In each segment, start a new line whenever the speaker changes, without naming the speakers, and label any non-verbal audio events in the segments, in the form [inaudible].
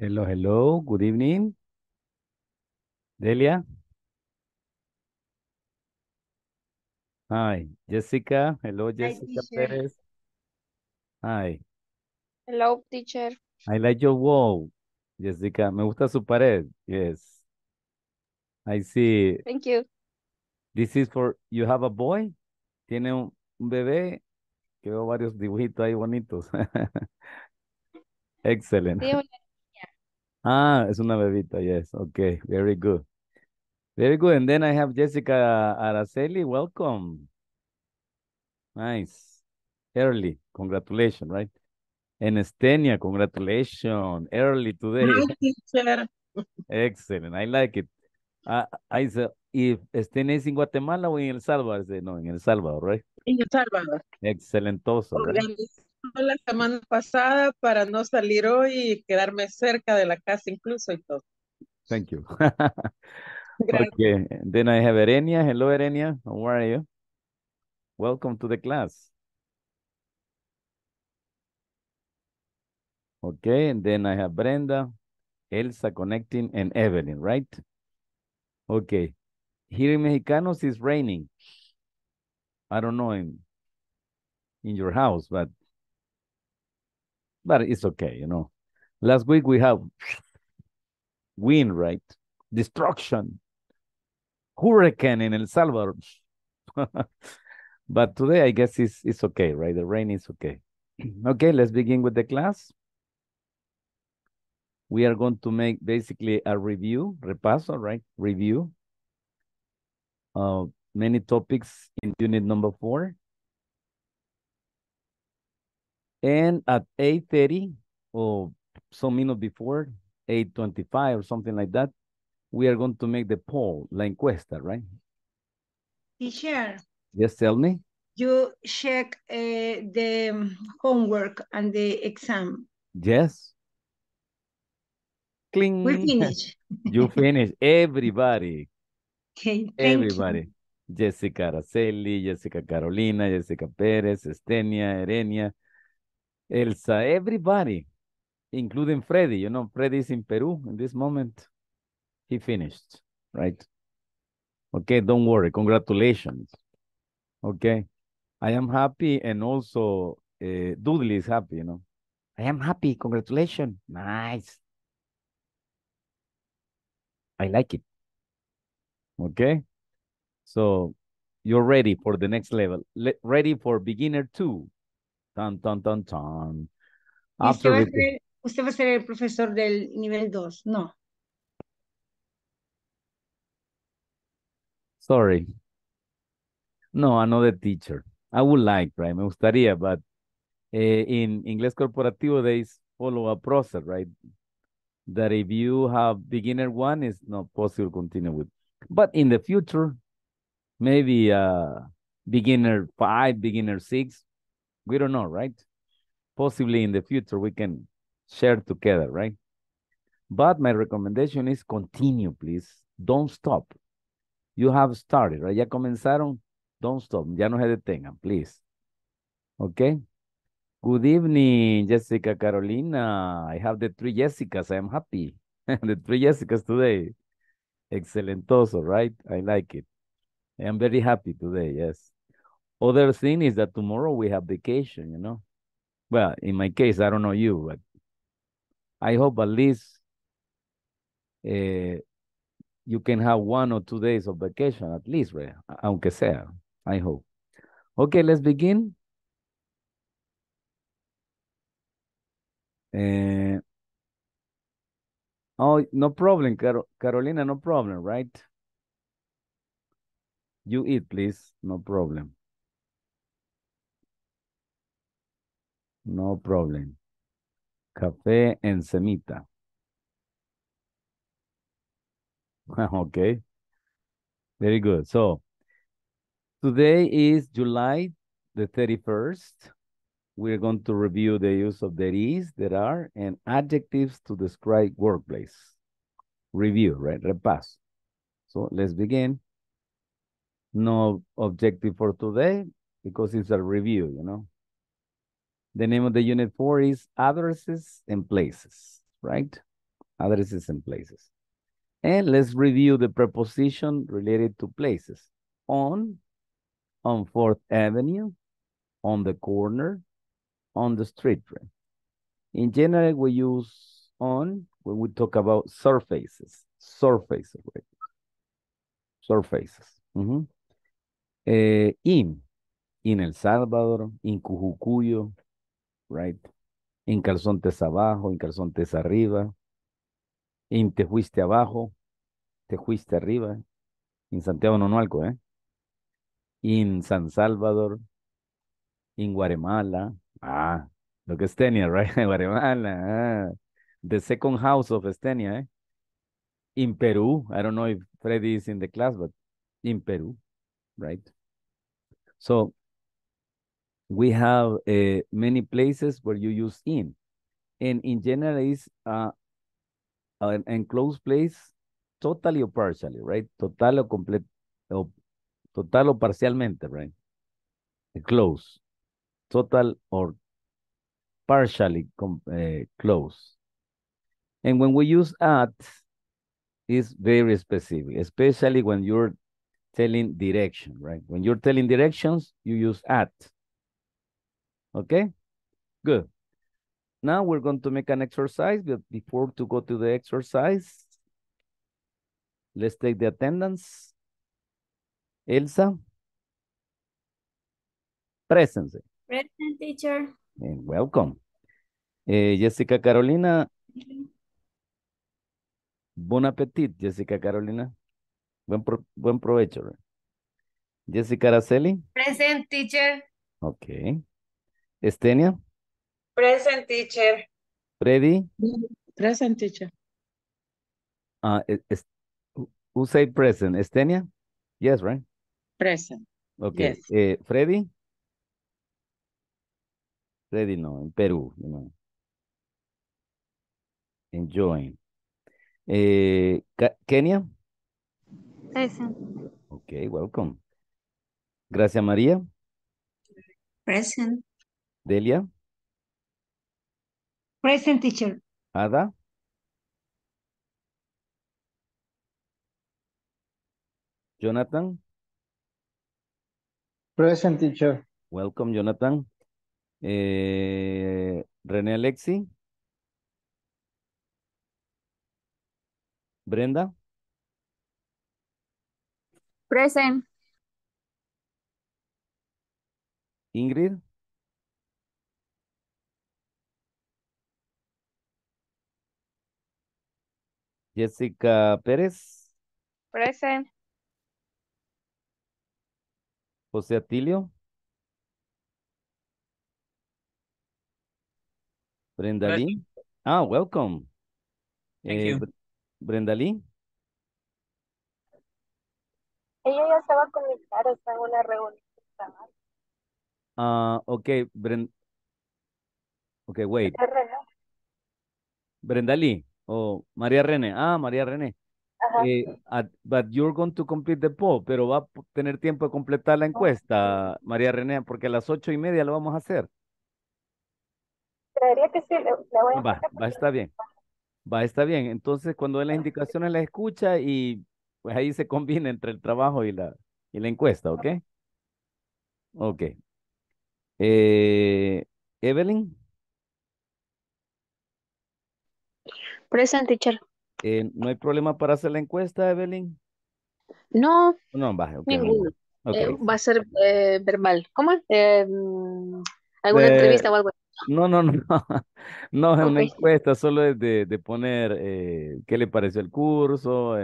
Hello, hello, good evening. Delia. Hi, Jessica. Hello, Jessica Pérez. Perez. Hi.
Hello, teacher.
I like your wall, Jessica. Me gusta su pared. Yes. I see. Thank you. This is for, you have a boy? Tiene un, bebé? Que veo varios dibujitos ahí bonitos. [laughs] Excellent. Ah, es una bebita, yes. Okay, very good. Very good. And then I have Jessica Araceli. Welcome. Nice. Early. Congratulations, right? And Estenia, congratulations. Early today. Excellent. I like it. Uh, I said, if Estenia is in Guatemala o en El Salvador, no, en El Salvador, right?
en El Salvador.
Excelentoso,
la semana pasada para no salir hoy y quedarme cerca de la casa incluso y todo.
Thank you. okay, then I have Erenia. Hello, Erenia. How are you? Welcome to the class. Okay, and then I have Brenda, Elsa connecting, and Evelyn, right? Okay. Here in Mexicanos, it's raining. I don't know in your house, but but it's okay, you know. Last week we have wind, right? Destruction, hurricane in El Salvador. [laughs] but today I guess it's it's okay, right? The rain is okay. [clears throat] okay, let's begin with the class. We are going to make basically a review, repaso, right? Review. Uh, many topics in unit number four. And at 8.30 or some minutes before, 8.25 or something like that, we are going to make the poll, la encuesta, right? Teacher. Yes, tell me.
You check uh, the homework and the exam.
Yes.
Cling. We finish.
[laughs] you finish. Everybody. Okay, Everybody. You. Jessica Araceli, Jessica Carolina, Jessica Pérez, Estenia, Erenia, Elsa, everybody, including Freddy. You know, Freddy is in Peru in this moment. He finished, right? Okay, don't worry. Congratulations. Okay. I am happy and also uh, eh, Dudley is happy, you know. I am happy. Congratulations. Nice. I like it. Okay. So you're ready for the next level. Le ready for beginner two. Tan, tan, tan, tan. After usted, va
ser, usted va a ser el profesor del nivel 2, no.
Sorry. No, another teacher. I would like, right? Me gustaría, but uh, in English Corporativo, they follow a process, right? That if you have beginner one, it's not possible to continue with. But in the future, maybe uh, beginner five, beginner six, we don't know, right? Possibly in the future we can share together, right? But my recommendation is continue, please. Don't stop. You have started, right? Ya comenzaron. Don't stop. Ya no se detengan, please. Okay? Good evening, Jessica Carolina. I have the three Jessicas. I am happy. [laughs] the three Jessicas today. Excelentoso, right? I like it. I am very happy today, yes. Other thing is that tomorrow we have vacation, you know. Well, in my case, I don't know you, but I hope at least uh, you can have one or two days of vacation at least, right? Aunque sea, I hope. Okay, let's begin. Uh, oh, no problem, Car Carolina, no problem, right? You eat, please, no problem. No problem. Café en semita. [laughs] okay. Very good. So today is July the 31st. We're going to review the use of there is, there are, and adjectives to describe workplace. Review, right? Repass. So let's begin. No objective for today because it's a review, you know. The name of the unit four is addresses and places, right? Addresses and places. And let's review the preposition related to places. On, on 4th Avenue, on the corner, on the street. In general, we use on when we talk about surfaces, surfaces, right? Surfaces. Mm -hmm. in, in El Salvador, in Cujucuyo, right? En calzontes abajo, en calzontes arriba, en te fuiste abajo, te fuiste arriba, en Santiago algo, ¿eh? En San Salvador, en Guatemala, ah, lo que es Tenia, [laughs] right? En Guatemala, ah. the second house of Estenia, ¿eh? In Perú, I don't know if Freddy is in the class, but in Perú. right? So we have uh, many places where you use in. And in general, is uh, an enclosed place totally or partially, right? Total or complete, or total or parcialmente, right? Close, total or partially uh, close. And when we use at, is very specific, especially when you're telling direction, right? When you're telling directions, you use at. Okay, good. Now we're going to make an exercise, but before to go to the exercise, let's take the attendance. Elsa? Present.
Present, teacher.
And welcome. Uh, Jessica Carolina. Bon appetit, Jessica Carolina. Buen, pro buen provecho. Jessica Araceli.
Present, teacher.
Okay. Estenia.
Present teacher.
Freddy.
Present teacher.
Ah, e-, who say present? Estenia? Yes, right?
Present. Okay.
Eh, Freddy? Freddy no, en Perú, you know. Eh, Kenia? Present. Okay, welcome. Gracias, María.
Present. Delia. Present teacher.
Ada. Jonathan. Present teacher. Welcome, Jonathan. Eh, René Alexi. Brenda. Present. Ingrid. Jessica Pérez. Present. José Atilio. Brenda Lee. Ah, welcome. Thank eh, Brenda Lee.
Ella ya se va a conectar, está en una reunión.
Ah, uh, ok, Brenda. Ok, wait. Brenda Lee oh, María René, ah, María René, eh, but you're going to complete the poll, pero va a tener tiempo de completar la encuesta, María René, porque a las ocho y media lo vamos a hacer.
Creería que sí,
Va, va, está bien. Va, está bien. Entonces, cuando ve las indicaciones, la escucha y pues ahí se combina entre el trabajo y la, y la encuesta, ¿ok? Ok. Eh, Evelyn.
Presente, teacher.
Eh, ¿No hay problema para hacer la encuesta, Evelyn? No. No, va. Eh,
va a ser eh, verbal.
¿Cómo? Mm, ¿Alguna entrevista o algo
No, no, no. No, es [laughs] una encuesta, solo es de, poner qué le pareció el curso,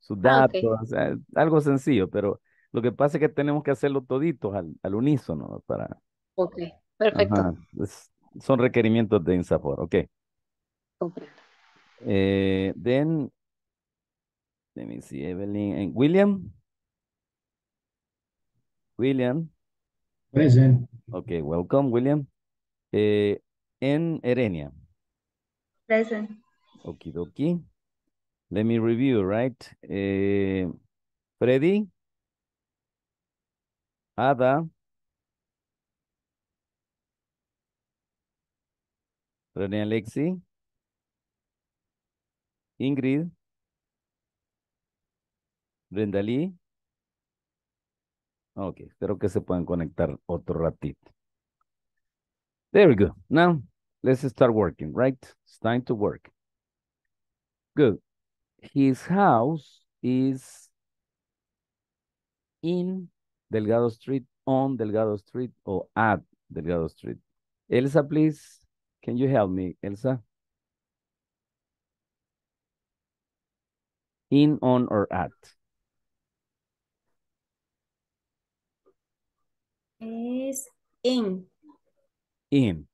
sus ah, datos, algo sencillo, pero lo que pasa es que tenemos que hacerlo toditos al, al unísono para... Ok, perfecto. son requerimientos de INSAFOR, ok. Uh, then, let me see, Evelyn and eh, William. William. Present. Okay, welcome, William. Uh, eh, and Erenia. Present. Okie dokie. Let me review, right? Uh, Freddy. Ada. René Alexi. Ingrid, Brendalí. Ok, espero que se puedan conectar otro ratito. There we go. Now, let's start working, right? It's time to work. Good. His house is in Delgado Street, on Delgado Street, or at Delgado Street. Elsa, please, can you help me, Elsa? in, on, or at.
Es in.
In.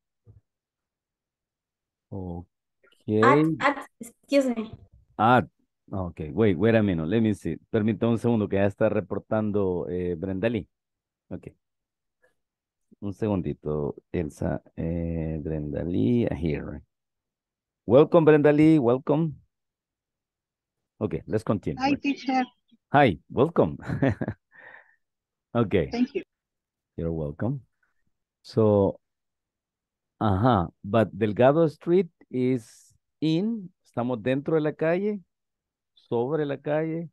Okay.
At, excuse me.
At. Ok, wait, wait a minute. Let me see. Permítame un segundo que ya está reportando eh, Brendali. Ok. Un segundito, Elsa. Eh, Brendali, here. Welcome, Brendali. Welcome. Okay, let's continue. Hi, teacher. Hi, welcome. [laughs] okay. Thank you. You're welcome. So, ajá, but Delgado Street is in, estamos dentro de la calle, sobre la calle,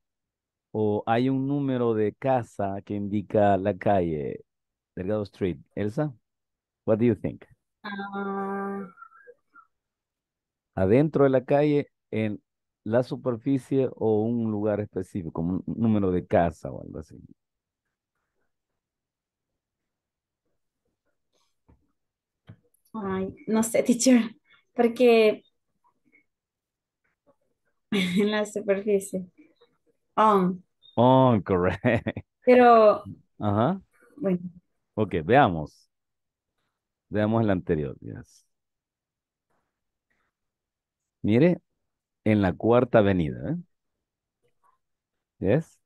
o hay un número de casa que indica la calle, Delgado Street. Elsa, what do you think?
Ah.
Adentro de la calle, en la superficie o un lugar específico, como un número de casa o algo así.
Ay, no sé, teacher, porque en [laughs] la superficie. Oh.
Oh, correct. Pero. [laughs] Ajá. Bueno. Ok, veamos. Veamos la anterior, yes. Mire, en la cuarta avenida. ¿Yes?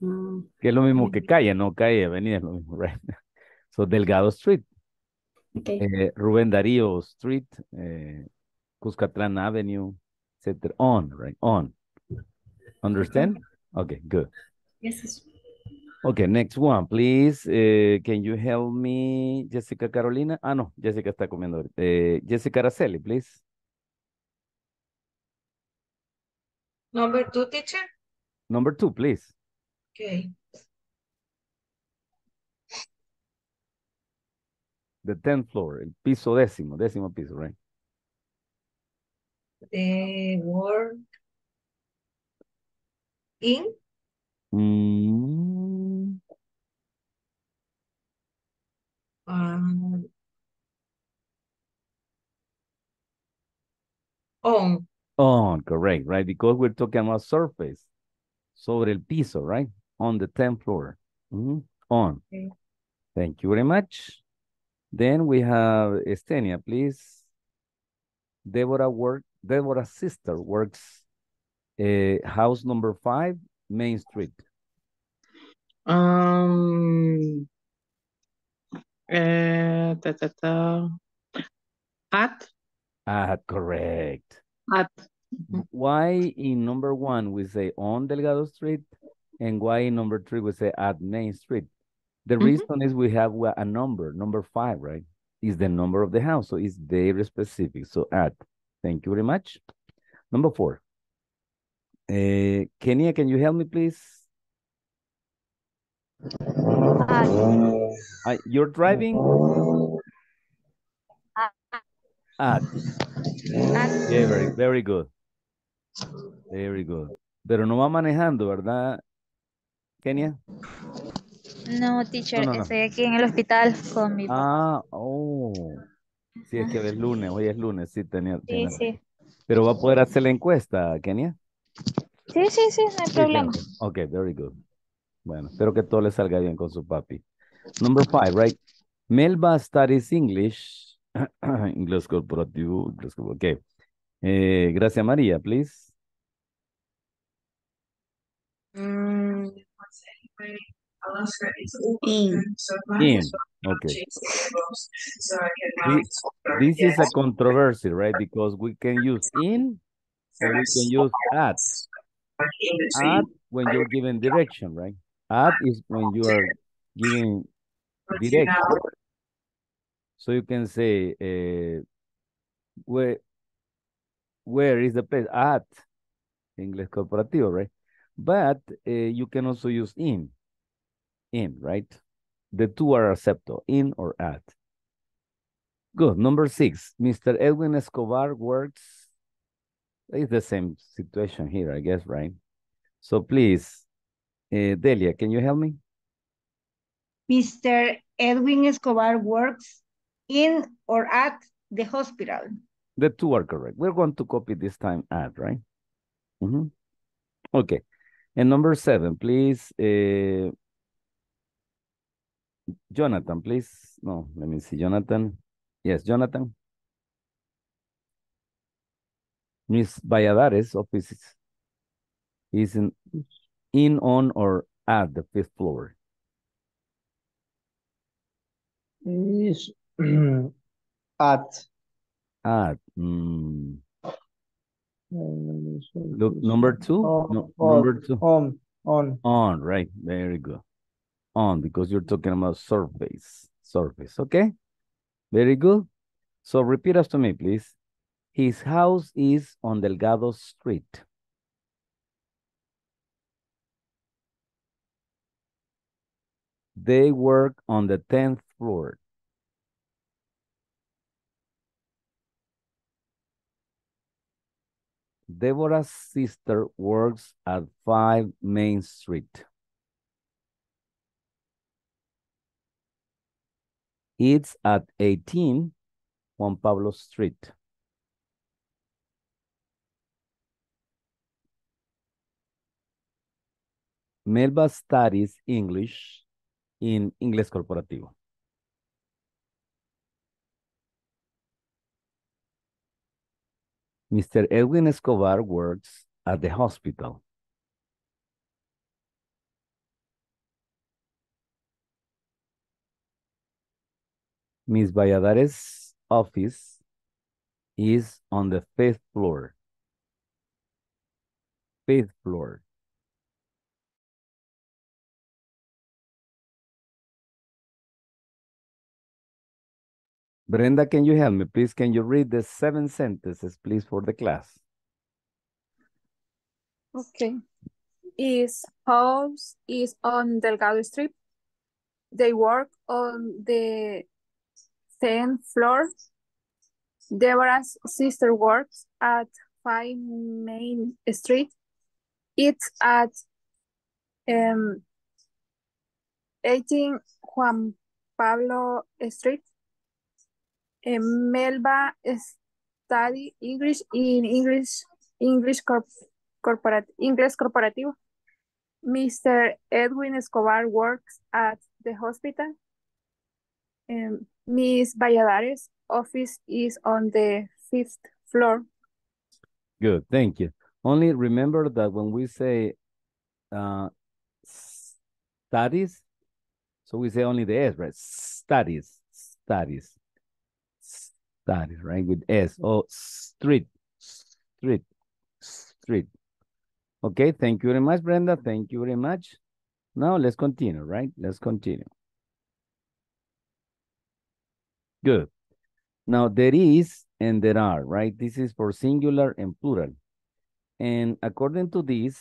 ¿eh? Mm, que es lo mismo que calle, no calle, avenida es lo mismo, [laughs] right? So, Delgado Street. Eh, Rubén Darío Street, eh, Avenue, etc. On, right? On. Understand? Okay, good. Yes. Okay, next one, please. Eh, can you help me, Jessica Carolina? Ah, no, Jessica está comiendo. Jessica Araceli, please.
Number two, teacher?
Number two, please. Okay. The 10th floor, el piso décimo, décimo piso, right?
The word in? Mm. Um, on.
On, correct, right? Because we're talking about surface. Sobre el piso, right? On the 10th floor. Mm -hmm. On. Okay. Thank you very much. Then we have Estenia, please. Deborah work. Deborah's sister works uh, house number five, Main Street. Um. Uh, ta, At. At correct up. Why in number one we say on Delgado Street and why in number three we say at Main Street? The mm -hmm. reason is we have a number, number five, right? Is the number of the house, so it's very specific. So at, thank you very much. Number four, uh, eh, Kenya, can you help me, please? Uh, you're driving? Uh, at. very, good. good. Pero no va manejando, ¿verdad, Kenia?
No, teacher, estoy aquí en el hospital con mi
Ah, oh. Sí, es que es lunes, hoy es lunes, sí, tenía. Sí, sí. Pero va a poder hacer la encuesta, Kenia.
Sí, sí, sí, no hay
problema.
Ok, very good. Bueno, espero que todo le salga bien con su papi. Number five, right? Melba studies English [coughs] inglés corporativo, Eh, gracias, María, please.
in. Mm, okay. This is a
controversy, right? Because we can use in and we can use at. At when you're giving direction, right? At is when you are giving So you can say, uh, where, where is the place? At, English corporativo, right? But uh, you can also use in, in, right? The two are acceptable, in or at. Good. Number six, Mr. Edwin Escobar works. It's the same situation here, I guess, right? So please, uh, Delia, can you help me?
Mr. Edwin Escobar works in or at the hospital.
The two are correct. We're going to copy this time at, right? Mm -hmm. Okay. And number seven, please. Uh, Jonathan, please. No, let me see. Jonathan. Yes, Jonathan. Miss Valladares office is in, in, on, or at the fifth floor.
Is [clears throat]
at at mm. look number two oh, no, oh, number
two on on
on right very good on because you're talking about surface surface okay very good so repeat after me please his house is on delgado street they work on the 10th floor Deborah's sister works at 5 Main Street. It's at 18 Juan Pablo Street. Melba studies English in Inglés Corporativo. Mr. Edwin Escobar works at the hospital. Ms. Valladares' office is on the fifth floor. Fifth floor. Brenda, can you help me? Please, can you read the seven sentences, please, for the class?
Okay.
His house is on Delgado Street. They work on the 10th floor. Deborah's sister works at 5 Main Street. It's at um, 18 Juan Pablo Street eh, Melba studied English in English, English corp corporate, English corporativo. Mr. Edwin Escobar works at the hospital. Um, Miss Valladares' office is on the fifth floor.
Good, thank you. Only remember that when we say uh, studies, so we say only the S, right? Studies, studies. That is right with S. Oh, street, street, street. Okay, thank you very much, Brenda. Thank you very much. Now let's continue, right? Let's continue. Good. Now there is and there are, right? This is for singular and plural. And according to this,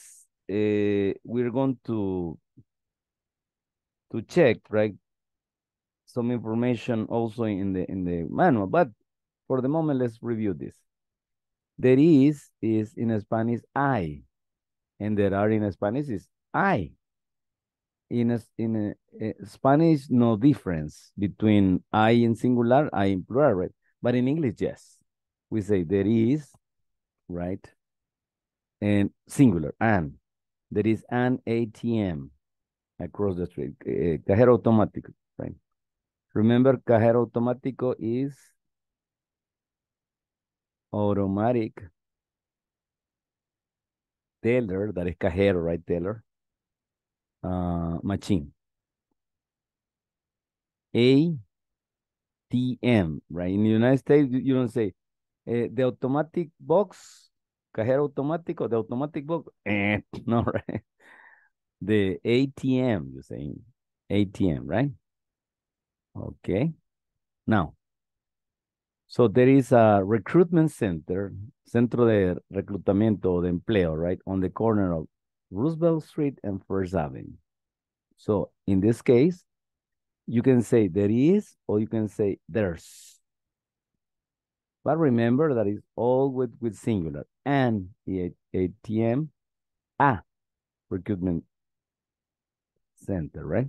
uh, we're going to, to check, right? Some information also in the in the manual, but for the moment, let's review this. There is, is in Spanish, I. And there are in Spanish is I. In, a, in a, eh, a eh, Spanish, no difference between I in singular, I in plural, right? But in English, yes. We say there is, right? And singular, and. There is an ATM across the street, uh, cajero automático, right? Remember, cajero automático is automatic teller, that is cajero, right, teller, uh, machine. ATM, right? In the United States, you don't say eh, the automatic box, cajero automático, the automatic box, eh, [laughs] no, right? The ATM, you're saying ATM, right? Okay. Now, so there is a recruitment center, centro de reclutamiento de empleo, right, on the corner of Roosevelt Street and First Avenue. So in this case, you can say there is or you can say there's. But remember that is all with, with singular and the ATM a ah, recruitment center, right?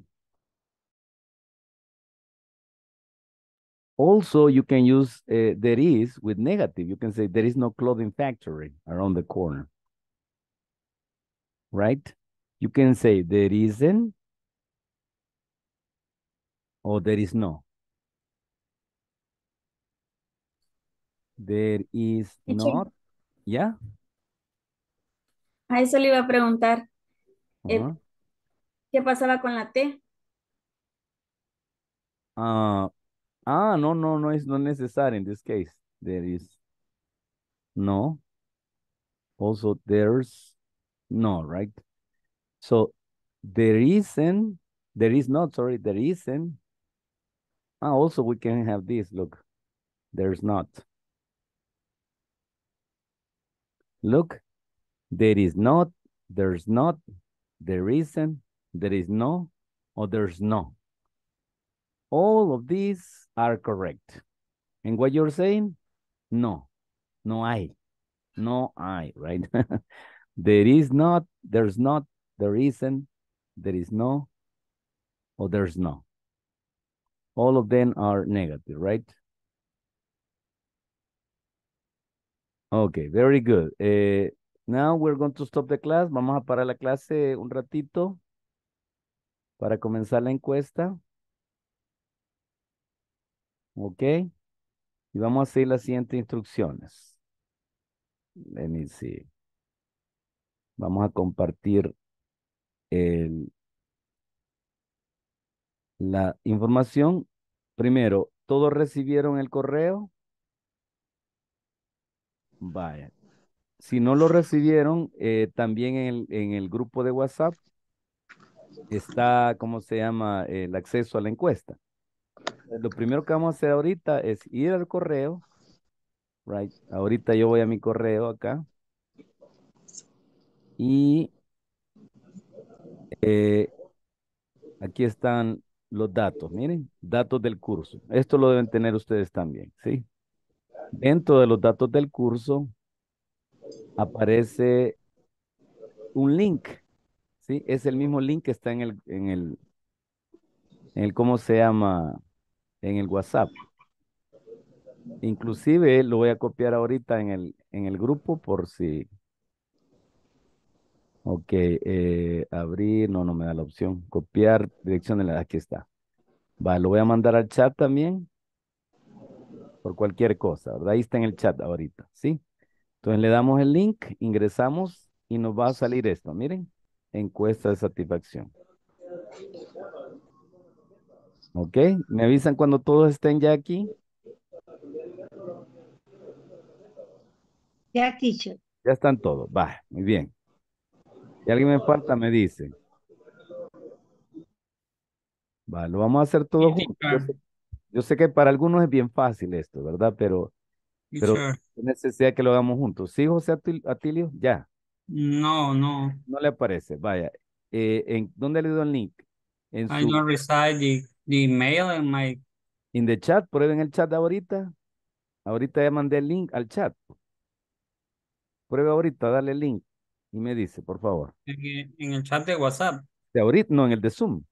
Also, you can use uh, there is with negative. You can say there is no clothing factory around the corner. Right? You can say there isn't or there is no. There is not. or theres no theres not Yeah.
A eso le iba a preguntar. Eh, uh -huh. ¿Qué pasaba con la T?
Uh, Ah, no, no, no, it's not necessary in this case. There is no. Also, there's no, right? So there isn't, there is not, sorry, there isn't. Ah, also, we can have this, look. There's not. Look, there is not, there's not, there isn't, there is no, or there's no. All of these are correct. And what you're saying? No, no hay. No hay, right? [laughs] there is not, there's not, there isn't, there is no, or there's no. All of them are negative, right? Okay, very good. Eh, now we're going to stop the class. Vamos a parar la clase un ratito para comenzar la encuesta. ¿Ok? Y vamos a seguir las siguientes instrucciones. Let Vamos a compartir la información. Primero, ¿todos recibieron el correo? Vaya. Si no lo recibieron, eh, también en el, en el, grupo de WhatsApp está, ¿cómo se llama? El acceso a la encuesta lo primero que vamos a hacer ahorita es ir al correo. Right. Ahorita yo voy a mi correo acá. Y eh, aquí están los datos, miren, datos del curso. Esto lo deben tener ustedes también, ¿sí? Dentro de los datos del curso aparece un link, ¿sí? Es el mismo link que está en el, en el, en el ¿cómo se llama? en el WhatsApp. Inclusive lo voy a copiar ahorita en el, en el grupo por si... Ok, eh, abrir, no, no me da la opción. Copiar, dirección de la... Aquí está. Va, lo voy a mandar al chat también. Por cualquier cosa, ¿verdad? Ahí está en el chat ahorita, ¿sí? Entonces le damos el link, ingresamos y nos va a salir esto. Miren, encuesta de satisfacción. ¿Ok? ¿Me avisan cuando todos estén ya aquí?
Ya, teacher.
Ya están todos. Va, muy bien. Si alguien me falta, me dice. Va, lo vamos a hacer todos juntos. Yo sé, que para algunos es bien fácil esto, ¿verdad? Pero, pero necesidad que lo hagamos juntos. ¿Sí, José Atilio? Ya. No, no. No le aparece. Vaya. Eh, ¿en, ¿Dónde le doy el link? En I su... The email en my... In the chat, en el chat de ahorita. Ahorita ya mandé el link al chat. Prueba ahorita, dale el link. Y me dice, por favor.
En, el chat de WhatsApp.
De ahorita, no, en el de Zoom.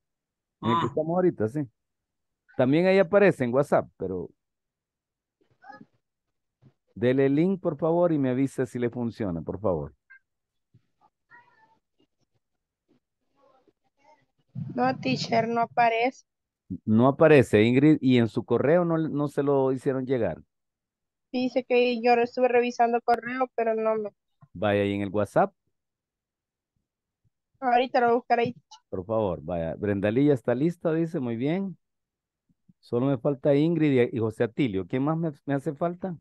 En el que ah. estamos ahorita, sí. También ahí aparece en WhatsApp, pero... Dele el link, por favor, y me avisa si le funciona, por favor.
No, teacher, no aparece.
No aparece Ingrid y en su correo no, no se lo hicieron llegar.
Dice que yo estuve revisando correo, pero no me.
Vaya, ¿y en el WhatsApp?
Ahorita lo buscaré.
Por favor, vaya. Brendalí ya está lista, dice, muy bien. Solo me falta Ingrid y José Atilio. ¿Quién más me, hace falta?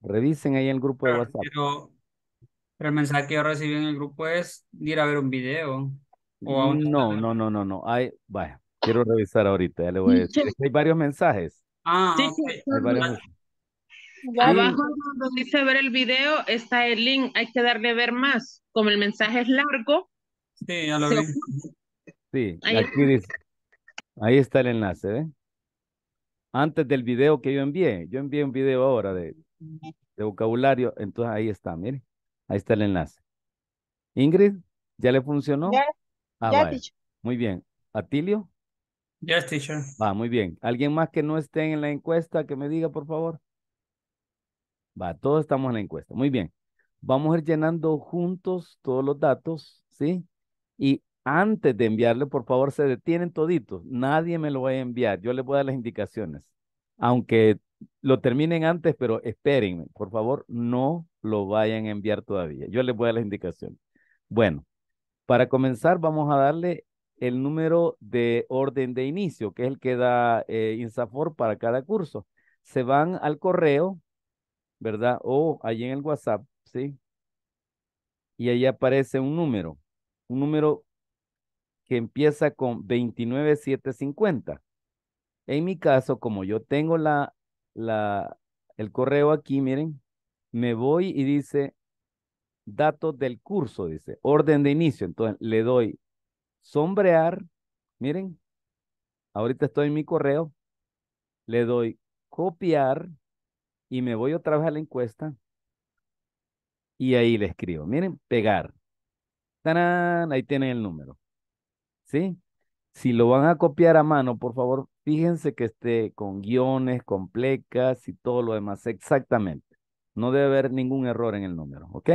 Revisen ahí el grupo de WhatsApp. Pero...
Pero el mensaje que yo recibí en el grupo es ir a ver un
video. No, no, no, no, no. Hay, vaya, quiero revisar ahorita, ya le voy a decir. Hay varios mensajes. Ah, sí,
Abajo donde
dice ver el video está el link, hay que darle ver más. Como el mensaje es largo.
Sí, ya lo vi. Sí, ahí. aquí ahí está el enlace, Antes del video que yo envié, yo envié un video ahora de, de vocabulario, entonces ahí está, mire. Ahí está el enlace. Ingrid, ¿ya le funcionó? Ya, ah, Muy bien. ¿Atilio? Ya, teacher. Va, muy bien. ¿Alguien más que no esté en la encuesta que me diga, por favor? Va, todos estamos en la encuesta. Muy bien. Vamos a ir llenando juntos todos los datos, ¿sí? Y antes de enviarle, por favor, se detienen toditos. Nadie me lo va a enviar. Yo les voy a dar las indicaciones. Aunque lo terminen antes, pero espérenme, por favor, no lo vayan a enviar todavía. Yo les voy a dar las indicaciones. Bueno, para comenzar vamos a darle el número de orden de inicio, que es el que da eh, Insafor para cada curso. Se van al correo, ¿verdad? O allí en el WhatsApp, ¿sí? Y ahí aparece un número, un número que empieza con 29750. En mi caso, como yo tengo la la, el correo aquí, miren, me voy y dice datos del curso, dice, orden de inicio. Entonces le doy sombrear, miren, ahorita estoy en mi correo, le doy copiar y me voy otra vez a la encuesta y ahí le escribo. Miren, pegar. Ahí tienen el número. ¿Sí? si lo van a copiar a mano, por favor, fíjense que esté con guiones, con y todo lo demás exactamente. No debe haber ningún error en el número, ¿ok?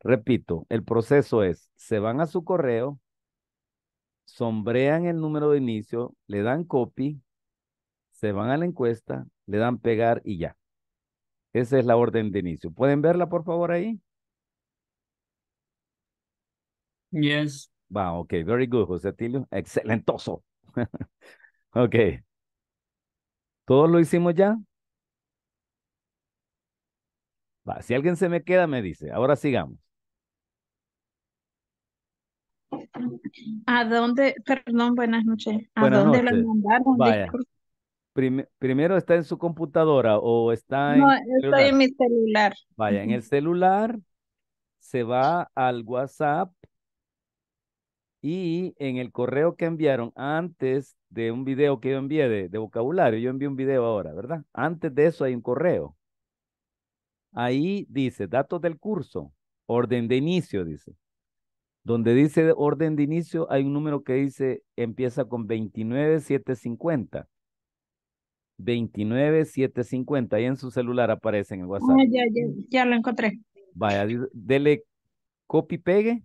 Repito, el proceso es, se van a su correo, sombrean el número de inicio, le dan copy, se van a la encuesta, le dan pegar y ya. Esa es la orden de inicio. ¿Pueden verla, por favor, ahí? Yes. Va, ok, very good, José Tilio. Excelentoso. [laughs] ok. ¿Todos lo hicimos ya? Va, si alguien se me queda, me dice. Ahora sigamos.
¿A dónde? Perdón, buenas noches. ¿A dónde lo mandaron?
primero está en su computadora o está en. No, estoy en mi
celular.
Vaya, en el celular se va al WhatsApp y en el correo que enviaron antes de un video que yo envié de, vocabulario, yo envié un video ahora, ¿verdad? Antes de eso hay un correo. Ahí dice datos del curso, orden de inicio, dice. Donde dice orden de inicio, hay un número que dice empieza con 29750. 29750. Ahí en su celular aparece en el ah, WhatsApp. ya,
ya, lo encontré.
Vaya, dele copy pegue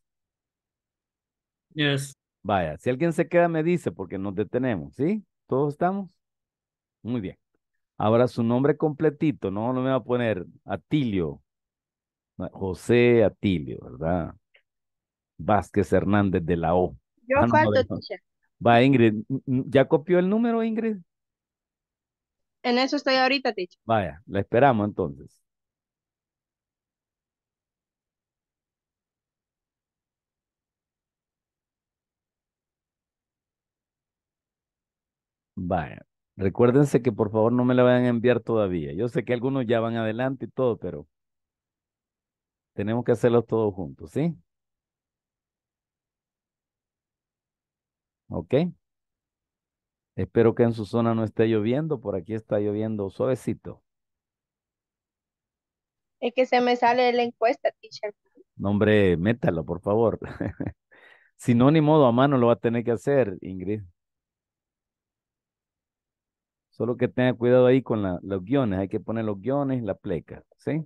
Yes. Vaya, si alguien se queda, me dice porque nos detenemos, ¿sí? ¿Todos estamos? Muy bien. Ahora su nombre completito, no, no me va a poner Atilio. José Atilio, ¿verdad? Vázquez Hernández de la O. Yo ah, Va, Ingrid, ¿ya copió el número, Ingrid?
En eso estoy ahorita, Ticha.
Vaya, la esperamos entonces. Vaya, recuérdense que por favor no me la vayan a enviar todavía. Yo sé que algunos ya van adelante y todo, pero tenemos que hacerlo todos juntos, ¿sí? ¿Ok? Espero que en su zona no esté lloviendo, por aquí está lloviendo suavecito.
Es que se me sale la encuesta, teacher.
Nombre, métalo, por favor. [laughs] si no, ni modo, a mano lo va a tener que hacer, Ingrid. Solo que tenga cuidado ahí con los guiones. Hay que poner los guiones, la pleca. ¿Sí?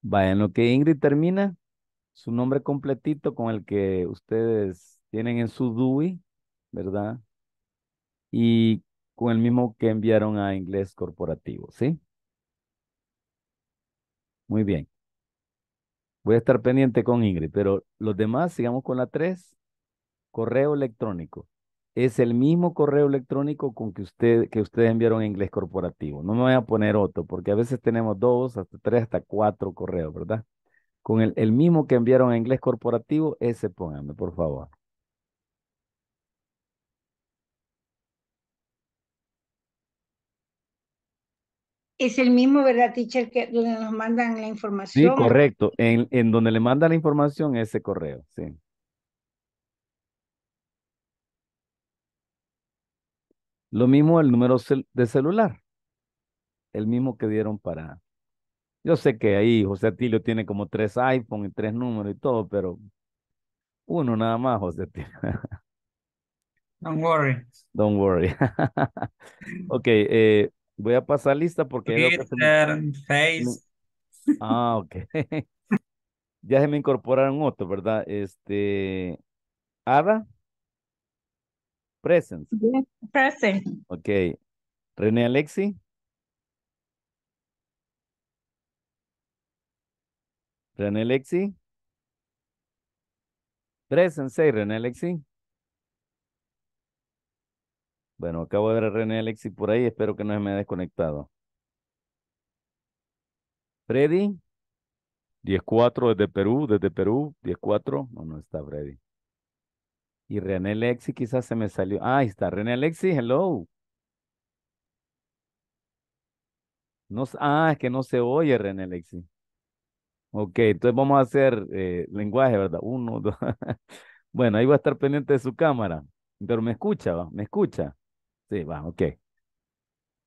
Vaya, en lo que Ingrid termina, su nombre completito con el que ustedes tienen en su DUI, ¿verdad? Y con el mismo que enviaron a inglés corporativo, ¿sí? Muy bien. Voy a estar pendiente con Ingrid, pero los demás, sigamos con la 3, correo electrónico es el mismo correo electrónico con que, usted, que ustedes enviaron en inglés corporativo. No me voy a poner otro, porque a veces tenemos dos, hasta tres, hasta cuatro correos, ¿verdad? Con el, mismo que enviaron en inglés corporativo, ese pónganme, por favor.
Es el mismo, ¿verdad, teacher, que donde nos mandan la información? Sí, correcto.
En, en donde le mandan la información, ese correo, sí. Lo mismo el número de celular, el mismo que dieron para... Yo sé que ahí José Atilio tiene como tres iPhone y tres números y todo, pero uno nada más, José Atilio. [laughs]
Don't worry.
Don't worry. [laughs] ok, eh, voy a pasar lista porque... Twitter, Face. Ah, ok. [laughs] ya se me incorporaron otros, ¿verdad? Este... Ada. Presence. present. Okay. René Alexi. René Alexi. Present, say René Alexi. Bueno, acabo de ver a René Alexi por ahí. Espero que no se me haya desconectado. Freddy. Diez cuatro desde Perú, desde Perú. Diez cuatro. No, no está Freddy. Y René Lexi quizás se me salió. Ah, está. René Lexi, hello. No, ah, es que no se oye René Lexi. Ok, entonces vamos a hacer eh, lenguaje, ¿verdad? Uno, [laughs] dos. bueno, ahí va a estar pendiente de su cámara. Pero me escucha, ¿va? ¿Me escucha? Sí, va, ok.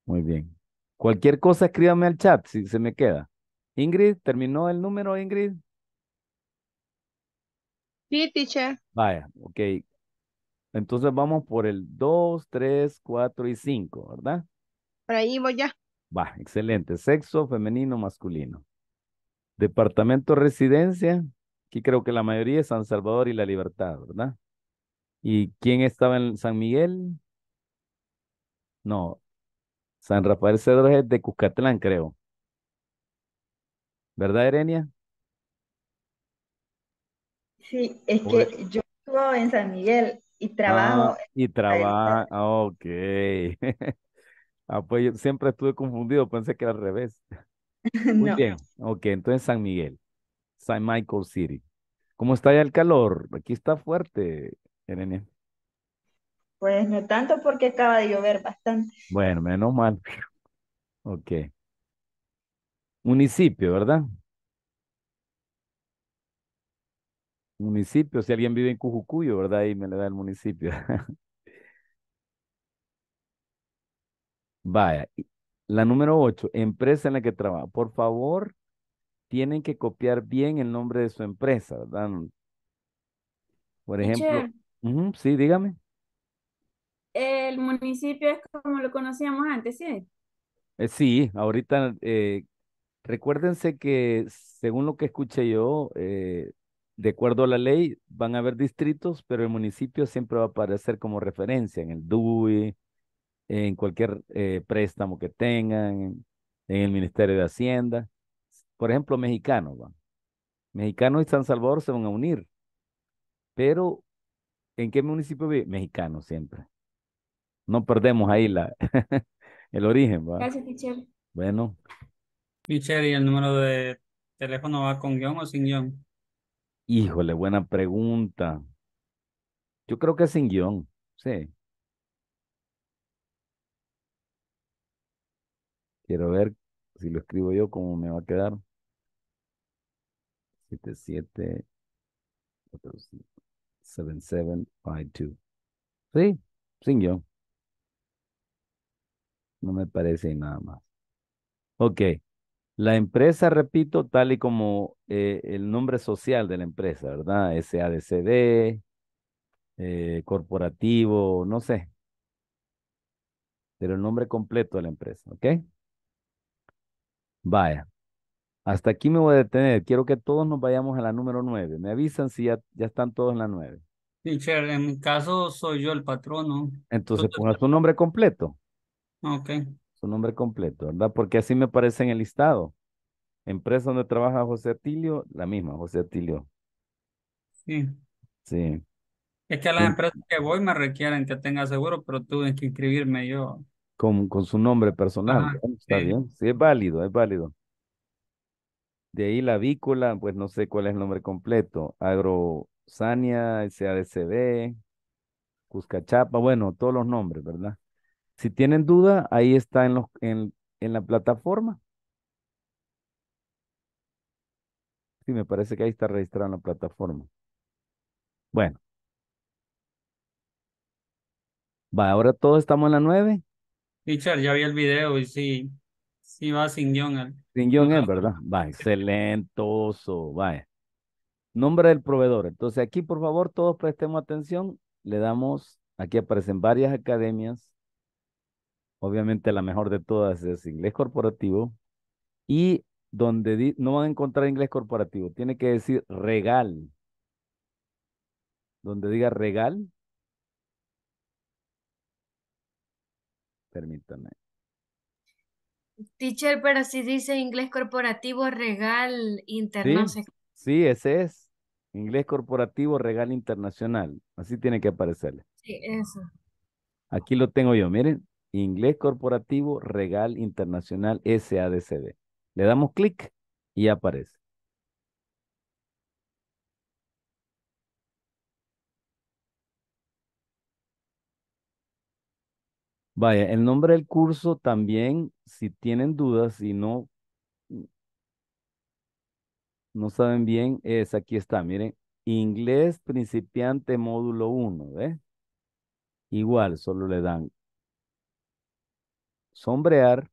Muy bien. Cualquier cosa escríbame al chat si se me queda. Ingrid, ¿terminó el número, Ingrid?
Sí, teacher.
Vaya, ok. Entonces vamos por el 2, 3, 4 y 5, ¿verdad?
Por ahí voy ya.
Va, excelente. Sexo femenino, masculino. Departamento residencia, aquí creo que la mayoría es San Salvador y La Libertad, ¿verdad? ¿Y quién estaba en San Miguel? No, San Rafael Cedro es de Cuscatlán, creo. ¿Verdad, Erenia?
Sí, es pues que yo estuve en San Miguel y
trabajo. Ah,
y trabajo, ah, ok. [laughs] ah, pues siempre estuve confundido, pensé que era al revés. [laughs] Muy bien, ok, entonces San Miguel, San Michael City. ¿Cómo está ya el calor? Aquí está fuerte, Irene.
Pues no tanto porque acaba de llover bastante.
Bueno, menos mal. [laughs] Ok. Municipio, ¿verdad? municipio, si alguien vive en Cujucuyo, ¿verdad? Ahí me le da el municipio. [laughs] Vaya, la número ocho, empresa en la que trabaja. Por favor, tienen que copiar bien el nombre de su empresa, ¿verdad? Por ejemplo, sí, dígame.
El municipio es como lo conocíamos antes, ¿sí?
Eh, sí, ahorita eh, recuérdense que según lo que escuché yo, eh, de acuerdo a la ley, van a haber distritos, pero el municipio siempre va a aparecer como referencia en el DUI, en cualquier eh, préstamo que tengan, en el Ministerio de Hacienda. Por ejemplo, mexicanos, Mexicanos y San Salvador se van a unir. Pero, ¿en qué municipio vive? Mexicano siempre. No perdemos ahí la, [laughs] el origen, ¿va? Gracias, teacher. Bueno.
Michelle, ¿y el número de teléfono va con guión o sin guión?
Híjole, buena pregunta. Yo creo que es sin guión, sí. Quiero ver si lo escribo yo, cómo me va a quedar. 77 7752. Sí, sin guión. No me parece nada más. Ok. La empresa, repito, tal y como eh, el nombre social de la empresa, ¿verdad? SADCD, eh, corporativo, no sé. Pero el nombre completo de la empresa, ¿ok? Vaya. Hasta aquí me voy a detener. Quiero que todos nos vayamos a la número nueve. Me avisan si ya, ya están todos en la nueve.
en mi caso soy yo el patrono.
Entonces ponga tu nombre completo. Ok su nombre completo, ¿verdad? Porque así me parece en el listado. Empresa donde trabaja José Atilio, la misma, José Atilio. Sí. Sí.
Es que a las empresas que voy me requieren que tenga seguro, pero tuve que inscribirme yo.
Con, con su nombre personal. Está bien. Sí, es válido, es válido. De ahí la vícula, pues no sé cuál es el nombre completo. Agrosania, SADCB, Cuscachapa, bueno, todos los nombres, ¿verdad? Si tienen duda, ahí está en, en, en la plataforma. Sí, me parece que ahí está registrada en la plataforma. Bueno. Va, ahora todos estamos en la nueve.
Richard, ya vi el video y sí, sí va sin guión.
Sin guión ¿verdad? Va, excelentoso, va. Nombre del proveedor. Entonces aquí, por favor, todos prestemos atención. Le damos, aquí aparecen varias academias. Obviamente la mejor de todas es inglés corporativo. Y donde no van a encontrar inglés corporativo, tiene que decir regal. Donde diga regal. Permítame.
Teacher, pero si dice inglés corporativo, regal internacional. Sí,
sí, ese es. Inglés corporativo, regal internacional. Así tiene que aparecerle.
Sí, eso.
Aquí lo tengo yo, miren. Inglés Corporativo Regal Internacional SADCD Le damos clic y aparece. Vaya, el nombre del curso también, si tienen dudas, si no, no saben bien, es aquí está, miren, inglés principiante módulo 1, ¿ves? Igual, solo le dan sombrear,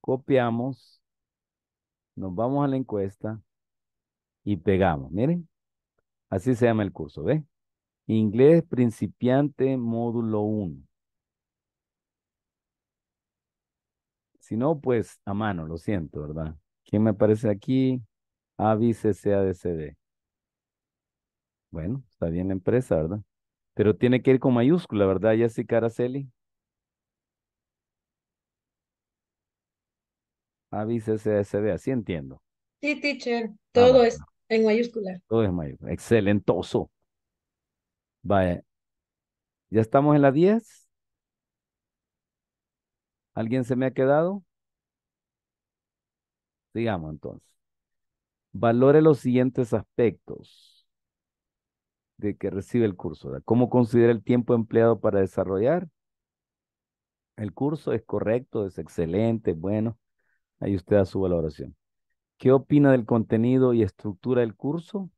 copiamos, nos vamos a la encuesta y pegamos. Miren, así se llama el curso, ¿ve? Inglés principiante módulo 1. Si no, pues a mano, lo siento, ¿verdad? ¿Quién me parece aquí? ABCCADCD. Bueno, está bien la empresa, ¿verdad? Pero tiene que ir con mayúscula, ¿verdad, Jessica Araceli? ve así entiendo.
Sí, teacher, ah, todo es en mayúscula.
Todo es mayúscula, excelentoso. Vaya, ¿ya estamos en la 10? ¿Alguien se me ha quedado? Digamos entonces. Valore los siguientes aspectos de que recibe el curso. ¿Cómo considera el tiempo empleado para desarrollar? El curso es correcto, es excelente, bueno. Ahí usted da su valoración. ¿Qué opina del contenido y estructura del curso?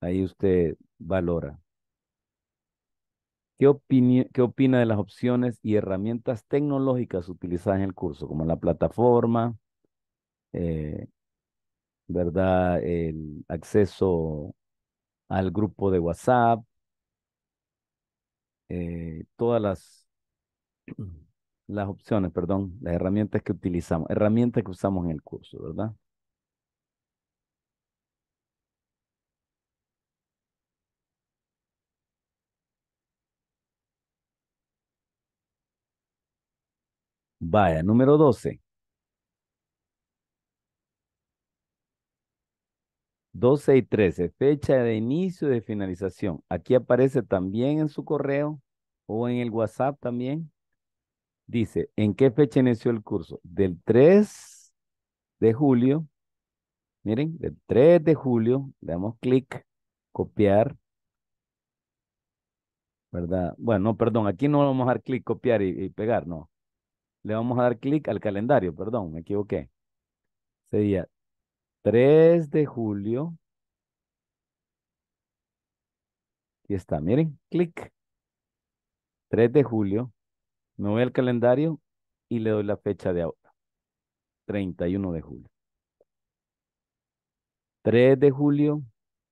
Ahí usted valora. ¿Qué, opina de las opciones y herramientas tecnológicas utilizadas en el curso, como la plataforma, eh, ¿verdad? El acceso al grupo de WhatsApp, eh, todas las las opciones, perdón, las herramientas que utilizamos, herramientas que usamos en el curso, ¿verdad? Vaya, número 12. 12 y 13, fecha de inicio y de finalización. Aquí aparece también en su correo o en el WhatsApp también. Dice, ¿en qué fecha inició el curso? Del 3 de julio. Miren, del 3 de julio, le damos clic, copiar. ¿Verdad? Bueno, perdón, aquí no vamos a dar clic, copiar y, y pegar, no. Le vamos a dar clic al calendario, perdón, me equivoqué. Sería 3 de julio. Aquí está, miren, clic. 3 de julio me voy al calendario y le doy la fecha de ahora. 31 de julio. 3 de julio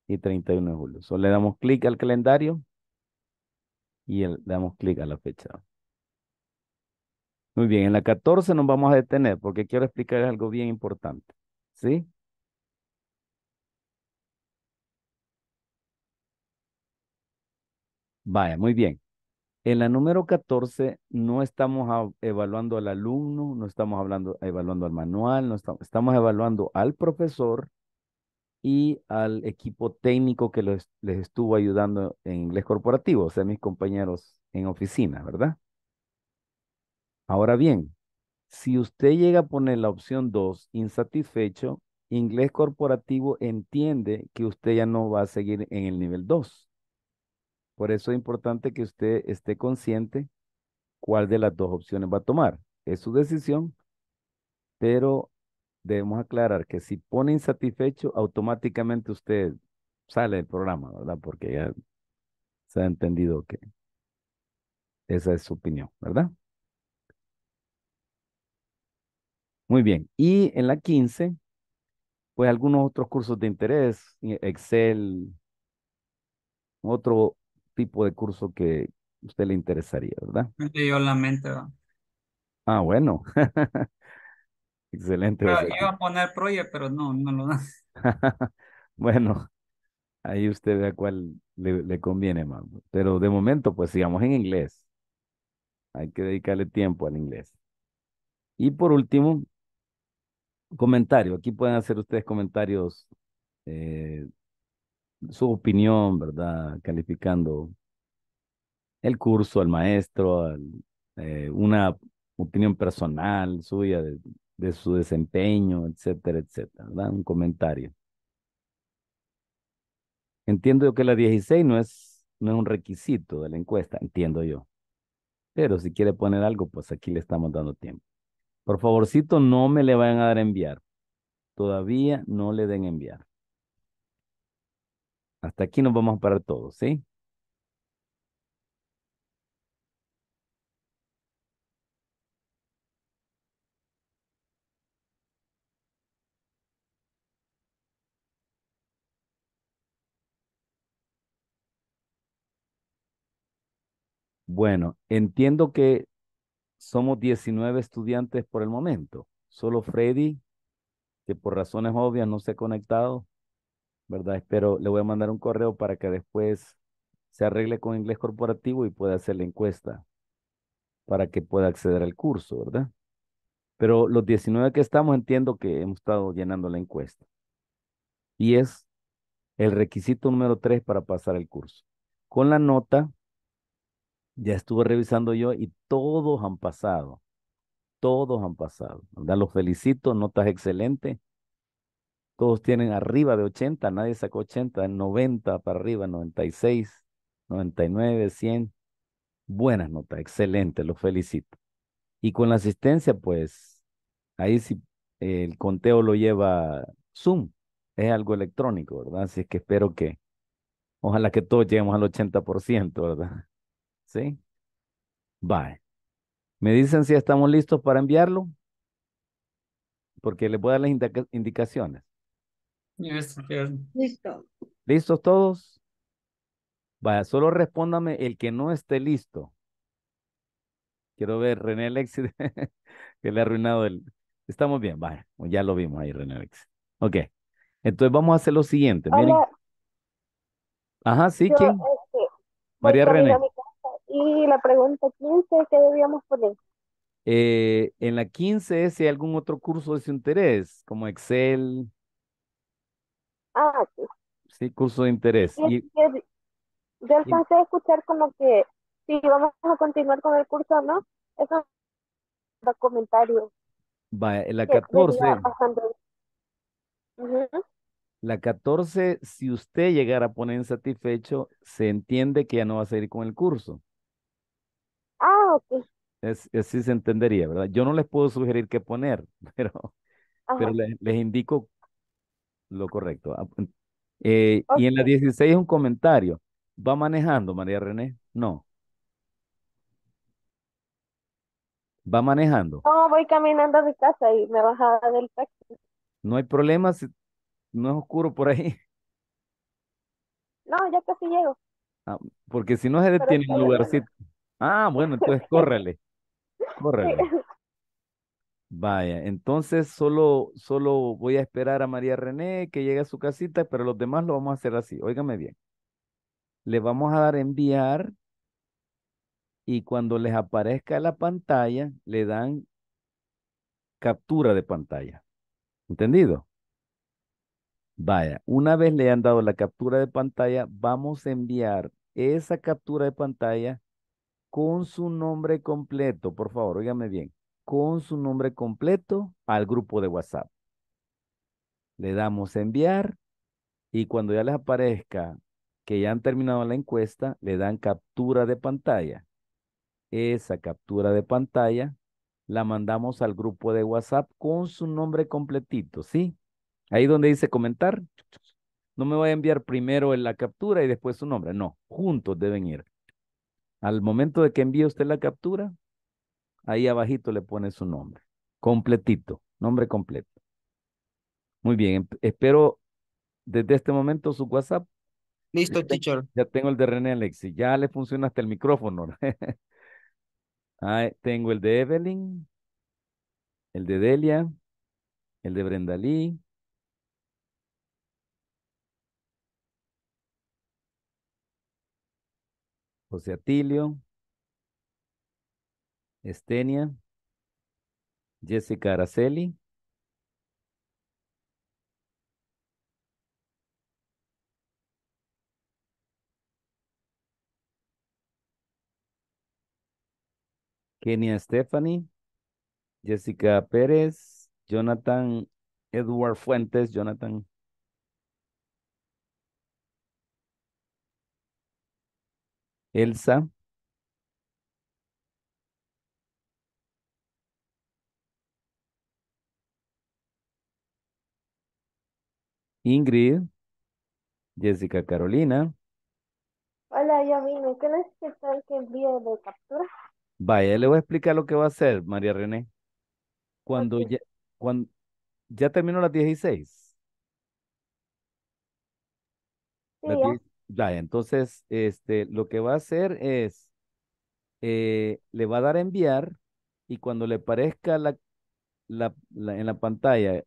y 31 de julio. Solo le damos clic al calendario y le damos clic a la fecha. Muy bien, en la 14 nos vamos a detener porque quiero explicar algo bien importante. ¿Sí? Vaya, muy bien. En la número 14 no estamos evaluando al alumno, no estamos hablando, evaluando al manual, no estamos, evaluando al profesor y al equipo técnico que les estuvo ayudando en inglés corporativo, o sea, mis compañeros en oficina, ¿verdad? Ahora bien, si usted llega a poner la opción 2, insatisfecho, inglés corporativo entiende que usted ya no va a seguir en el nivel 2 por eso es importante que usted esté consciente cuál de las dos opciones va a tomar. Es su decisión, pero debemos aclarar que si pone insatisfecho, automáticamente usted sale del programa, ¿verdad? Porque ya se ha entendido que esa es su opinión, ¿verdad? Muy bien. Y en la 15, pues algunos otros cursos de interés, eh, Excel, otro, tipo de curso que usted le interesaría, ¿verdad?
Yo la mente,
Ah, bueno. [laughs] Excelente. Pero, iba
a poner proyecto, pero no, no lo
[laughs] bueno, ahí usted vea cuál le, conviene más. Pero de momento, pues sigamos en inglés. Hay que dedicarle tiempo al inglés. Y por último, comentario. Aquí pueden hacer ustedes comentarios eh, su opinión, ¿verdad? Calificando el curso, al maestro, eh, una opinión personal suya de, su desempeño, etcétera, etcétera, ¿verdad? Un comentario. Entiendo yo que la 16 no es, no es un requisito de la encuesta, entiendo yo. Pero si quiere poner algo, pues aquí le estamos dando tiempo. Por favorcito, no me le vayan a dar enviar. Todavía no le den enviar. Hasta aquí nos vamos a parar todos, ¿sí? Bueno, entiendo que somos 19 estudiantes por el momento. Solo Freddy, que por razones obvias no se ha conectado, ¿verdad? Espero, le voy a mandar un correo para que después se arregle con inglés corporativo y pueda hacer la encuesta para que pueda acceder al curso, ¿verdad? Pero los 19 que estamos entiendo que hemos estado llenando la encuesta. Y es el requisito número 3 para pasar el curso. Con la nota, ya estuve revisando yo y todos han pasado. Todos han pasado. ¿verdad? Los felicito, notas excelentes. Todos tienen arriba de 80, nadie sacó 80, 90 para arriba, 96, 99, 100. Buenas notas, excelente, los felicito. Y con la asistencia, pues, ahí sí el conteo lo lleva Zoom, es algo electrónico, ¿verdad? Así es que espero que, ojalá que todos lleguemos al 80%, ¿verdad? [laughs] ¿Sí? Bye. Me dicen si estamos listos para enviarlo, porque les voy a dar las indicaciones.
Listo.
¿Listos todos? Vaya, solo respóndame el que no esté listo. Quiero ver, René Alexis, [laughs] que le ha arruinado el... Estamos bien, vaya, ya lo vimos ahí, René Alexis. Ok, entonces vamos a hacer lo siguiente. Miren. Ajá, sí, ¿quién? Este, María René.
Y la pregunta 15, ¿qué debíamos poner?
Eh, en la 15, si hay algún otro curso de su interés, como Excel, Ah, sí. curso de interés. Y,
yo alcancé a escuchar como que si vamos a continuar con el curso no, eso un comentario
Va, la 14. La 14, si usted llegara a poner satisfecho se entiende que ya no va a seguir con el curso.
Ah, ok.
Es, así se entendería, ¿verdad? Yo no les puedo sugerir qué poner, [laughs] pero, pero les, les indico lo correcto. Ah, eh, y en la 16 un comentario. ¿Va manejando María René? No. ¿Va manejando?
No, voy caminando a mi casa y me bajaba del taxi.
No hay problema no es oscuro por ahí.
No, ya casi llego.
Ah, porque si no se detiene en un lugarcito. Ah, bueno, entonces [laughs] córrele. Córrele. Vaya, entonces solo, solo voy a esperar a María René que llegue a su casita, pero los demás lo vamos a hacer así. Óigame bien. Le vamos a dar enviar y cuando les aparezca la pantalla, le dan captura de pantalla. ¿Entendido? Vaya, una vez le han dado la captura de pantalla, vamos a enviar esa captura de pantalla con su nombre completo, por favor, óigame bien con su nombre completo al grupo de WhatsApp. Le damos enviar y cuando ya les aparezca que ya han terminado la encuesta, le dan captura de pantalla. Esa captura de pantalla la mandamos al grupo de WhatsApp con su nombre completito, ¿sí? Ahí donde dice comentar, no me voy a enviar primero la captura y después su nombre, no, juntos deben ir. Al momento de que envíe usted la captura, ahí abajito le pone su nombre, completito, nombre completo. Muy bien, em, espero desde este momento su WhatsApp. Listo, teacher. Ya tengo el de René Alexi, ya le funciona hasta el micrófono. [laughs] tengo el de Evelyn, el de Delia, el de Brendalí. José Atilio. Estenia, Jessica Araceli. Kenia Stephanie, Jessica Pérez, Jonathan Edward Fuentes, Jonathan. Elsa. Ingrid, Jessica Carolina.
Hola, yo vine.
¿Qué necesito que envíe de captura?
Vaya, le voy a explicar lo que va a hacer, María René. Cuando ya, cuando ya terminó las 16. entonces, este, lo que va a hacer es, eh, le va a dar a enviar y cuando le parezca la, la, la en la pantalla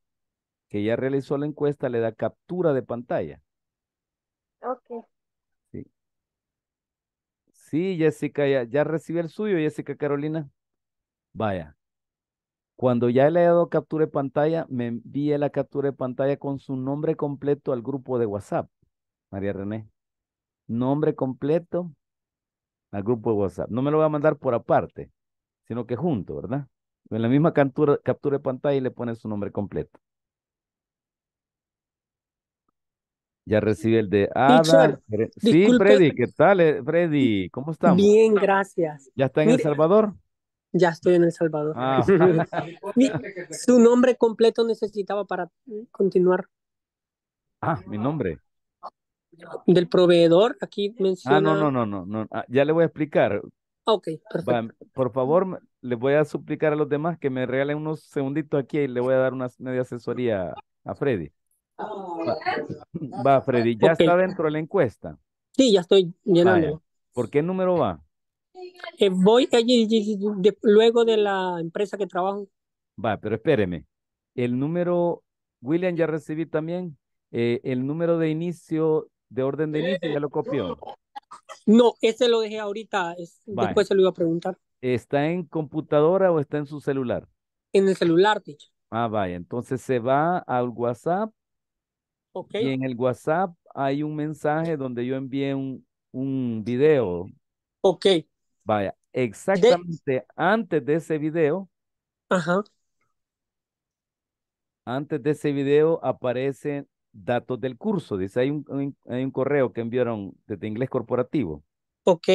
que ya realizó la encuesta le da captura de pantalla. Ok. Sí, sí Jessica, ya, ya el suyo, Jessica Carolina. Vaya. Cuando ya le he dado captura de pantalla, me envíe la captura de pantalla con su nombre completo al grupo de WhatsApp. María René. Nombre completo al grupo de WhatsApp. No me lo va a mandar por aparte, sino que junto, ¿verdad? En la misma captura, captura de pantalla y le pone su nombre completo. Ya recibí el de Ada. sí, Freddy, ¿qué tal, eh? Freddy? ¿Cómo estamos? Bien,
gracias. ¿Ya
está en El Salvador?
Ya estoy en El Salvador. Ah. [laughs] Su nombre completo necesitaba para continuar.
Ah, mi nombre. Del proveedor, aquí ah, menciona. Ah, no, no, no, no. Ah, ya le voy a explicar. Ok, perfecto. por favor, le voy a suplicar a los demás que me regalen unos segunditos aquí y le voy a dar una media asesoría a Freddy. Va, Freddy, ¿ya está dentro de la encuesta?
Sí, ya estoy llenando. Ah,
¿Por qué número va?
Eh, voy allí luego de la empresa que
trabajo. Va, pero espéreme. El número, William, ya recibí también. Eh, el número de inicio, de orden de inicio, ya lo copió. No, ese
lo dejé ahorita. después se
lo iba a preguntar. ¿Está en computadora o está en su celular?
En el celular, dicho
Ah, vaya. Entonces se va al WhatsApp y en el WhatsApp hay un mensaje donde yo envié un, un video. Ok. Vaya, exactamente antes de ese video. Ajá. Antes de ese video aparecen datos del curso. Dice, hay un, hay un correo que enviaron desde inglés corporativo. Ok.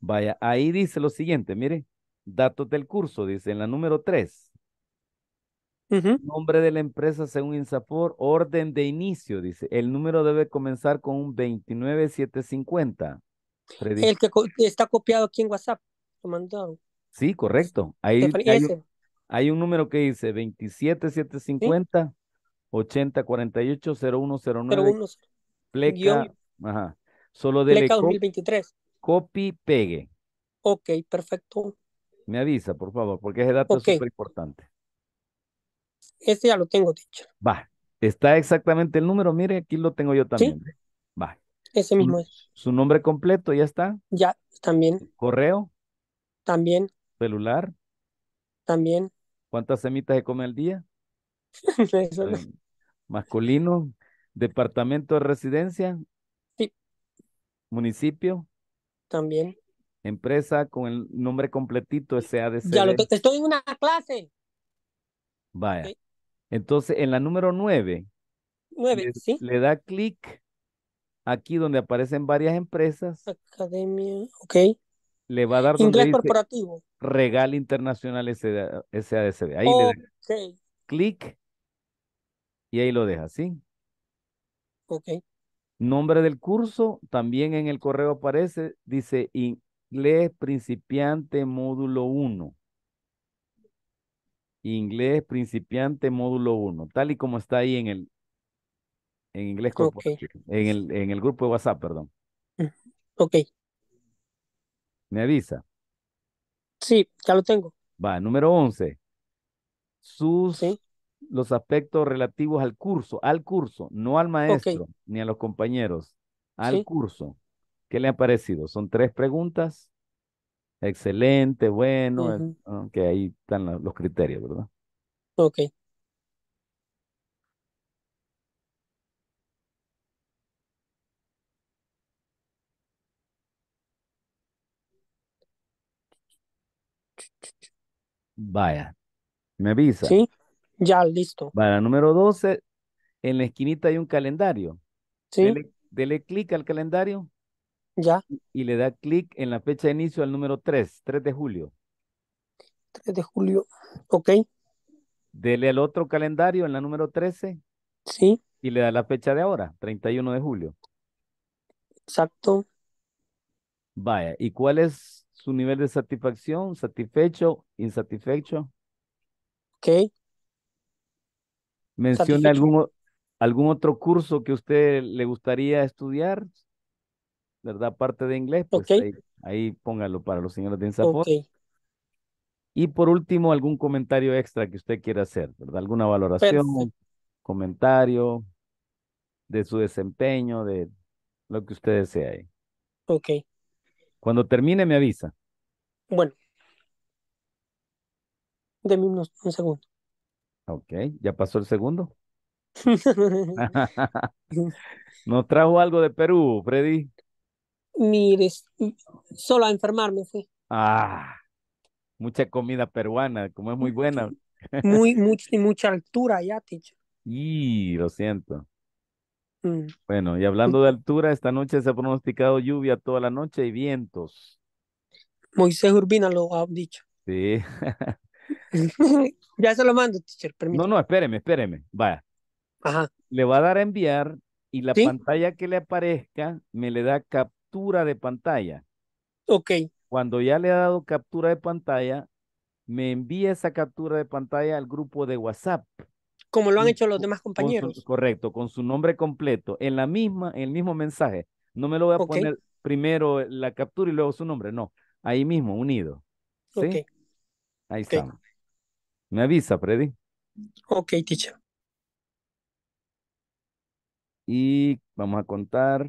Vaya, ahí dice lo siguiente, mire, datos del curso, dice en la número 3. Nombre de la empresa según Insapor, orden de inicio, dice. El número debe comenzar con un 29750. El
que está copiado aquí en WhatsApp, lo
Sí, correcto. Ahí hay, un, número que dice 27750 80480109 8048 Pleca. Ajá. Solo de Pleca 2023. Copy, pegue. Ok, perfecto. Me avisa, por favor, porque ese dato es súper importante
ese ya lo tengo, dicho.
Va, está exactamente el número, mire, aquí lo tengo yo también. ¿eh? Va.
Ese mismo es.
Su nombre completo, ya está.
Ya, también.
Correo. También. Celular. También. ¿Cuántas semitas se come al día?
[laughs]
masculino. Departamento de residencia. Sí. Municipio. También. Empresa con el nombre completito SADC. Ya lo
estoy en una clase.
Vaya. Entonces, en la número 9,
9 le, ¿sí?
le da clic aquí donde aparecen varias empresas.
Academia,
ok. Le va a dar Inglés Regal Internacional SADCB. Ahí le da clic y ahí lo deja, ¿sí? Ok. Nombre del curso, también en el correo aparece, dice Inglés Principiante Módulo 1. Inglés principiante módulo 1, tal y como está ahí en el en inglés en el en el grupo de WhatsApp, perdón.
Mm, ok.
¿Me avisa? Sí, ya lo tengo. Va, número 11. Sus los aspectos relativos al curso, al curso, no al maestro ni a los compañeros, al curso. ¿Qué le ha parecido? Son tres preguntas excelente, bueno, que ahí están los criterios, ¿verdad? Ok. Vaya, me avisa. Sí. Ya, listo. Vaya, número 12, en la esquinita hay un calendario. Sí. Dele, dele clic al calendario. Ya. Y le da clic en la fecha de inicio al número 3, 3 de julio.
3 de julio,
ok. Dele al otro calendario en la número 13. Sí. Y le da la fecha de ahora, 31 de julio. Exacto. Vaya, ¿y cuál es su nivel de satisfacción? ¿Satisfecho? ¿Insatisfecho? Ok. ¿Menciona algún, algún otro curso que usted le gustaría estudiar? ¿verdad? Parte de inglés, pues ahí, póngalo para los señores de INSAFOR. Y por último, algún comentario extra que usted quiera hacer, ¿verdad? Alguna valoración, comentario de su desempeño, de lo que usted desea ahí. Ok. Cuando termine, me avisa.
Bueno. Deme un segundo.
Ok, ¿ya pasó el segundo?
[laughs]
[laughs] ¿Nos trajo algo de Perú, Freddy?
Mire, mm, solo a enfermarme fui.
Ah, mucha comida peruana, como es muy buena. Muy,
[laughs] y mucha altura ya, teacher.
Y lo siento. Mm. Bueno, y hablando de altura, esta noche se ha pronosticado lluvia toda la noche y vientos. Moisés Urbina lo ha dicho. Sí. [laughs] ya se lo mando, teacher. No, no, espéreme, espéreme. Vaya. Ajá. Le va a dar a enviar y la pantalla que le aparezca me le da cap captura de pantalla. Ok. Cuando ya le ha dado captura de pantalla, me envía esa captura de pantalla al grupo de WhatsApp.
Como lo han hecho los demás compañeros.
correcto, con su nombre completo, en la misma, en el mismo mensaje. No me lo voy a poner primero la captura y luego su nombre, no. Ahí mismo, unido. ¿Sí? Ahí está, Me avisa, Freddy. Ok, teacher. Y vamos a contar.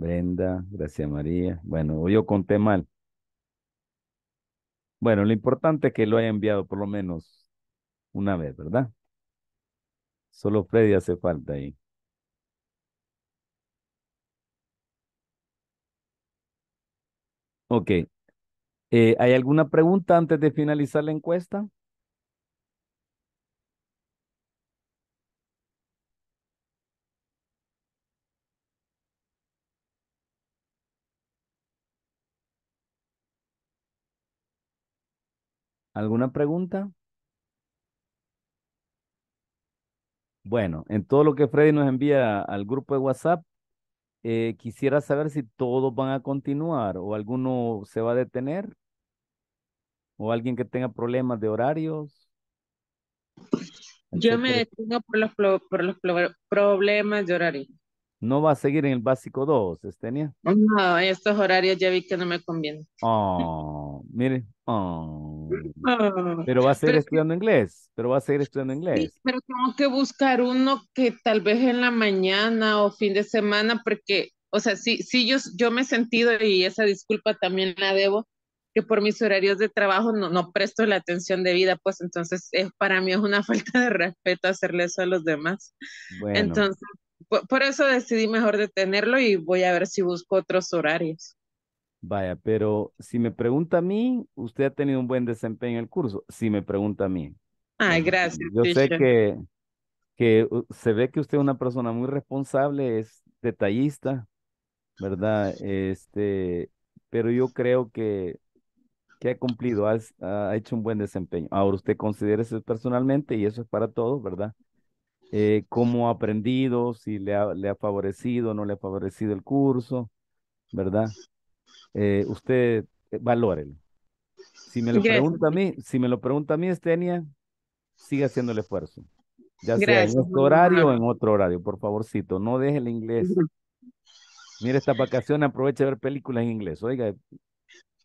Brenda, gracias María. Bueno, yo conté mal. Bueno, lo importante es que lo haya enviado por lo menos una vez, ¿verdad? Solo Freddy hace falta ahí. Ok. Eh, ¿Hay alguna pregunta antes de finalizar la encuesta? ¿Alguna pregunta? Bueno, en todo lo que Freddy nos envía al grupo de WhatsApp, eh, quisiera saber si todos van a continuar o alguno se va a detener o alguien que tenga problemas de horarios. Yo me
detengo por los, por los problemas de horario.
No va a seguir en el básico 2, Estenia.
No, estos horarios ya vi que no me convienen.
Oh, mire. Oh. Pero va a ser estudiando inglés, pero va a seguir estudiando inglés.
pero tengo que buscar uno que tal vez en la mañana o fin de semana, porque, o sea, sí, yo, yo me he sentido, y esa disculpa también la debo, que por mis horarios de trabajo no, no presto la atención debida, pues entonces eh, para mí es una [laughs] falta de respeto hacerle eso a los demás. Entonces, por eso decidí mejor detenerlo y voy a ver si busco otros horarios.
Vaya, pero si me pregunta a mí, usted ha tenido un buen desempeño en el curso, si me pregunta a mí. Ay, gracias. Yo sé que, que uh, se ve que usted es una persona muy responsable, es detallista, ¿verdad? Este, pero yo creo que, que ha cumplido, ha, hecho un buen desempeño. Ahora usted considera eso personalmente y eso es para todos, ¿verdad? Eh, cómo ha aprendido, si le ha, le ha favorecido, no le ha favorecido el curso, ¿verdad? Eh, usted eh, valore Si me lo pregunta a mí, si me lo pregunta a mí, Estenia, siga haciendo el esfuerzo. Ya sea en este horario o en otro horario, por favorcito, no deje el inglés. Mire, esta vacación aproveche de ver películas en inglés. Oiga,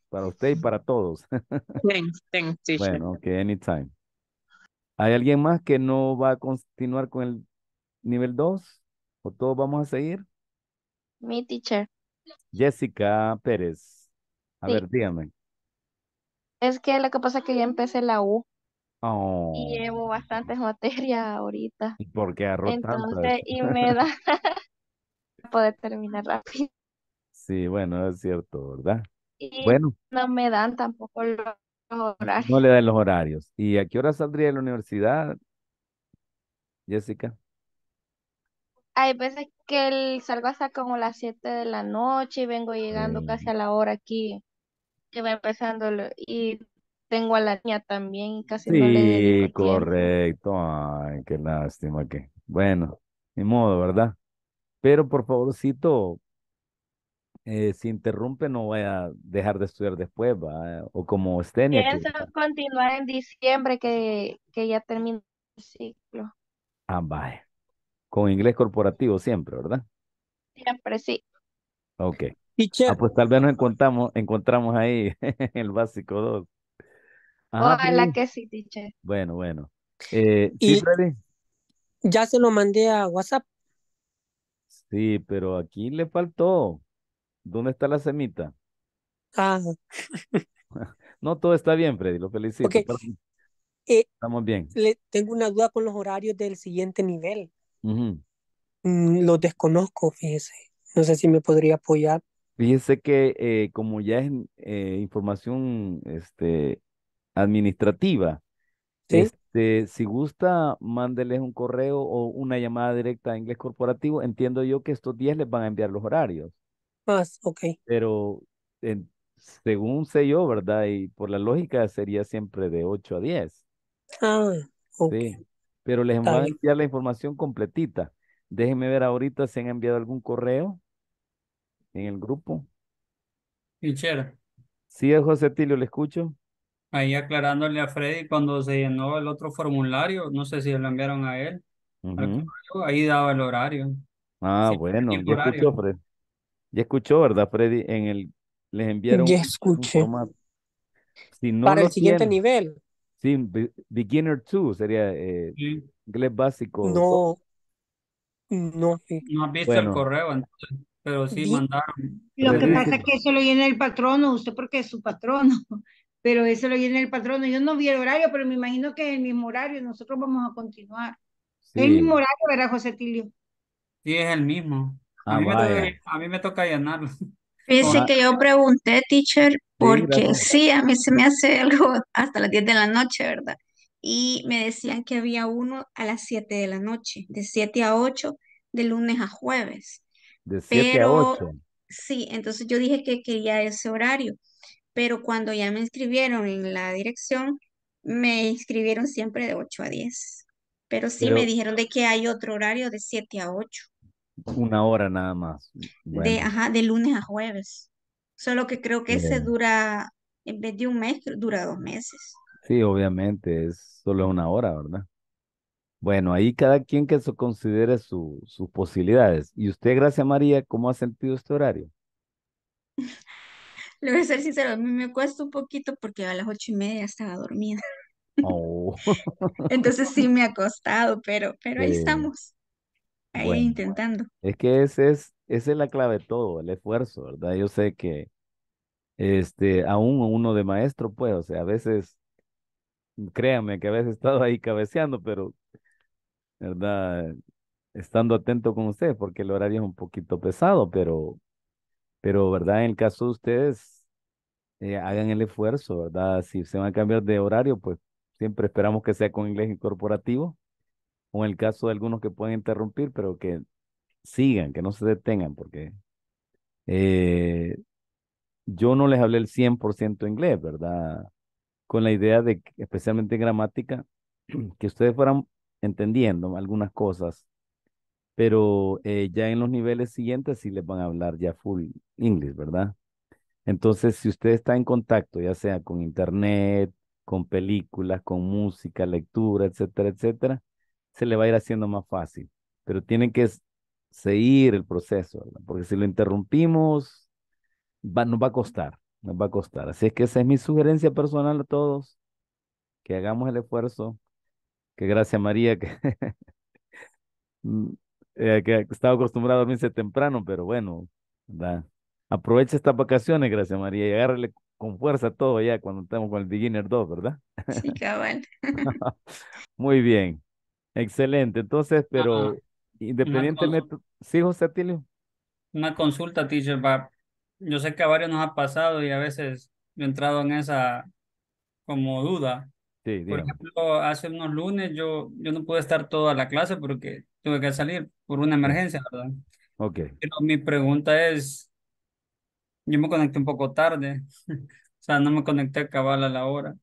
para usted y para todos. [laughs] Thanks, thanks, teacher. Bueno, anytime. ¿Hay alguien más que no va a continuar con el nivel 2? ¿O todos vamos a seguir?
Mi teacher.
Jessica Pérez. A ver, dígame.
Es que lo que pasa es que ya empecé la U.
Y oh.
llevo bastantes materias ahorita.
¿Y por qué y me da
[laughs] poder terminar rápido.
Sí, bueno, es cierto, ¿verdad? bueno.
No me dan tampoco los horarios. No
le dan los horarios. ¿Y a qué hora saldría de la universidad, Jessica?
hay veces que salgo hasta como las 7 de la noche y vengo llegando casi a mm. la hora aquí que va empezando y tengo a la niña también casi sí,
correcto. Ay, qué lástima que. Bueno, ni modo, ¿verdad? Pero por favorcito, eh, si interrumpe, no voy a dejar de estudiar después, ¿va? O como estén Pienso
a continuar en diciembre que, que ya termina el ciclo.
Ah, vaya con inglés corporativo siempre, ¿verdad?
Siempre, sí.
Ok. Ah, pues tal vez nos encontramos, encontramos ahí [laughs] el básico 2. Ah, Ojalá pues. que sí, tiche. Bueno, bueno. Eh, ¿Sí,
Freddy?
Ya se lo mandé a WhatsApp.
Sí, pero aquí le faltó. ¿Dónde está la semita?
Ah. [laughs]
no, todo está bien, Freddy, lo felicito. Eh, estamos bien.
le tengo una duda con los horarios del siguiente nivel. Mm, lo desconozco, fíjese. No sé si me podría apoyar.
Fíjese que eh, como ya es eh, información este, administrativa, este, si gusta, mándeles un correo o una llamada directa a Inglés Corporativo. Entiendo yo que estos días les van a enviar los horarios. ah okay Pero según sé yo, ¿verdad? Y por la lógica sería siempre de 8 a 10. Ah, ok pero les voy a enviar la información completita. Déjenme ver ahorita si han enviado algún correo en el grupo. Sí, es José Tilio, le escucho.
Ahí aclarándole a Freddy cuando se llenó el otro formulario, no sé si lo enviaron a él. Ahí daba el horario.
Ah, bueno, ya escuchó, Freddy. Ya escuchó, ¿verdad, Freddy? En el les enviaron. Ya
escuché.
Para el siguiente nivel beginner 2 sería eh, inglés básico. No, no. No has visto el correo,
pero sí, mandaron.
Lo que pasa es
que eso lo llena el patrono, usted porque es su patrono, [laughs] pero eso lo llena el patrono. Yo no vi el horario, pero me imagino que es el mismo horario, nosotros vamos a continuar. Es el mismo horario, ¿verdad, José Tilio?
Sí, es el mismo. a, ah, mí toca, a mí me toca llenarlo. [laughs] Fíjese que
yo pregunté, teacher, porque sí, a mí se me hace [laughs] algo hasta las 10 de la noche, ¿verdad? Y me
decían que había
uno a las 7 de la noche, de 7 a 8, de lunes a jueves.
De 7 pero, a 8.
Sí, entonces yo dije que quería ese horario, pero cuando ya me inscribieron en la dirección, me inscribieron siempre de 8 a 10. Pero sí me dijeron de que hay otro horario de 7 a 8.
Una hora nada más. De,
de lunes a jueves. Solo que creo que ese eh. dura, en vez de un mes, dura dos meses.
Sí, obviamente, es solo una hora, ¿verdad? Bueno, ahí cada quien que eso considere sus posibilidades. Y usted, gracias María, ¿cómo ha sentido este horario?
[laughs] Le voy a ser sincero, a mí me cuesta un poquito porque a las ocho y media estaba dormida.
Oh. [laughs] Entonces sí
me ha costado, pero, pero ahí [laughs] estamos ahí intentando.
Es que es, esa es la clave de todo, el esfuerzo, ¿verdad? Yo sé que este, aún uno de maestro, pues, o sea, a veces, créanme que a veces he [laughs] estado ahí cabeceando, pero, ¿verdad? Estando atento con ustedes, porque el horario es un poquito pesado, pero, pero, ¿verdad? En el caso de ustedes, eh, hagan el esfuerzo, ¿verdad? Si se van a cambiar de horario, pues siempre esperamos que sea con inglés incorporativo, o en el caso de algunos que pueden interrumpir, pero que sigan, que no se detengan, porque eh, yo no les hablé el 100% inglés, ¿verdad? Con la idea de, especialmente en gramática, [clears throat] que ustedes fueran entendiendo algunas cosas, pero eh, ya en los niveles siguientes sí les van a hablar ya full inglés, ¿verdad? Entonces, si usted está en contacto, ya sea con internet, con películas, con música, lectura, etcétera, etcétera, se le va a ir haciendo más fácil, pero tienen que seguir el proceso, porque si lo interrumpimos, nos va a costar, nos va a costar. Así es que esa es mi sugerencia personal a todos, que hagamos el esfuerzo, que gracias María, que, [laughs] mm, eh, que estaba acostumbrado a dormirse temprano, pero bueno, ¿verdad? aprovecha estas vacaciones, gracias María, y agárrele con fuerza todo ya cuando estamos con el Beginner 2, ¿verdad? Sí, cabal. [laughs] Muy bien. Excelente, entonces, pero independientemente, ¿sí, José Tilio.
Una consulta, teacher, yo sé que a varios nos ha pasado y a veces he entrado en esa como duda. Sí, por ejemplo, hace unos lunes yo, yo no pude estar toda la clase porque tuve que salir por una emergencia, ¿verdad?
Ok. Pero
mi pregunta es, yo me conecté un poco tarde, [laughs] o sea, no me conecté a cabal a la hora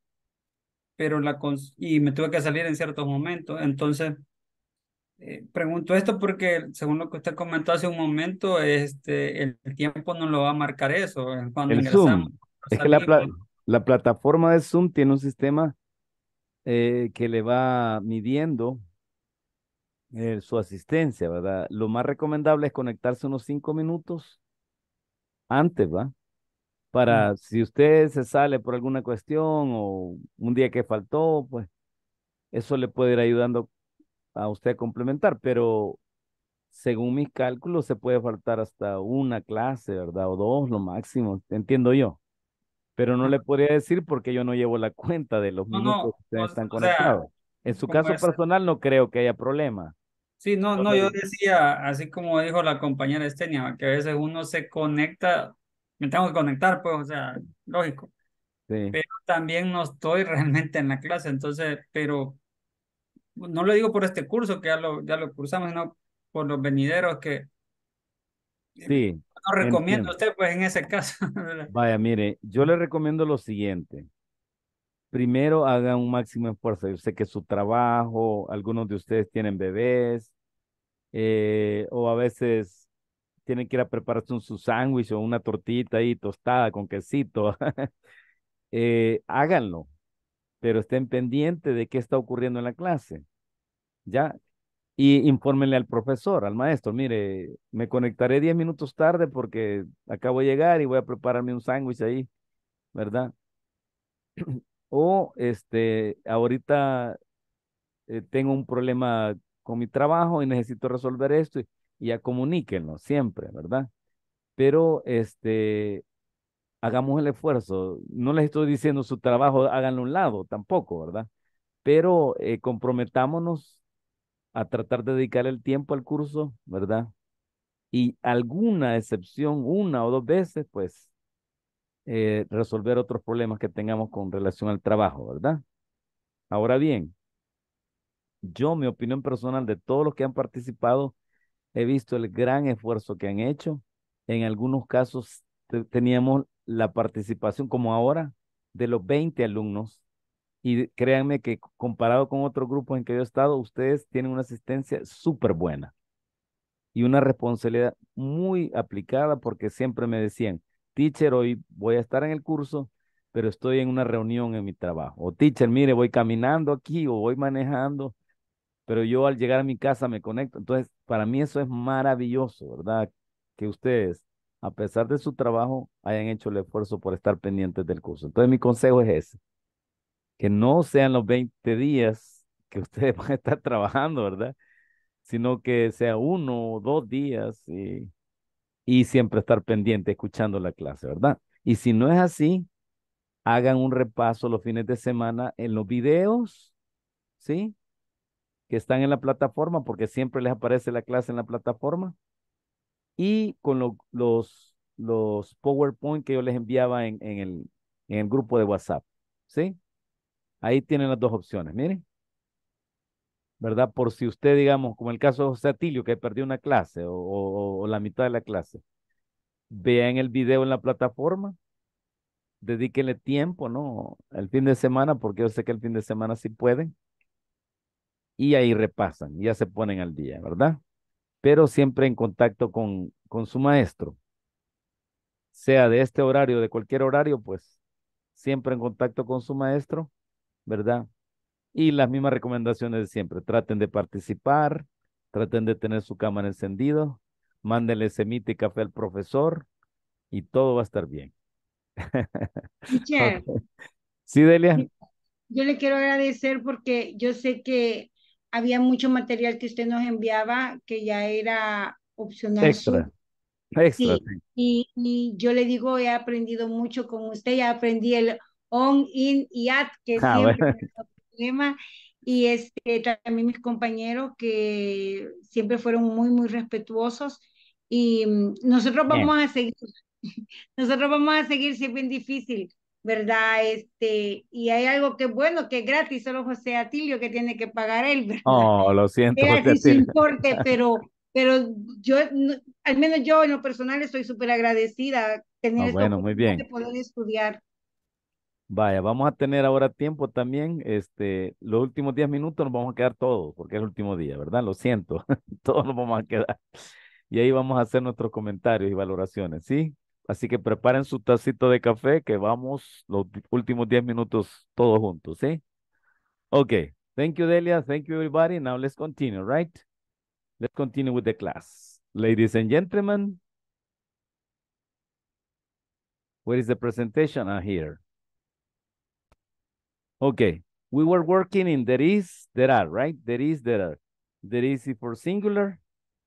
pero la y me tuve que salir en ciertos momentos. Entonces, eh, pregunto esto porque, según lo que usted comentó hace un momento, este, el tiempo no lo va a marcar eso. Cuando el que
la, plataforma de Zoom tiene un sistema eh, que le va midiendo eh, su asistencia, ¿verdad? Lo más recomendable es conectarse unos cinco minutos antes, ¿va? para si usted se sale por alguna cuestión o un día que faltó, pues eso le puede ir ayudando a usted a complementar, pero según mis cálculos se puede faltar hasta una clase, ¿verdad? O dos, lo máximo, entiendo yo. Pero no le podría decir porque yo no llevo la cuenta de los minutos que ustedes pues, están conectados. en su caso personal no creo que haya problema.
Sí, no, no, yo decía, así como dijo la compañera Estenia, que a veces uno se conecta me tengo que conectar, pues, o sea, lógico. Sí. Pero también no estoy [laughs] realmente en la clase, entonces, pero no lo digo por este curso que ya lo, ya lo cursamos, sino por los venideros que
eh, sí, no recomiendo a usted,
pues en ese caso. [laughs]
Vaya, mire, yo le recomiendo lo siguiente. Primero haga un máximo esfuerzo. Yo sé que su trabajo, algunos de ustedes tienen bebés, eh, o a veces tienen que ir a prepararse un su sándwich o una tortita ahí tostada con quesito. [laughs] Eh, háganlo, pero estén pendientes de qué está ocurriendo en la clase. ¿Ya? Y infórmenle al profesor, al maestro, mire, me conectaré diez minutos tarde porque acabo de llegar y voy a prepararme un sándwich ahí, ¿verdad? [clears throat] o este, ahorita eh, tengo un problema con mi trabajo y necesito resolver esto. Y, y a comuníquenlo siempre, ¿verdad? Pero este, hagamos el esfuerzo. No les estoy diciendo su trabajo, háganlo a un lado tampoco, ¿verdad? Pero eh, comprometámonos a tratar de dedicar el tiempo al curso, ¿verdad? Y alguna excepción, una o dos veces, pues eh, resolver otros problemas que tengamos con relación al trabajo, ¿verdad? Ahora bien, yo, mi opinión personal de todos los que han participado, He visto el gran esfuerzo que han hecho. En algunos casos teníamos la participación, como ahora, de los 20 alumnos. Y créanme que comparado con otro grupo en que yo he estado, ustedes tienen una asistencia súper buena y una responsabilidad muy aplicada porque siempre me decían, teacher, hoy voy a estar en el curso, pero estoy en una reunión en mi trabajo. O teacher, mire, voy caminando aquí o voy manejando, pero yo al llegar a mi casa me conecto. Entonces, para mí eso es maravilloso, ¿verdad? Que ustedes, a pesar de su trabajo, hayan hecho el esfuerzo por estar pendientes del curso. Entonces mi consejo es ese, que no sean los 20 días que [laughs] ustedes van a estar trabajando, ¿verdad? Sino que sea uno o dos días y, y siempre estar pendiente escuchando la clase, ¿verdad? Y si no es así, hagan un repaso los fines de semana en los videos, ¿sí? que están en la plataforma, porque siempre les aparece la clase en la plataforma, y con los, los PowerPoint que yo les enviaba en, en, el, en el grupo de WhatsApp. ¿Sí? Ahí tienen las dos opciones, miren. ¿Verdad? Por si usted, digamos, como el caso de José Atilio, que perdió una clase o, la mitad de la clase, vea en el video en la plataforma, dedíquenle tiempo, ¿no? El fin de semana, porque yo sé que el fin de semana sí pueden y ahí repasan, ya se ponen al día, ¿verdad? Pero siempre en contacto con, con su maestro, sea de este horario, de cualquier horario, pues siempre en contacto con su maestro, ¿verdad? Y las mismas recomendaciones de siempre, traten de participar, traten de tener su cámara encendida, mándenle semita y café al profesor y todo va a estar bien. [laughs] Sí, Delia.
Yo le quiero agradecer porque yo sé que había mucho material que usted nos enviaba que ya era opcional. Extra. Extra. y, yo le digo, he aprendido mucho con usted, ya aprendí el on, in y at, que es ah, el problema. Y este, también mis compañeros que siempre fueron muy, muy respetuosos. Y mm, nosotros vamos a seguir, [laughs] nosotros vamos a seguir, si es bien difícil, ¿verdad? Este, y hay algo que es bueno, que es gratis, solo José Atilio que tiene que pagar él,
Oh,
lo siento. Es importe, [laughs] pero,
pero yo, al menos yo en lo personal estoy súper agradecida tener ah, bueno, muy bien. de poder estudiar.
Vaya, vamos a tener ahora tiempo también, este, los últimos 10 minutos nos vamos a quedar todos, porque es el último día, ¿verdad? Lo siento, [laughs] todos nos vamos a quedar. Y ahí vamos a hacer nuestros comentarios y valoraciones, ¿sí? Así que preparen su tacito de café que vamos los últimos 10 minutos todos juntos, ¿sí? Okay. Thank you, Delia. Thank you, everybody. Now let's continue, right? Let's continue with the class. Ladies and gentlemen, where is the presentation? Ah, here. Okay. We were working in there is, there are, right? There is, there are. There is for singular.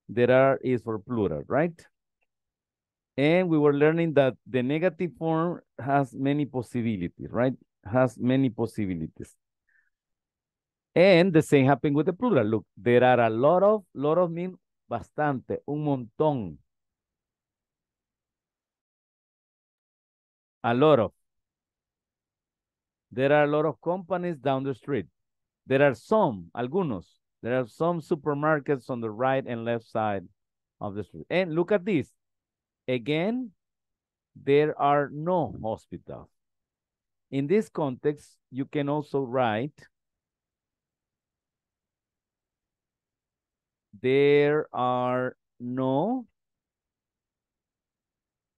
There are is for plural, right? And we were learning that the negative form has many possibilities, right? Has many possibilities. And the same happened with the plural. Look, there are a lot of, lot of means bastante, un montón. A lot of. There are a lot of companies down the street. There are some, algunos. There are some supermarkets on the right and left side of the street. And look at this. Again, there are no hospitals. In this context, you can also write there are no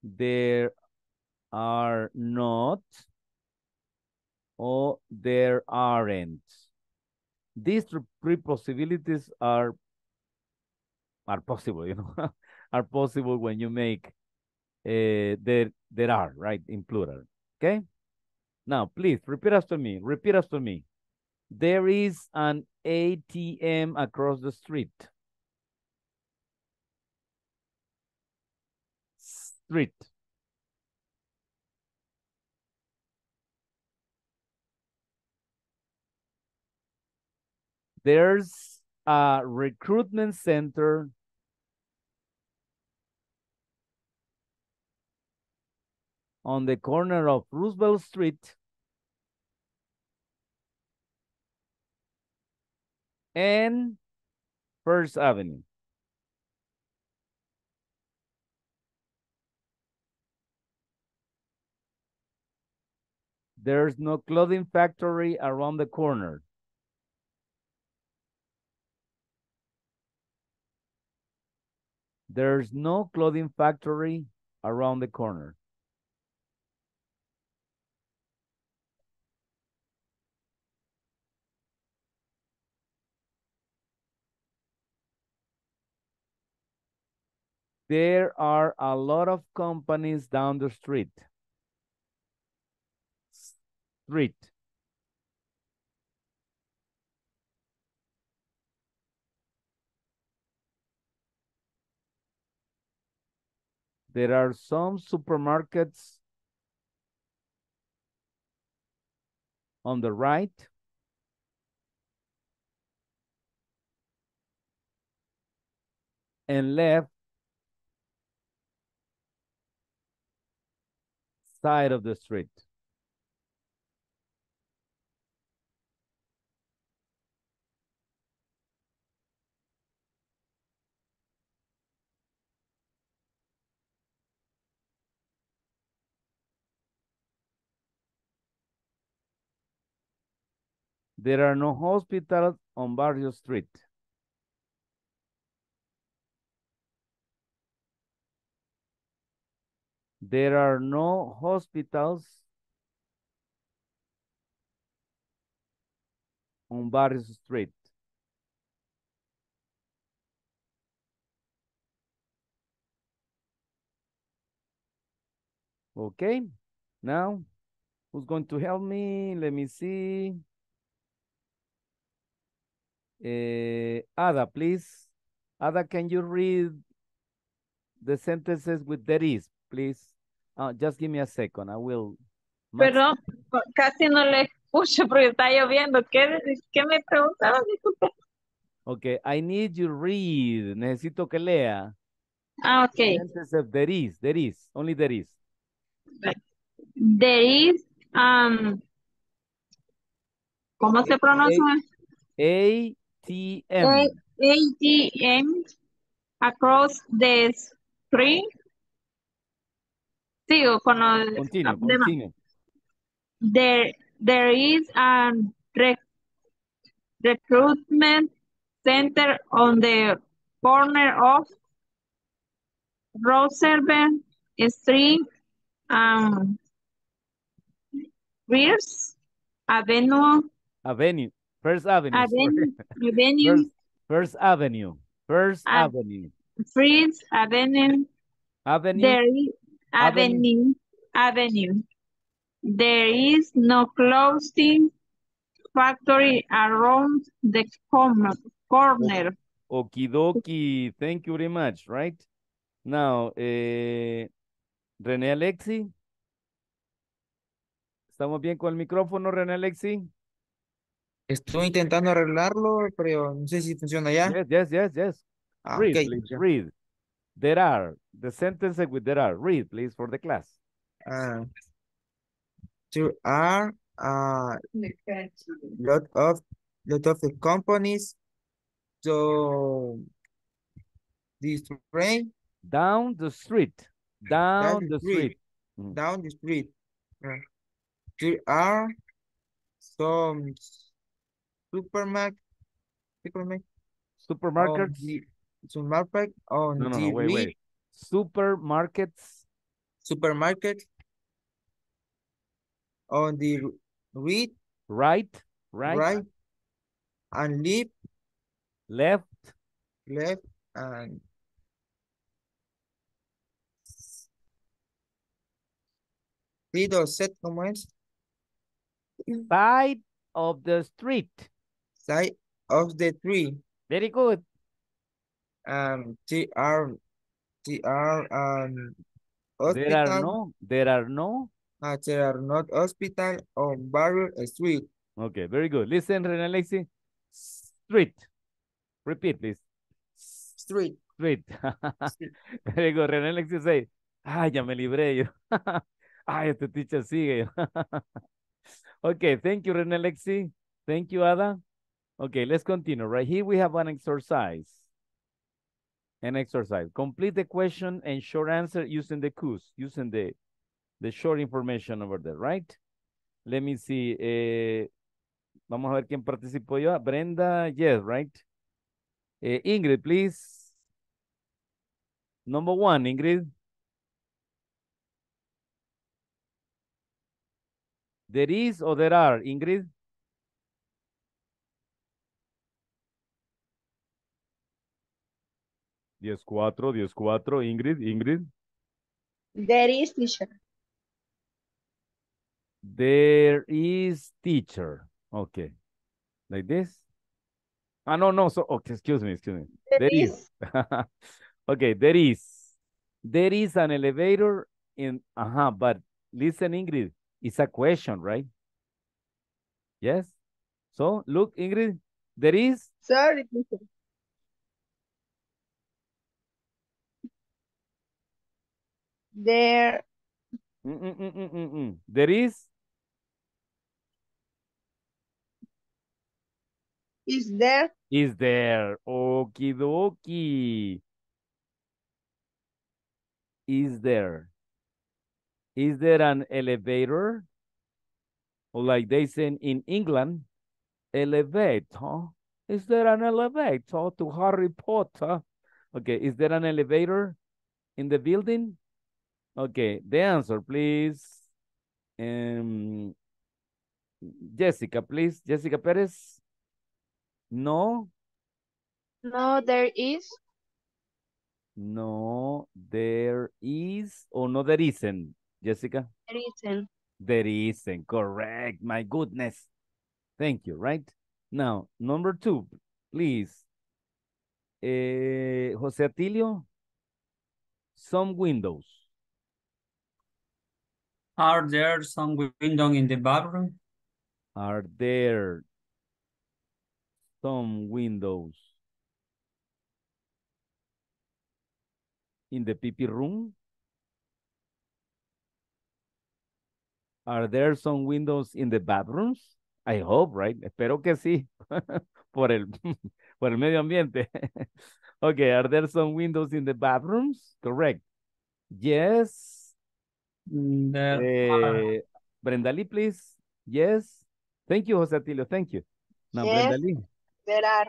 there are not or there aren't. These three possibilities are are possible, you know, [laughs] are possible when you make uh, there, there are, right, in plural, okay? Now, please, repeat after me, repeat after me. There is an ATM across the street. Street. There's a recruitment center on the corner of Roosevelt Street and First Avenue. There's no clothing factory around the corner. There's no clothing factory around the corner. There are a lot of companies down the street. Street. There are some supermarkets on the right. And left side of the street. There are no hospitals on Barrio Street. There are no hospitals on Barrios Street. Okay, now who's going to help me? Let me see. Uh, Ada, please. Ada, can you read the sentences with there is, please? just give me a second, I will...
Perdón, casi no le escucho porque está lloviendo. ¿Qué, qué me preguntaba?
Ok, I need you read. Necesito que lea. Ah, ok. There is, there is, only there is.
There is, um,
¿cómo se pronuncia? ATM.
ATM across the street Sigo con There, there is a rec recruitment center on the corner of Roosevelt Street and Rears Avenue.
Avenue. First Avenue. Avenue.
Avenue.
First, First Avenue. First Avenue.
First Avenue.
Avenue. Avenue.
Avenue. There is no closing factory around the corner.
Okidoki, Thank you very much, right? Now, eh, René Alexi. ¿Estamos bien con el micrófono, René Alexi? Estoy intentando arreglarlo, pero no sé si funciona ya. Yes, yes, yes, ah, There are. The sentences with there are. Read, please, for the class. Uh, there are
a uh, lot of lot of the companies so this train down the street down, down the street, street. Mm. down the street uh, there are some supermarket supermarket supermarkets supermarket on no, no, TV. No, wait, wait. Supermarkets. Supermarket. On the read. Right. Right. Right. And leave. Left. Left and read or set commands. Side of the street. Side of the tree. Very good. Um, um there are there are um hospital. There are no there are no uh, there are not hospital or
Barrier Street. Okay, very good. Listen, René Lexi. Street. Repeat, please. Street. Street. [laughs] very good. René Lexi say, ay, ya me libré yo. [laughs] Ay, este teacher sigue. [laughs] okay, thank you, René Lexi. Thank you, Ada. Okay, let's continue. Right here we have an exercise. An exercise. Complete the question and short answer using the quiz, using the, the short information over there, right? Let me see. Eh, vamos a ver quién participó yo. Brenda, yes, right? Eh, Ingrid, please. Number one, Ingrid. There is or there are, Ingrid? 10-4, 10-4. Ingrid, Ingrid.
There is teacher.
There is teacher. Okay. Like this? Ah, no, no. So, okay, excuse me, excuse me. There, there is. is. [laughs] okay, there is. There is an elevator in, uh-huh, but listen, Ingrid, it's a question, right? Yes? So, look, Ingrid, there is.
Sorry, teacher.
There.
Mm -mm -mm there is. Is there? Is there. Okie dokie. Is there? Is there an elevator? Or like they say in England, elevator. Is there an elevator to Harry Potter? Okay, is there an elevator in the building? Okay, the answer, please. Um, Jessica, please. Jessica Perez? No?
No, there is.
No, there is or no, there isn't, Jessica? There isn't. There isn't, correct. My goodness. Thank you, right? Now, number two, please. Uh, Jose Atilio, some windows.
Are there some windows in the bathroom?
Are there some windows in the PP room? Are there some windows in the bathrooms? I hope, right? Espero que sí, [laughs] por, el, [laughs] por el medio ambiente. [laughs] okay, are there some windows in the bathrooms? Correct. Yes, there mm, eh, eh, Brenda Lee, please. Yes. Thank you, Jose Atilio. Thank you. Now, yes, Brenda Lee. There are.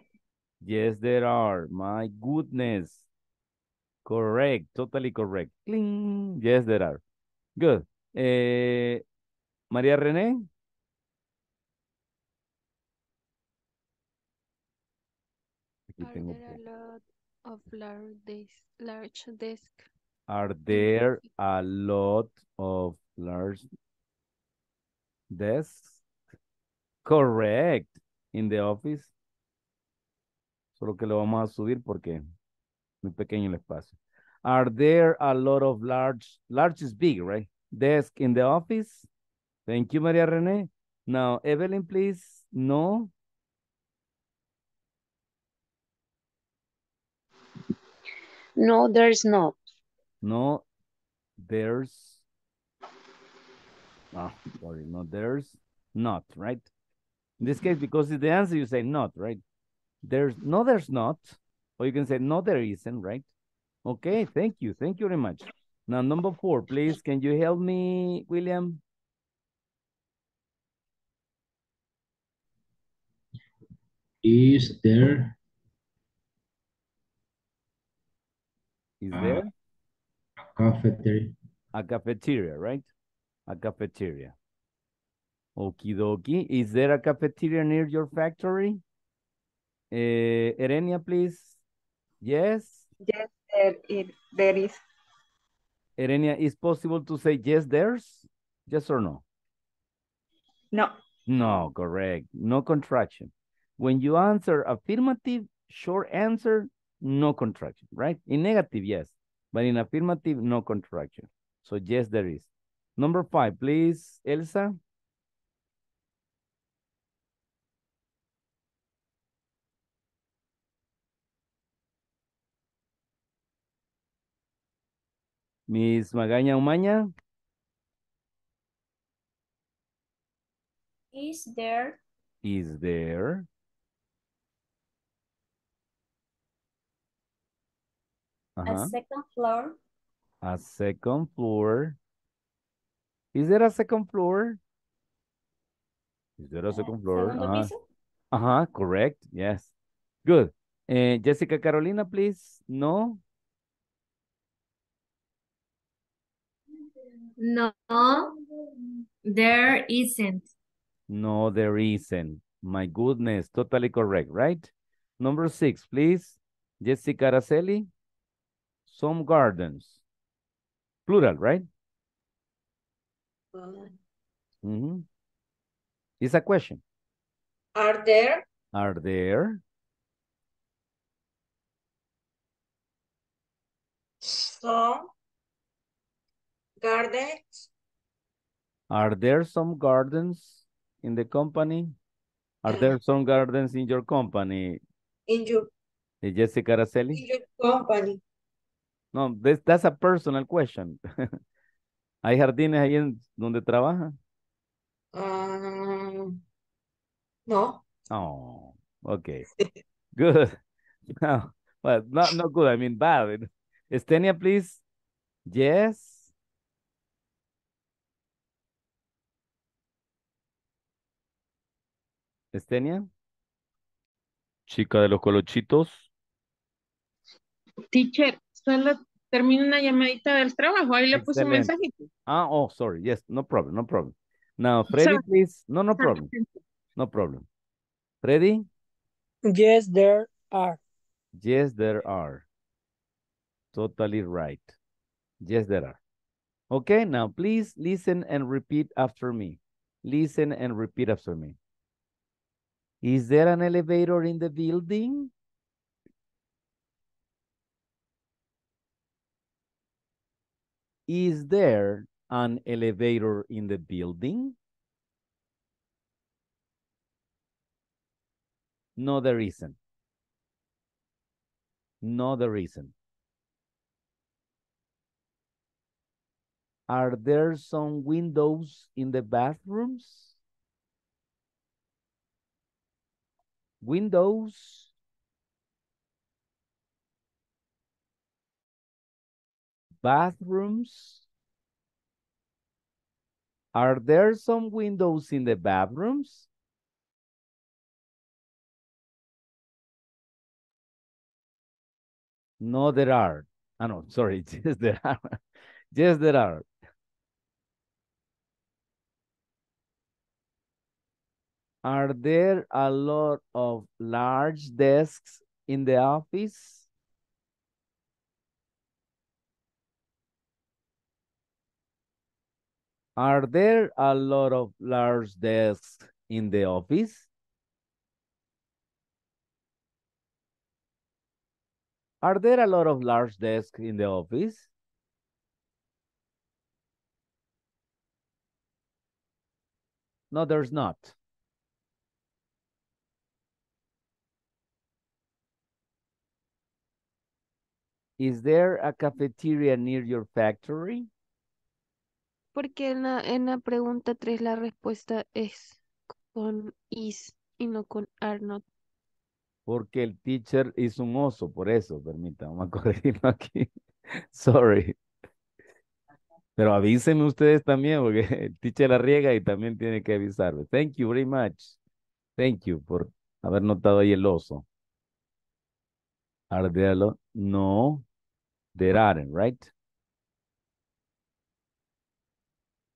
Yes, there are. My goodness. Correct. Totally correct.
Cling.
Yes, there are. Good. Eh, María René. Are there a
lot of large, large
Are there a lot of large desks. Correct. In the office. Solo que lo vamos a subir porque muy pequeño el espacio. Are there a lot of large, large is big, right? Desk in the office. Thank you, Maria Rene. Now, Evelyn, please. No.
No, there's not.
No, there's Oh, sorry, no, there's not, right? In this case, because it's the answer, you say not, right? There's no, there's not. Or you can say no, there isn't, right? Okay, thank you. Thank you very much. Now, number four, please, can you help me, William?
Is there? Is ah. there? A
cafeteria. A cafeteria, right? a cafeteria. Okie dokie. Is there a cafeteria near your factory? Uh, Erenia, please. Yes?
Yes, there, it, there is.
Erenia, is possible to say yes, there's? Yes or no? No. No, correct. No contraction. When you answer affirmative, short answer, no contraction, right? In negative, yes. But in affirmative, no contraction. So yes, there is. Number five, please, Elsa. Miss Magaña Umaña.
Is there?
Is there? Uh -huh. A uh-huh.
second floor.
A second floor. Is there a second floor? Is there a second floor? Uh -huh. uh -huh, correct. Yes. Good. Uh, Jessica Carolina, please. No.
No, there isn't.
No, there isn't. My goodness, totally correct, right? Number six, please. Jessica Araceli. Some gardens. Plural, right? Mm -hmm. It's a question.
Are there?
Are there?
Some gardens?
Are there some gardens in the company? Are there [clears throat] some gardens in your company? In your Jessica Araceli? In
your company.
No, this, that's a personal question. [laughs] ¿Hay jardines ahí en donde trabaja?
Uh, no.
Oh, okay. [laughs] good. [laughs] No, but not, not good. I mean bad. Estenia, please. Yes. Estenia. Chica de los colochitos.
Teacher, Solo. Termina una llamadita del trabajo. Ahí
le puse un mensajito.
Ah, oh, sorry. Yes, no problem, no problem. Now, Freddy, please. No, no ah, problem. No problem. Freddy?
Yes, there are.
Yes, there are. Totally right. Yes, there are. Okay, now please listen and repeat after me. Listen and repeat after me. Is there an elevator in the building? Is there an elevator in the building? No, there isn't. No, there isn't. Are there some windows in the bathrooms? Windows bathrooms? Are there some windows in the
bathrooms?
No, there are. I oh, ah, know, sorry, [laughs] yes, there are. yes, there are. Are there a lot of large desks in the office? Are there a lot of large desks in the office? Are there a lot of large desks in the office? No, there's not. Is there a cafeteria near your factory?
Porque en la, en la pregunta 3 la respuesta es con is y no con are not.
Porque el teacher es un oso, por eso, permítanme vamos a [laughs] corregirlo aquí. Sorry. Pero avísenme ustedes también, porque [laughs] el teacher la riega y también tiene que avisarme. Thank you very much. Thank you por haber notado ahí el oso. Are No, there aren't, right?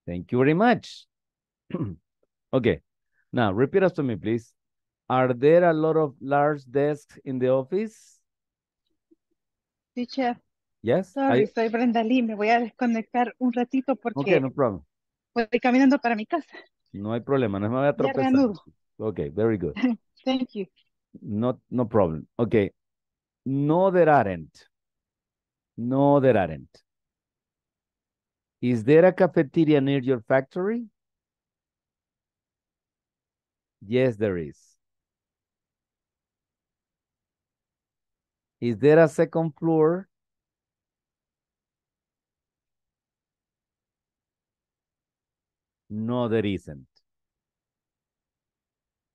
Thank you very much. [clears throat] okay. Now, repeat to me, please. Are there a lot of large desks in the office? Teacher. Yes. Sorry,
soy Brenda Lee. Me voy a desconectar un ratito porque
okay, no
problem.
voy caminando para mi casa.
No hay problema. No me voy a tropezar. Okay, very good.
[laughs] Thank you.
No, no problem. Okay. No, there aren't. No, there aren't. Is there a cafeteria near your factory? Yes, there is. Is there a second floor? No, there isn't.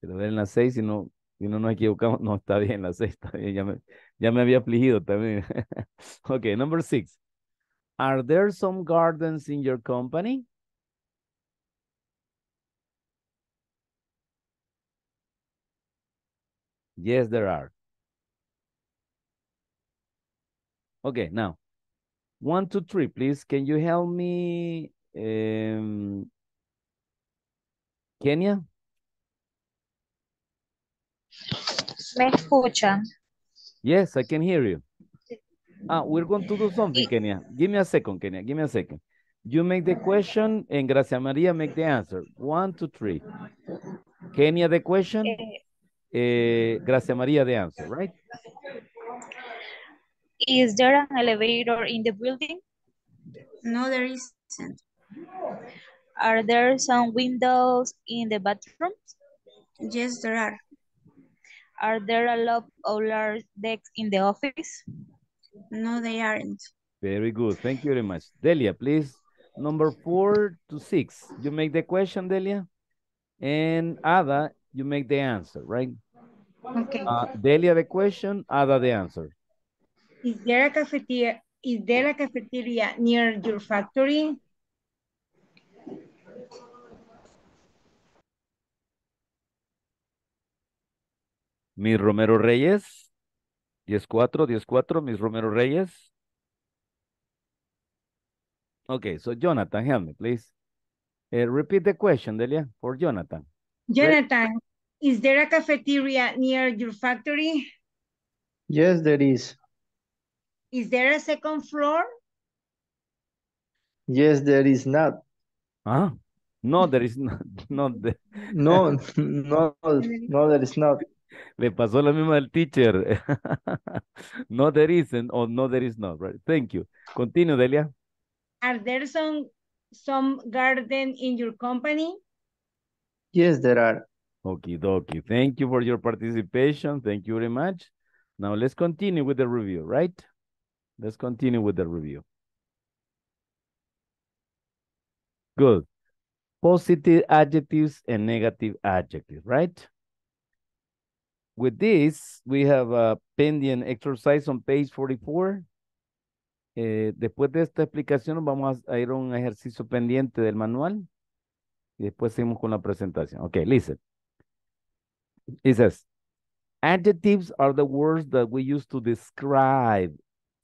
Pero ver en las seis, si no, si no nos equivocamos. No, está bien, la seis está bien. Ya me, ya me había afligido también. [laughs] okay number six. Are there some gardens in your company? Yes, there are. Okay, now, one, two, three, please. Can you help me, um, Me
escuchan.
Yes, I can hear you. Ah, we're going to do something, Kenya. Give me a second, Kenya. Give me a second. You make the question and Gracia Maria make the answer. One, two, three. Kenya the question. Uh, Gracia Maria the answer, right?
Is there an elevator in the building? No, there
isn't.
Are there some windows in the bathrooms?
Yes, there are. Are there a lot of large desks in the office? No, they aren't.
Very good. Thank you very much. Delia, please. Number four to six. You make the question, Delia. And Ada, you make the answer, right? Okay. Uh, Delia the question, Ada the answer.
Is there a cafeteria? Is there a cafeteria near your factory?
Mi Romero Reyes. 10-4, 10-4, Miss Romero Reyes. Okay, so Jonathan, help me, please. Eh, repeat the question, Delia, for Jonathan.
Jonathan, is there a cafeteria near your factory?
Yes, there is.
Is there a second floor?
Yes, there is not. Huh? Ah, no, there is not. [laughs] no, [laughs] no, no, there is not. Le [laughs] pasó la misma al teacher. [laughs] no there isn't or no there is not. Right. Thank you. Continue, Delia.
Are
there some, some garden in your company?
Yes, there are. Okie dokie. Thank you for your participation. Thank you very much. Now let's continue with the review, right? Let's continue with the review. Good. Positive adjectives and negative adjectives, right? with this, we have a pending exercise on page 44. Eh, después de esta explicación, vamos a ir a un ejercicio pendiente del manual. Y después seguimos con la presentación. Okay, listen. It says, adjectives are the words that we use to describe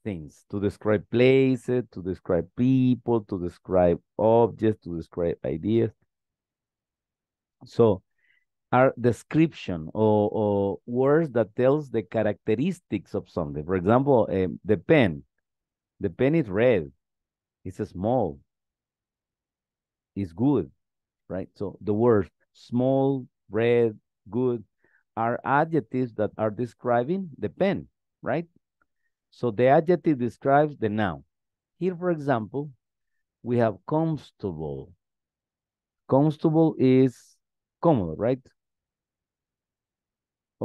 things, to describe places, to describe people, to describe objects, to describe ideas. So, are description or, or words that tells the characteristics of something. For example, eh, the pen. The pen is red. It's small. It's good, right? So the words small, red, good are adjectives that are describing the pen, right? So the adjective describes the noun. Here, for example, we have comfortable. Comfortable is common, right?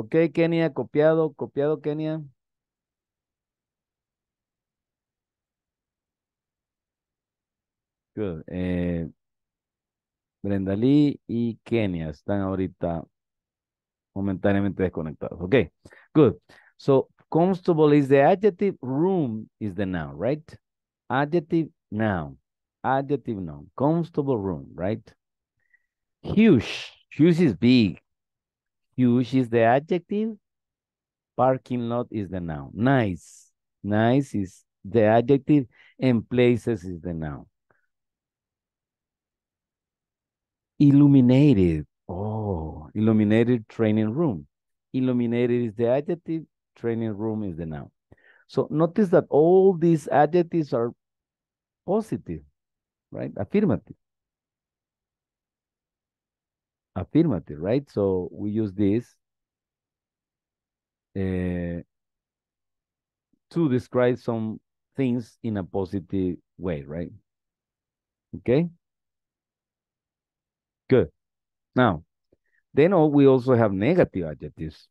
Ok, Kenia, copiado, copiado, Kenia. Good. Eh, Brenda Lee y Kenia están ahorita momentáneamente desconectados. Ok, good. So, constable is the adjective, room is the noun, right? Adjective, noun. Adjective, noun. Constable room, right? Huge. Huge is big. Huge is the adjective. Parking lot is the noun. Nice. Nice is the adjective and places is the noun. Illuminated. Oh, illuminated training room. Illuminated is the adjective. Training room is the noun. So notice that all these adjectives are positive, right? Affirmative affirmative, right? So we use this uh, to describe some things in a positive way, right? Okay? Good. Now, then we also have negative adjectives.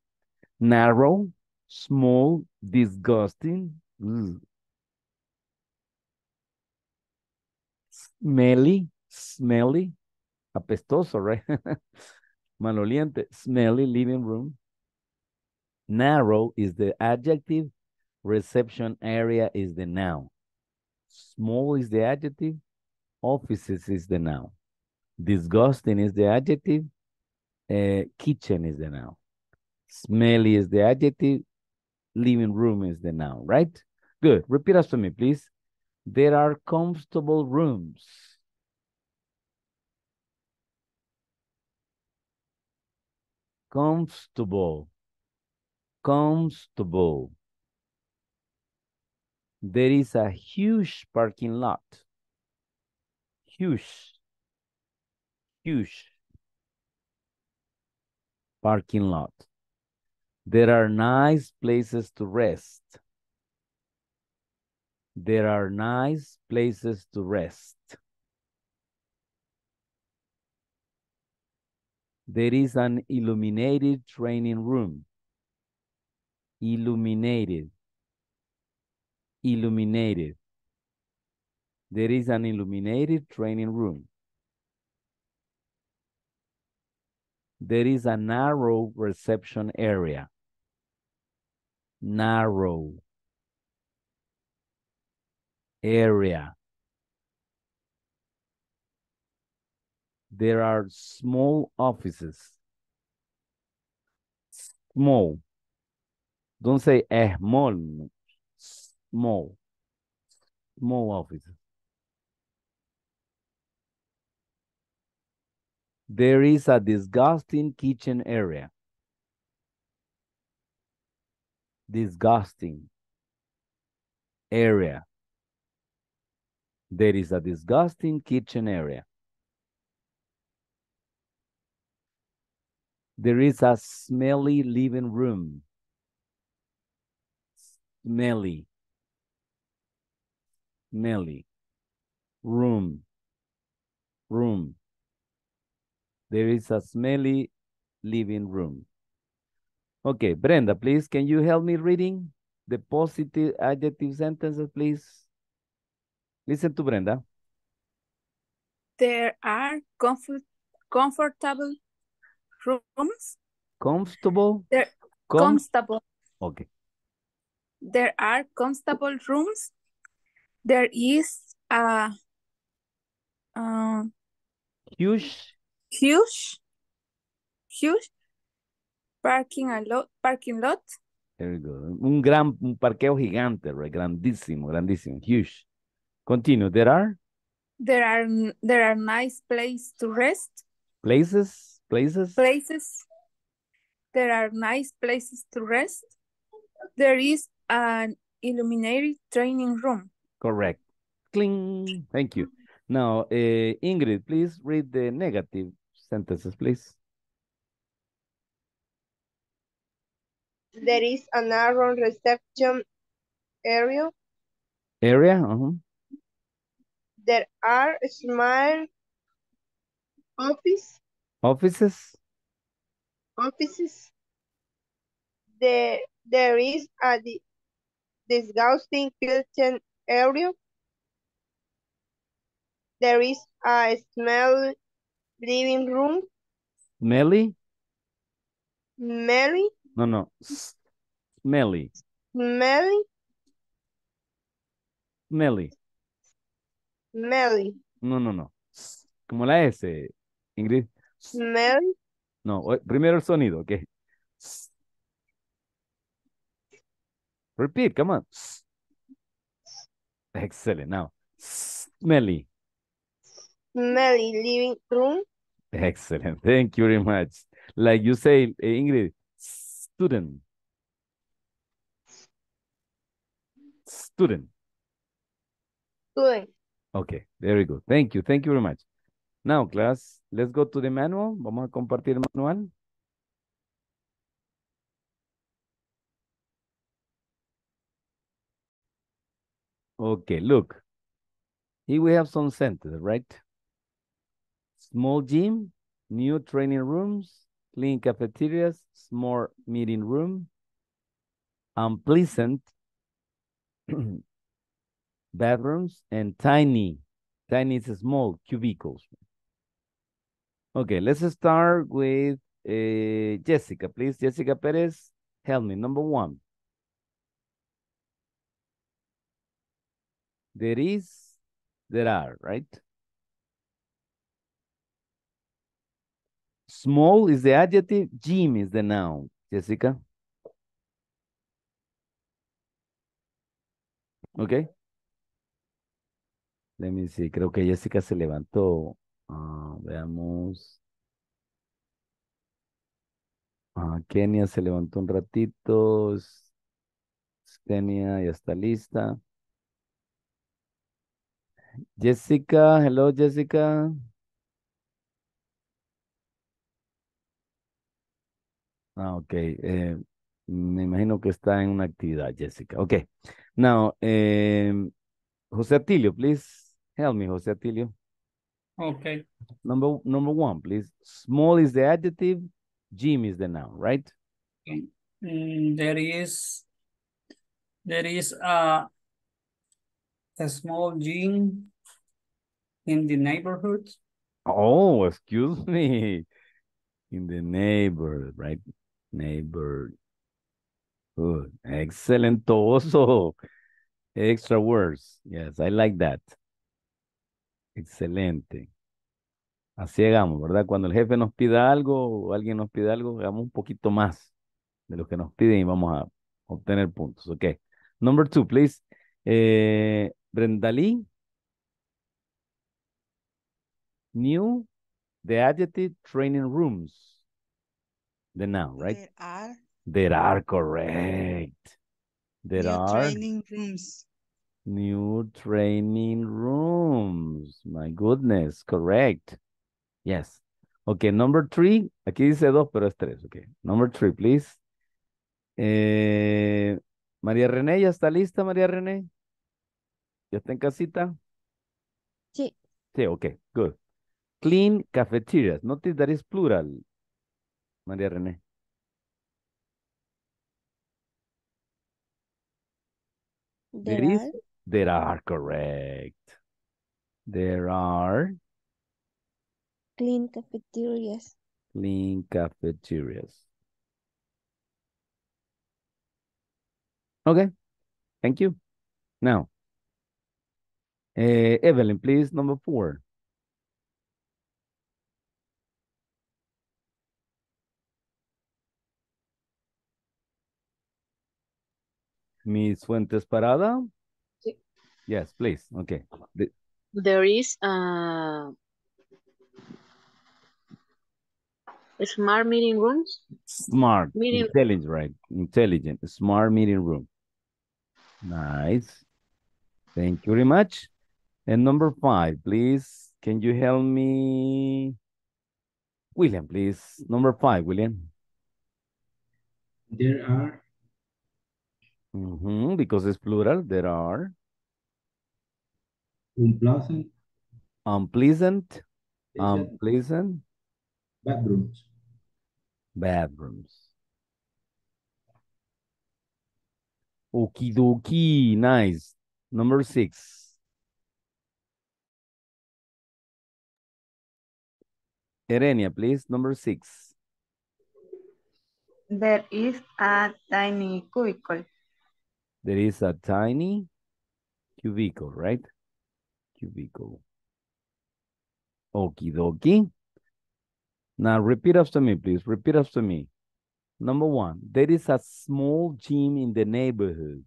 Narrow, small, disgusting, ugh. smelly, smelly, apestoso, right? [laughs] Maloliente, smelly living room. Narrow is the adjective. Reception area is the noun. Small is the adjective. Offices is the noun. Disgusting is the adjective. Uh, kitchen is the noun. Smelly is the adjective. Living room is the noun, right? Good. Repeat after me, please. There are comfortable rooms. comfortable, comfortable. There is a huge parking lot, huge, huge parking lot. There are nice places to rest. There are nice places to rest. There is an illuminated training room. Illuminated. Illuminated. There is an illuminated training room. There is a narrow reception area. Narrow area. there are small offices. Small. Don't say small. Small. Small offices. There is a disgusting kitchen area. Disgusting area. There is a disgusting kitchen area. There is a smelly living room. Smelly. Smelly. Room. Room. There is a smelly living room. Okay, Brenda, please, can you help me reading the positive adjective sentences, please? Listen to Brenda.
There are comfort, comfortable rooms.
Comfortable? There, com comfortable. Okay.
There are comfortable rooms. There is a... Uh, huge. Huge. Huge. Parking, a lot, parking lot.
There Un gran un parqueo gigante, right? Grandísimo, grandísimo. Huge. Continue. There are?
There are there are nice places to rest.
Places? Places?
Places. There are nice places to rest. There is an illuminated training room.
Correct. Cling. Thank you. Now, uh, Ingrid, please read the negative sentences, please.
There is a narrow reception area.
Area? Uh -huh.
There are small office.
Offices?
Offices. There, there is a disgusting kitchen area. There is a smell living room. Smelly? Smelly?
No, no. Smelly.
Smelly? Smelly. Smelly.
No, no, no. Como la S, Ingrid.
Smell.
No, primero el sonido, ok. Repeat, come on. Excellent. Now, smelly.
Smelly living room.
Excellent. Thank you very much. Like you say, eh, Ingrid, student. Student. Student. Okay, very good. Thank you. Thank you very much. Now, class, let's go to the manual. Vamos a compartir manual. Okay, look. Here we have some sentences, right? Small gym, new training rooms, clean cafeterias, small meeting room, unpleasant [clears throat] bathrooms, and tiny, tiny is small cubicles. Okay, let's start with eh, Jessica, please. Jessica Perez, help me. Number one. There is, there are, right? Small is the adjective, Jim is the noun. Jessica? Okay. Let me see, creo que Jessica se levantó Ah, veamos. Ah, Kenia se levantó un ratito. Kenia ya está lista. Jessica, hello Jessica. Ah, ok. Eh, me imagino que está en una actividad, Jessica. Ok. Now, em, José Atilio, please. Help me, José Atilio. Okay. Number number one, please. Small is the adjective, gym is the noun, right? Mm,
mm, there is there is a a small gym in the neighborhood.
Oh, excuse me. In the neighborhood, right? Neighborhood. Excellent also. Extra words. Yes, I like that. Excelente. Así hagamos, ¿verdad? Cuando el jefe nos pida algo o alguien nos pida algo, hagamos un poquito más de lo que nos piden y vamos a obtener puntos. Ok. Number two, please. Eh, Brendalí. New the adjective training rooms. The noun, right? There are. There are, correct. There are. Training rooms. New training rooms. My goodness, correct. Yes. Okay, number three. Aquí dice dos, pero es tres. Okay. Number three, please. Eh, María René, ¿ya está lista, María René? ¿Ya está en casita? Sí. Sí, ok, good. Clean cafeterias. Notice that is plural, María René. There are correct. There are
clean cafeterias.
Clean cafeterias. Okay, thank you. Now, uh, Evelyn, please, number four. Miss Fuentes Parada. Yes, please. Okay. The
there is a uh, smart meeting
rooms.
Smart, meeting intelligent, right? Intelligent, smart meeting room. Nice. Thank you very much. And number five, please. Can you help me? William, please. Number five, William. There are. Mm -hmm, because it's plural, there are unpleasant, unpleasant, unpleasant. Bedrooms. Bedrooms. Okie dokie, nice. Number six. Erenia, please, number six.
There is a tiny cubicle.
There is a tiny cubicle, right? Here Okie dokie. Now repeat after me, please. Repeat after me. Number one, there is a small gym in the neighborhood.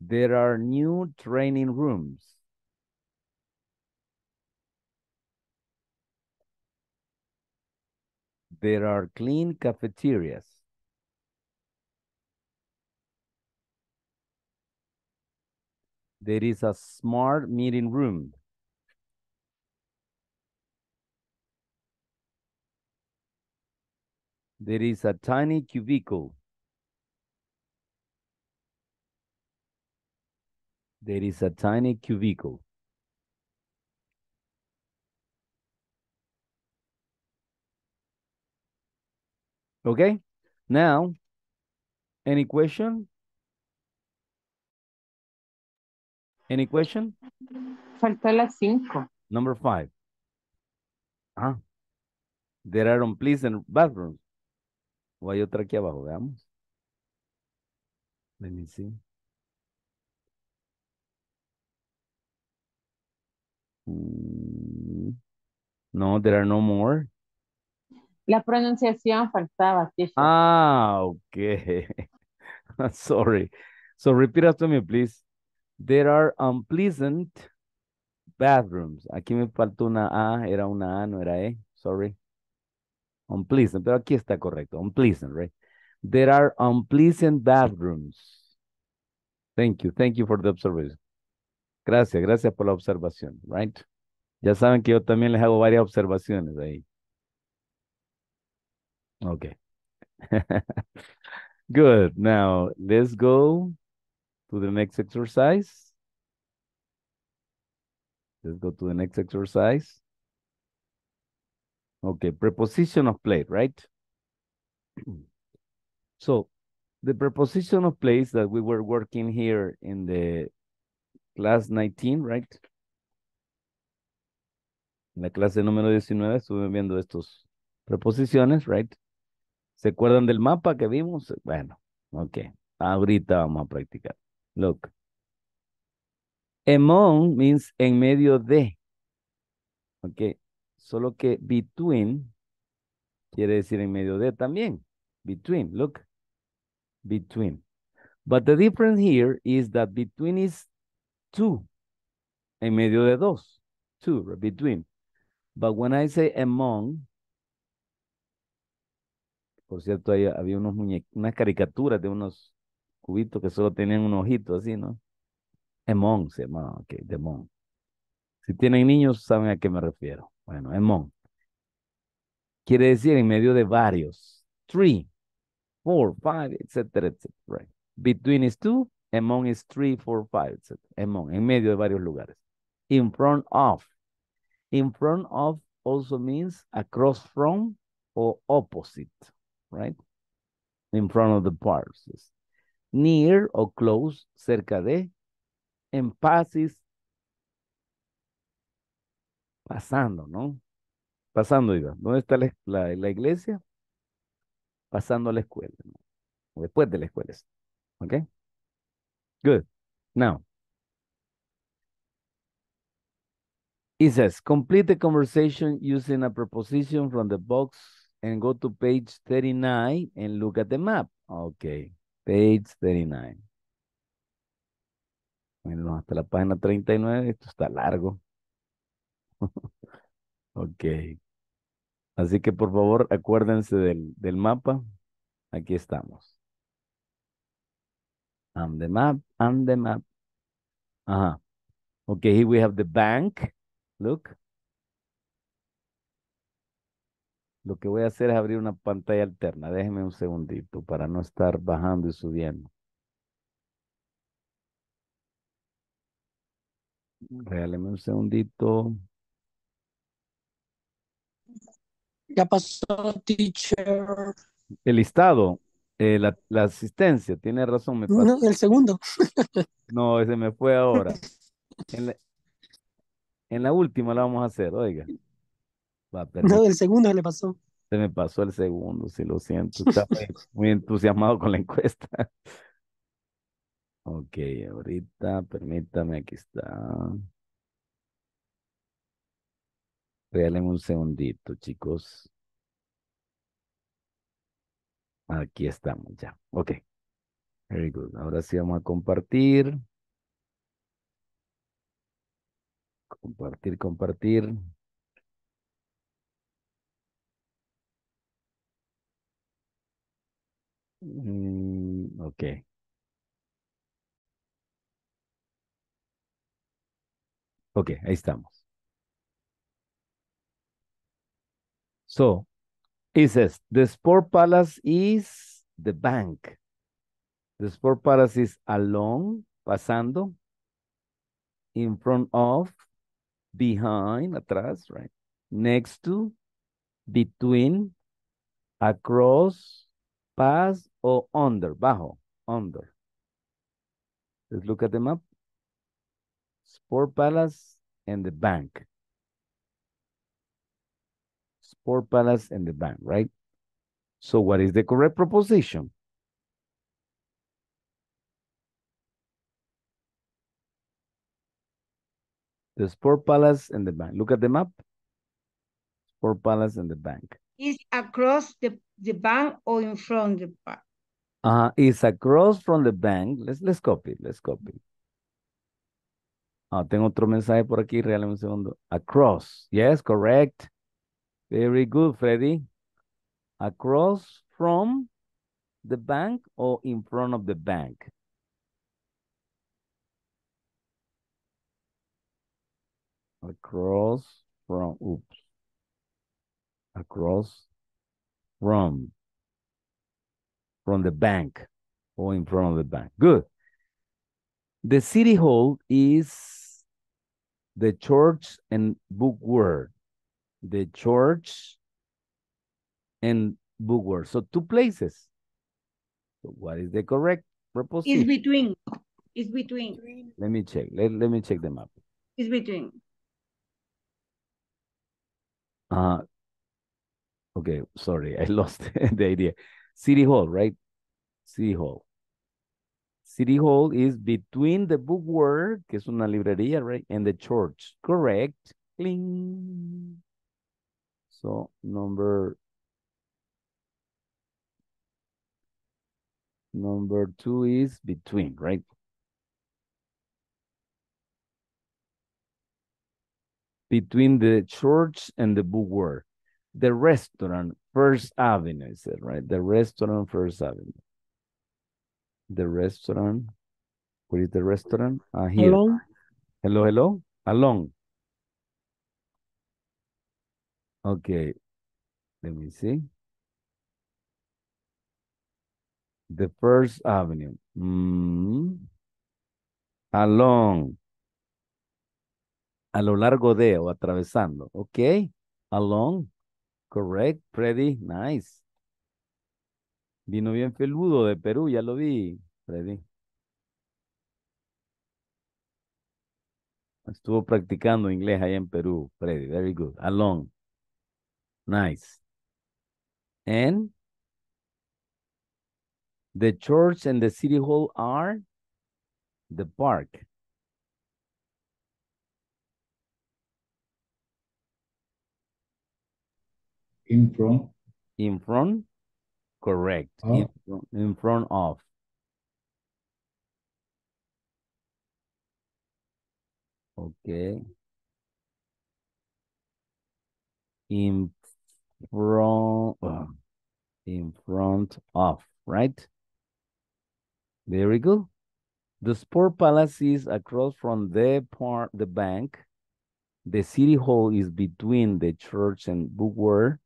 There are new training rooms. There are clean cafeterias. There is a smart meeting room. There is a tiny cubicle. There is a tiny cubicle. Okay, now, any question? Any question? Falta la
cinco.
Number five. Ah. There are unpleasant bathrooms. O hay otra aquí abajo, veamos. Let me see. Mm. No, there are no more.
La
pronunciación faltaba.
Ah, okay. [laughs] sorry. So repeat after me, please. There are unpleasant bathrooms. Aquí me faltó una A, era una A, no era E, sorry. Unpleasant, pero aquí está correcto, unpleasant, right? There are unpleasant bathrooms. Thank you, thank you for the observation. Gracias, gracias por la observación, right? Ya saben que yo también les hago varias observaciones ahí. Okay. [laughs] Good. Now, let's go to the next exercise. Let's go to the next exercise. Okay, preposition of place, right? [clears throat] So the preposition of place that we were working here in the class 19, right? En la clase número 19 estuvimos viendo estos preposiciones, right? ¿Se acuerdan del mapa que vimos? Bueno, ok. Ahorita vamos a practicar. Look. Among means en medio de. Ok. Solo que between quiere decir en medio de también. Between, look. Between. But the difference here is that between is two. En medio de dos. Two, between. But when I say among, por cierto, había unos unas caricaturas de unos cubitos que solo tenían un ojito así, ¿no? Emón se llama, ok, demon. Si tienen niños, saben a qué me refiero. Bueno, emón. Quiere decir en medio de varios. Three, four, five, etcétera, etcétera. Right. Between is two, among is three, four, five, etcétera. Among, en medio de varios lugares. In front of. In front of also means across from or opposite, right? In front of the parts near o close, cerca de, en passes, pasando, ¿no? Pasando, ¿iba? ¿dónde está la, iglesia? Pasando a la escuela, ¿no? después de la escuela, ¿ok? Good. Now, it says, complete the conversation using a preposition from the box and go to page 39 and look at the map. Okay. Page 39. Bueno, hasta la página 39. Esto está largo. [laughs] ok. Así que por favor acuérdense del, del mapa. Aquí estamos. And the map, and the map. Ajá. Ok, Okay, here we have the bank. Look. Lo que voy a hacer es abrir una pantalla alterna. Déjenme un segundito para no estar bajando y subiendo. Regáleme un segundito.
Ya pasó,
teacher.
El listado, eh, la, asistencia, tiene razón. Me No, el
segundo. [laughs]
no, ese me fue ahora. [laughs] En la, en la última la vamos a hacer, oiga no, [laughs] el
segundo le pasó.
Se me pasó el segundo, sí, lo siento. [laughs] muy entusiasmado con la encuesta. Ok, ahorita permítame, aquí está. Regálenme un segundito, chicos. Aquí estamos ya. Ok. Very good. Ahora sí vamos a compartir. Compartir, compartir. Mm, okay. Ok, ahí estamos. So, it says, the sport palace is the bank. The sport palace is along, pasando, in front of, behind, atrás, right? Next to, between, across, Pass o under, bajo, under. Let's look at the map. Sport Palace and the bank. Sport Palace and the bank, right? So what is the correct proposition? The Sport Palace and the bank. Look at the map. Sport Palace and the bank.
It's across the the bank or in front of the bank?
Uh, it's across from the bank. Let's, let's copy, let's copy. Ah, tengo otro mensaje por aquí, regálame un segundo. Across, yes, correct. Very good, Freddy. Across from the bank or in front of the bank? Across from, oops. Across from from the bank or in front of the bank. Good. The city hall is the church and book word. The church and book word. So two places. So what is the correct proposition Is
between.
Is between.
Let me check. Let, let me check them up. Is between. Uh, Okay, sorry, I [laughs] lost the idea. City Hall, right? City Hall. City Hall is between the book world, que es una librería, right? And the church. Correct. Cling. So number number two is between, right? Between the church and the book world. the restaurant First Avenue, I said, right? The restaurant First Avenue. The restaurant. Where is the restaurant? Ah, hello, hello. Along. Okay. Let me see. The First Avenue. Mm. Along. A lo largo de o atravesando. Okay. Along. Correct, Freddy. Nice. Vino bien feludo de Perú, ya lo vi, Freddy. Estuvo practicando inglés allá en Perú, Freddy. Very good. Along. Nice. And the church and the city hall are the park. In front. In front. Correct. Ah. In, in front of. Okay. In front, ah, in front of, right? Very good. The sport palace is across from the part the bank. The city hall is between the church and bookworm.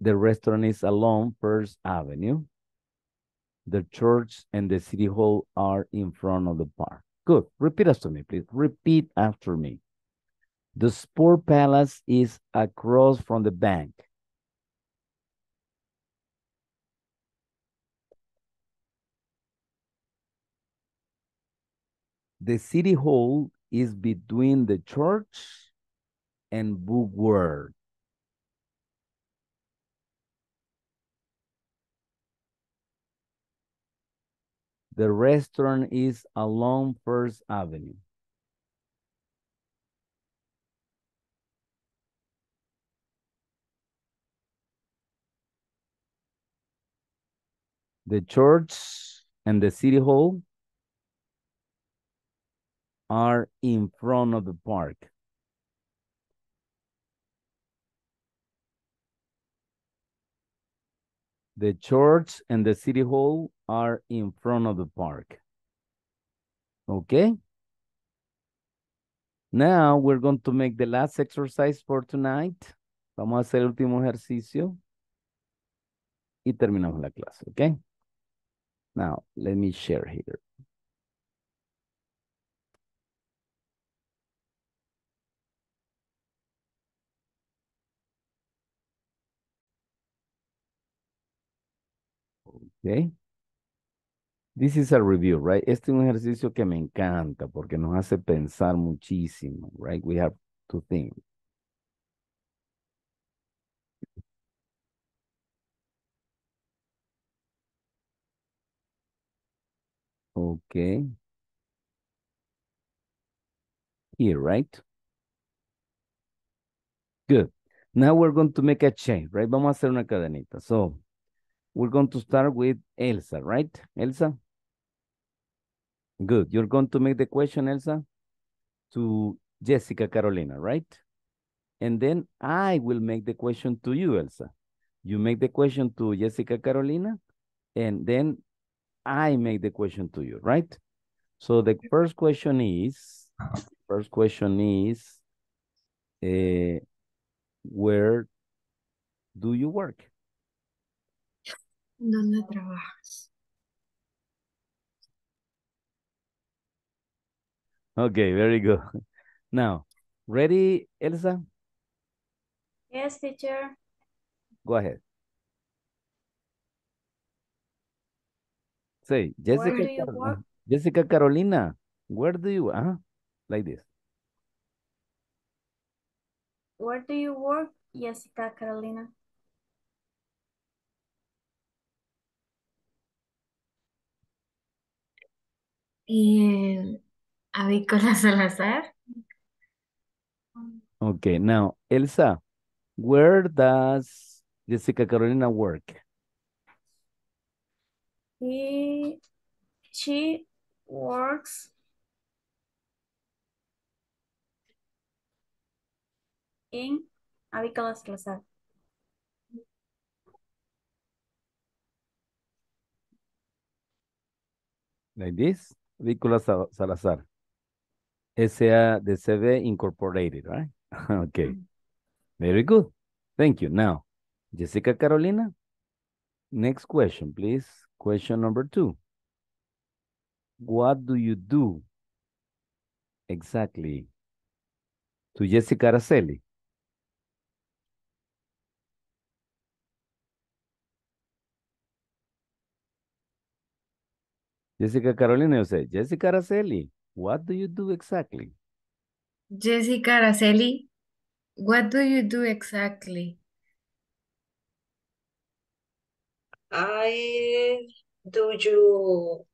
The restaurant is along First Avenue. The church and the city hall are in front of the park. Good. Repeat after me, please. Repeat after me. The sport palace is across from the bank. The city hall is between the church and book world. The restaurant is along First Avenue. The church and the city hall are in front of the park. The church and the city hall are in front of the park. Okay? Now we're going to make the last exercise for tonight. Vamos a hacer el último ejercicio. Y terminamos la clase, okay? Now, let me share here. Okay. This is a review, right? Este es un ejercicio que me encanta porque nos hace pensar muchísimo, right? We have to think. Okay. Here, right? Good. Now we're going to make a chain, right? Vamos a hacer una cadenita. So, we're going to start with Elsa, right? Elsa? Good. You're going to make the question, Elsa, to Jessica Carolina, right? And then I will make the question to you, Elsa. You make the question to Jessica Carolina, and then I make the question to you, right? So the first question is, first question is, uh, where do you work?
¿Dónde trabajas?
Okay, very good. Now, ready, Elsa?
Yes, teacher.
Go ahead. Say, Jessica, Car Jessica Carolina, where do you, uh -huh, like this.
Where do you work, Jessica Carolina?
In Avícola [laughs] Salazar.
Okay, now, Elsa, where does Jessica Carolina work?
He,
she works in Avícola Salazar.
Like this, Avícola Salazar. SA de CV Incorporated, right? [laughs] okay. Mm. Very good. Thank you. Now, Jessica Carolina, next question, please. Question number two. What do you do exactly to Jessica Araceli? Jessica Carolina, you say, Jessica Araceli. What do you do exactly?
Jessica Araceli, what do you do exactly?
I do you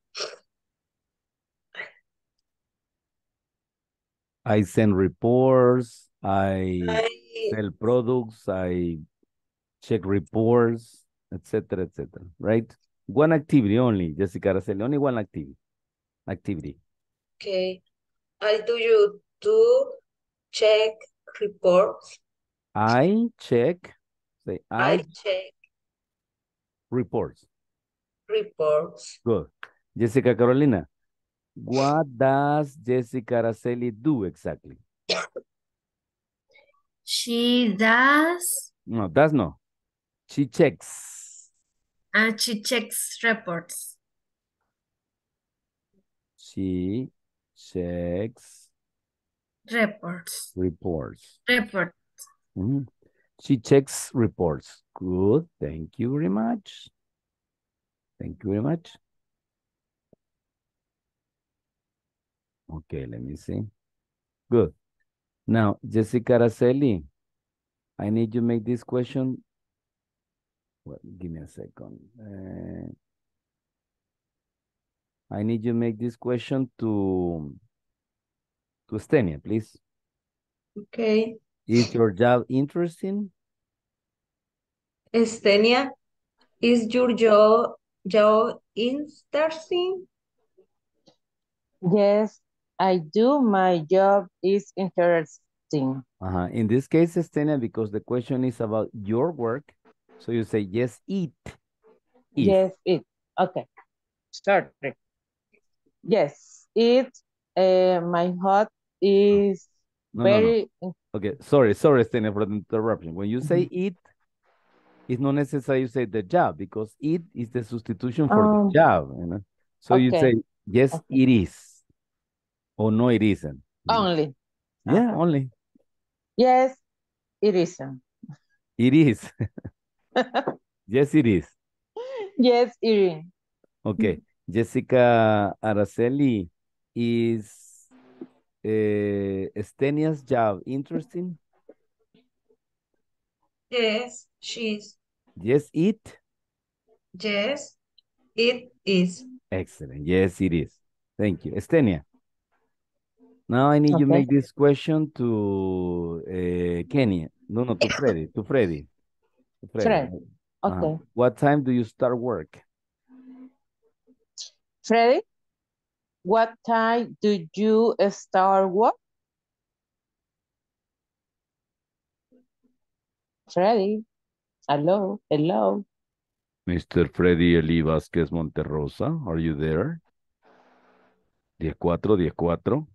I send reports, I, I sell products, I check reports, etc., etc. Right? One activity only, Jessica Araceli, only one activity. Activity.
Okay. I do you do check reports?
I check. Say I, I check reports.
Reports.
Good. Jessica Carolina, what does Jessica Araceli do exactly?
She does.
No, does no. She checks.
And ah, she checks reports.
She checks.
Reports.
Reports. reports. Mm -hmm. She checks reports. Good. Thank you very much. Thank you very much. Okay, let me see. Good. Now, Jessica Araceli, I need you to make this question. Well, give me a second. Uh, I need you to make this question to, to Stenia, please. Okay. Is your job interesting?
Stenia, is your job, job interesting?
Yes, I do. My job is interesting.
Uh -huh. In this case, Stenia, because the question is about your work, so you say, yes, It. Yes,
it. Okay. Start. Yes, it, uh, my heart is
no, very... No, no. Okay, sorry, sorry, Stena, for the interruption. When you say mm-hmm. it, it's not necessary you say the job because it is the substitution for um, the oh. job. You know? So okay. you say, yes, okay. it is. Or no, it isn't. Only. Yeah, only.
Yes, it isn't.
It is. [laughs] [laughs] yes, it is.
Yes, it is.
Okay. Jessica Araceli, is uh, Stenia's job interesting?
Yes, she's.
Yes, it?
Yes, it
is. Excellent. Yes, it is. Thank you. Estenia. Now I need okay. you make this question to uh, Kenny. No, no, to Freddy. To Freddy. To Freddy. Fred. Uh-huh. Okay. Uh What time do you start work?
Freddy, what time do you start work? Freddy, hello, hello.
Mr. Freddy Eli Vasquez Monterrosa, are you there? 14, 14.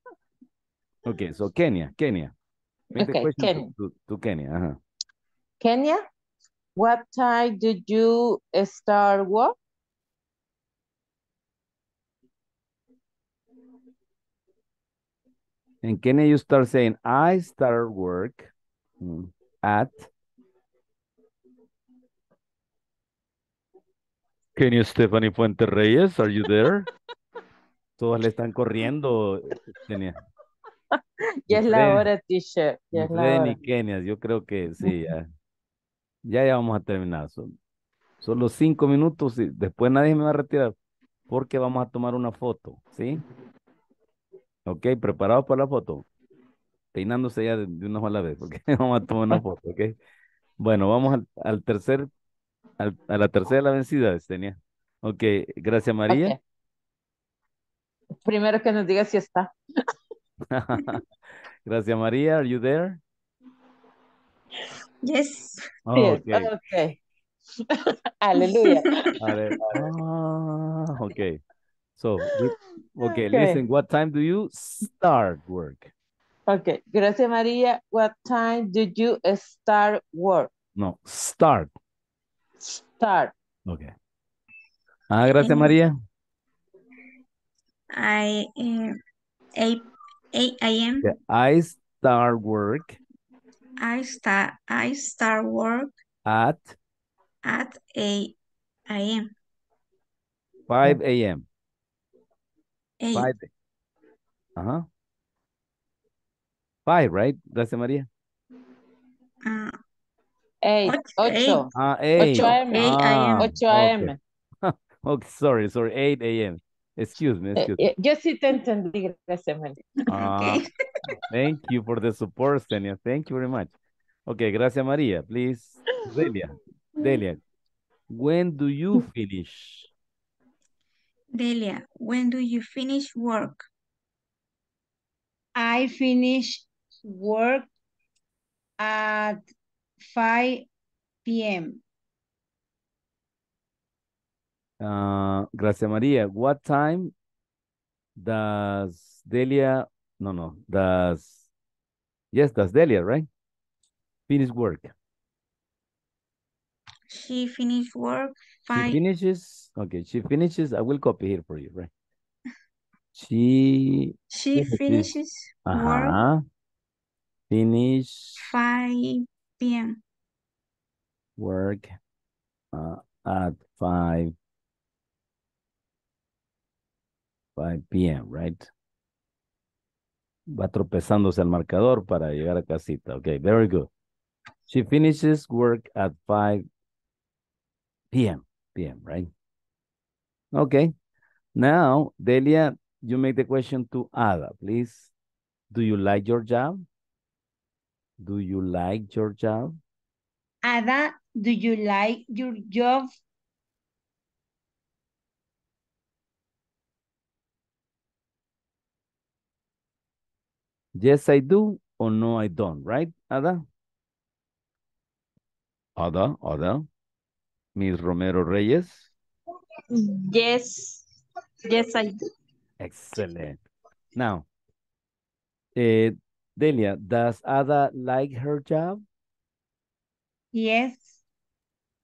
[laughs] okay, so Kenya, Kenya. Make okay, Kenya. To, to, to Kenya. Uh -huh.
Kenya, what time did you start work?
en Kenia you start saying, I start work mm, at? Kenia Stephanie Fuente Reyes? Are you there? [laughs] todos le están corriendo, Kenia.
Ya es la hora, teacher. Ya
Kenia, yo creo que sí, [laughs] ya. Ya, ya vamos a terminar. Son, solo cinco minutos y después nadie me va a retirar porque vamos a tomar una foto, ¿sí? Ok, preparados para la foto. Peinándose ya de, una mala vez, porque [laughs] vamos a tomar una ah. foto, ok. Bueno, vamos al, tercer, a la tercera de la vencida, tenía. Ok, gracias María.
Primero que nos diga si está.
[laughs] gracias María, are you there?
Yes. Okay. [laughs] Aleluya.
Ah, ok. So, [gasps] okay, okay, listen, what time do you start work?
Okay, gracias Maria. What time did you start work?
No, start.
Start.
Okay. Ah, gracias mm. Maria.
I uh, 8 8 a.m.
I start work.
I start I start work at at 8 a.m.
5 a.m. 5 Five. Uh-huh. Five, right, Gracias María?
Uh, ah.
eight. Ocho. Ah, Ocho AM. Ah, ocho AM.
[laughs] Okay. sorry, sorry, 8 a.m. Excuse me, excuse me. Eh, eh,
yo sí te entendí, gracias, María. [laughs]
Ah, thank you for the support, Senia. Thank you very much. Okay, gracias, María. Please, Delia. Mm. Delia, when do you finish?
Delia, when do you finish work? I
finish work at 5 p.m.
Uh, gracias, Maria. What time does Delia, no, no, does, yes, does Delia, right? Finish work.
She finished work Fine. She
finishes. Okay, she finishes. I will copy here for you, right? [laughs] She
she finishes, finishes
uh -huh. Finish.
5 p.m.
Work uh, at 5 5 p.m., right? Va tropezándose al marcador para llegar a casita. Okay, very good. She finishes work at 5 p.m p.m., right? Okay. Now, Delia, you make the question to Ada, please. Do you like your job? Do you like your job?
Ada, do you like your job?
Yes, I do, or no, I don't, right, Ada? Ada, Ada. Miss Romero Reyes?
Yes. Yes, I do.
Excellent. Now, uh, Delia, does Ada like her job?
Yes.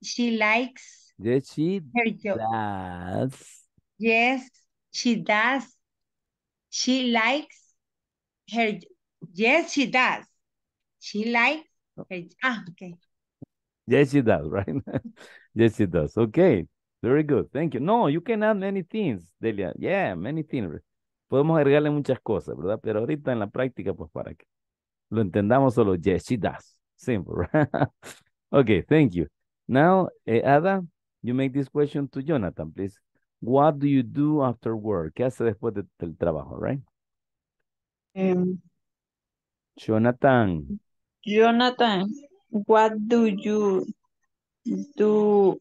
She likes.
Yes, she her job. does.
Yes, she does. She likes her. Yes, she does. She likes. Oh. Her, ah, okay.
Yes, she does, right? [laughs] Yes, it does. Okay. Very good. Thank you. No, you can add many things, Delia. Yeah, many things. Podemos agregarle muchas cosas, ¿verdad? Pero ahorita en la práctica, pues para que lo entendamos solo, yes, she does. Simple. [laughs] okay, thank you. Now, eh, Ada, you make this question to Jonathan, please. What do you do after work? ¿Qué hace después del trabajo, right? Em, Jonathan.
Jonathan, what do you do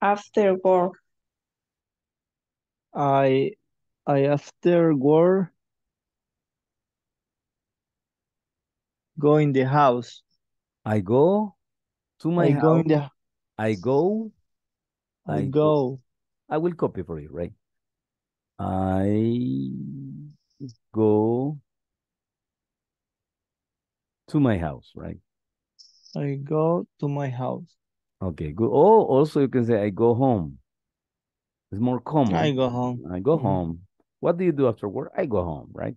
after work?
I I after work go in the house.
I go to my I house. Go in the... I go. I, I go. I will copy for you, right? I go to my house, right?
I go
to my house.
Okay, good. Oh, also you can say I go home. It's more common. I go home. I go mm-hmm. home. What do you do after work? I go home, right?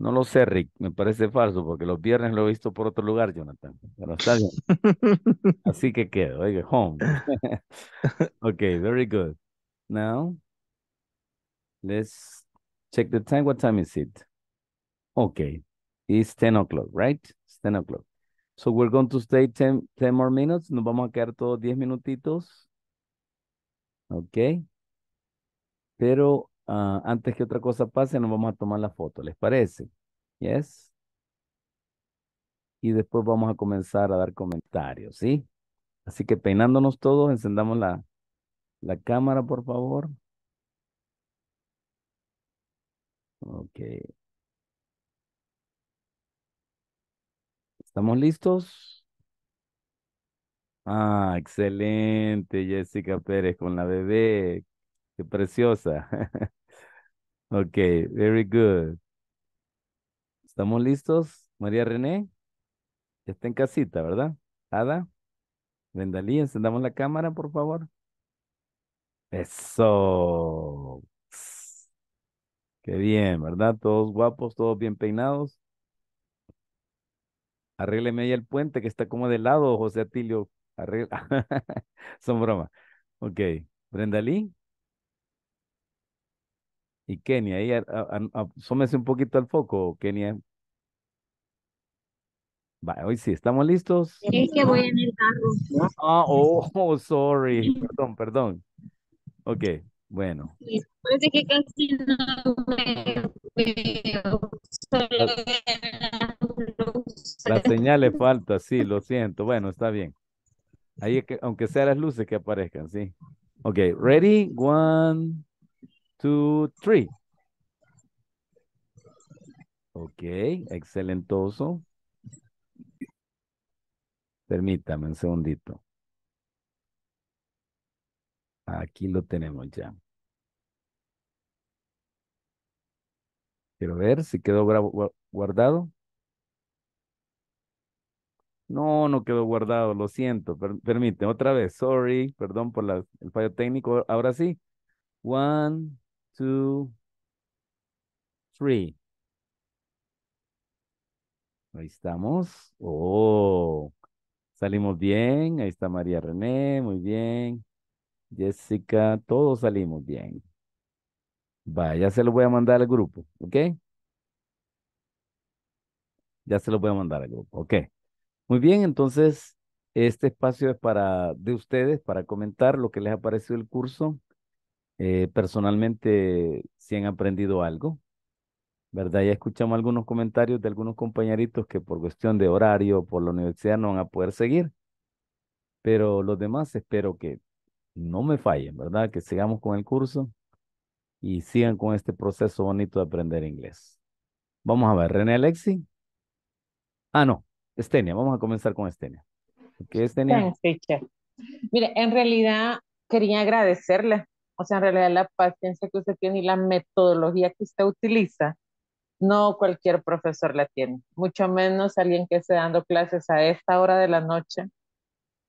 No lo sé, Rick. Me parece falso porque los viernes lo he visto por otro lugar, Jonathan. Pero está [laughs] Así que quedo. Oiga, home. [laughs] okay, very good. Now, let's check the time. What time is it? Okay, it's 10 o'clock, right? It's 10 o'clock. So we're going to stay 10, more minutes. Nos vamos a quedar todos 10 minutitos. Ok. Pero ah, antes que otra cosa pase, nos vamos a tomar la foto. ¿Les parece? Yes. Y después vamos a comenzar a dar comentarios, ¿sí? Así que peinándonos todos, encendamos la, la cámara, por favor. Okay. ¿Estamos listos? Ah, excelente, Jessica Pérez con la bebé. Qué preciosa. [laughs] ok, very good. ¿Estamos listos? María René, ya está en casita, ¿verdad? Ada, Vendalí, encendamos la cámara, por favor. Eso. Qué bien, ¿verdad? Todos guapos, todos bien peinados. Arrégleme ahí el puente que está como de lado, José Atilio. [laughs] Son bromas. Ok. Brenda Y Kenia, ahí asómese un poquito al foco, Kenia. Va, hoy sí, ¿estamos listos? Es que voy en
el carro.
Ah, oh, [laughs] sorry. Perdón, perdón. Ok, bueno.
parece pues que la [laughs] señal le
falta, sí, lo siento. Bueno, está bien. Ahí, aunque sea las luces que aparezcan, sí. Ok, ready? One, two, three. Ok, excelentoso. Permítame un segundito. Aquí lo tenemos ya. Quiero ver si quedó guardado. No, no quedó guardado, lo siento. Permíteme otra vez. Sorry, perdón por el fallo técnico. Ahora sí. One, two, three. Ahí estamos. Oh, salimos bien. Ahí está María René, muy bien. Jessica, todos salimos bien. Vaya, se lo voy a mandar al grupo, ¿ok? Ya se lo voy a mandar al grupo, ¿ok? Muy bien, entonces este espacio es para de ustedes, para comentar lo que les ha parecido el curso. Eh, personalmente, si han aprendido algo, ¿verdad? Ya escuchamos algunos comentarios de algunos compañeritos que por cuestión de horario, por la universidad, no van a poder seguir. Pero los demás espero que no me fallen, ¿verdad? Que sigamos con el curso y sigan con este proceso bonito de aprender inglés. Vamos a ver, René Alexi. Ah, no, Estenia, vamos a comenzar con Estenia. ¿Qué es Estenia?
Mire, en realidad quería agradecerle, o sea, en realidad la paciencia que usted tiene y la metodología que usted utiliza, no cualquier profesor la tiene, mucho menos alguien que esté dando clases a esta hora de la noche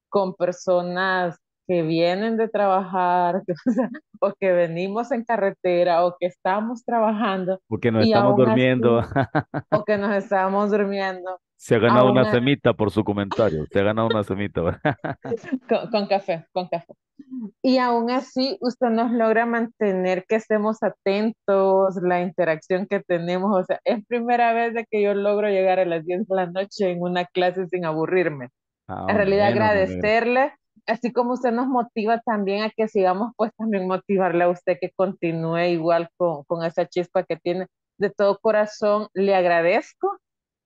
con personas que vienen de trabajar [laughs] o, que venimos en carretera o que estamos trabajando.
porque nos estamos durmiendo.
o que nos estamos durmiendo. Se ha ah, ganado una...
semita por su comentario. Se ha ganado una semita. [laughs]
Con, café, con café. Y aún así, usted nos logra mantener que estemos atentos, la interacción que tenemos. O sea, es primera vez de que yo logro llegar a las 10 de la noche en una clase sin aburrirme. Ah, en realidad, agradecerle, así como usted nos motiva también a que sigamos, pues también motivarle a usted que continúe igual con, con esa chispa que tiene. De todo corazón, le agradezco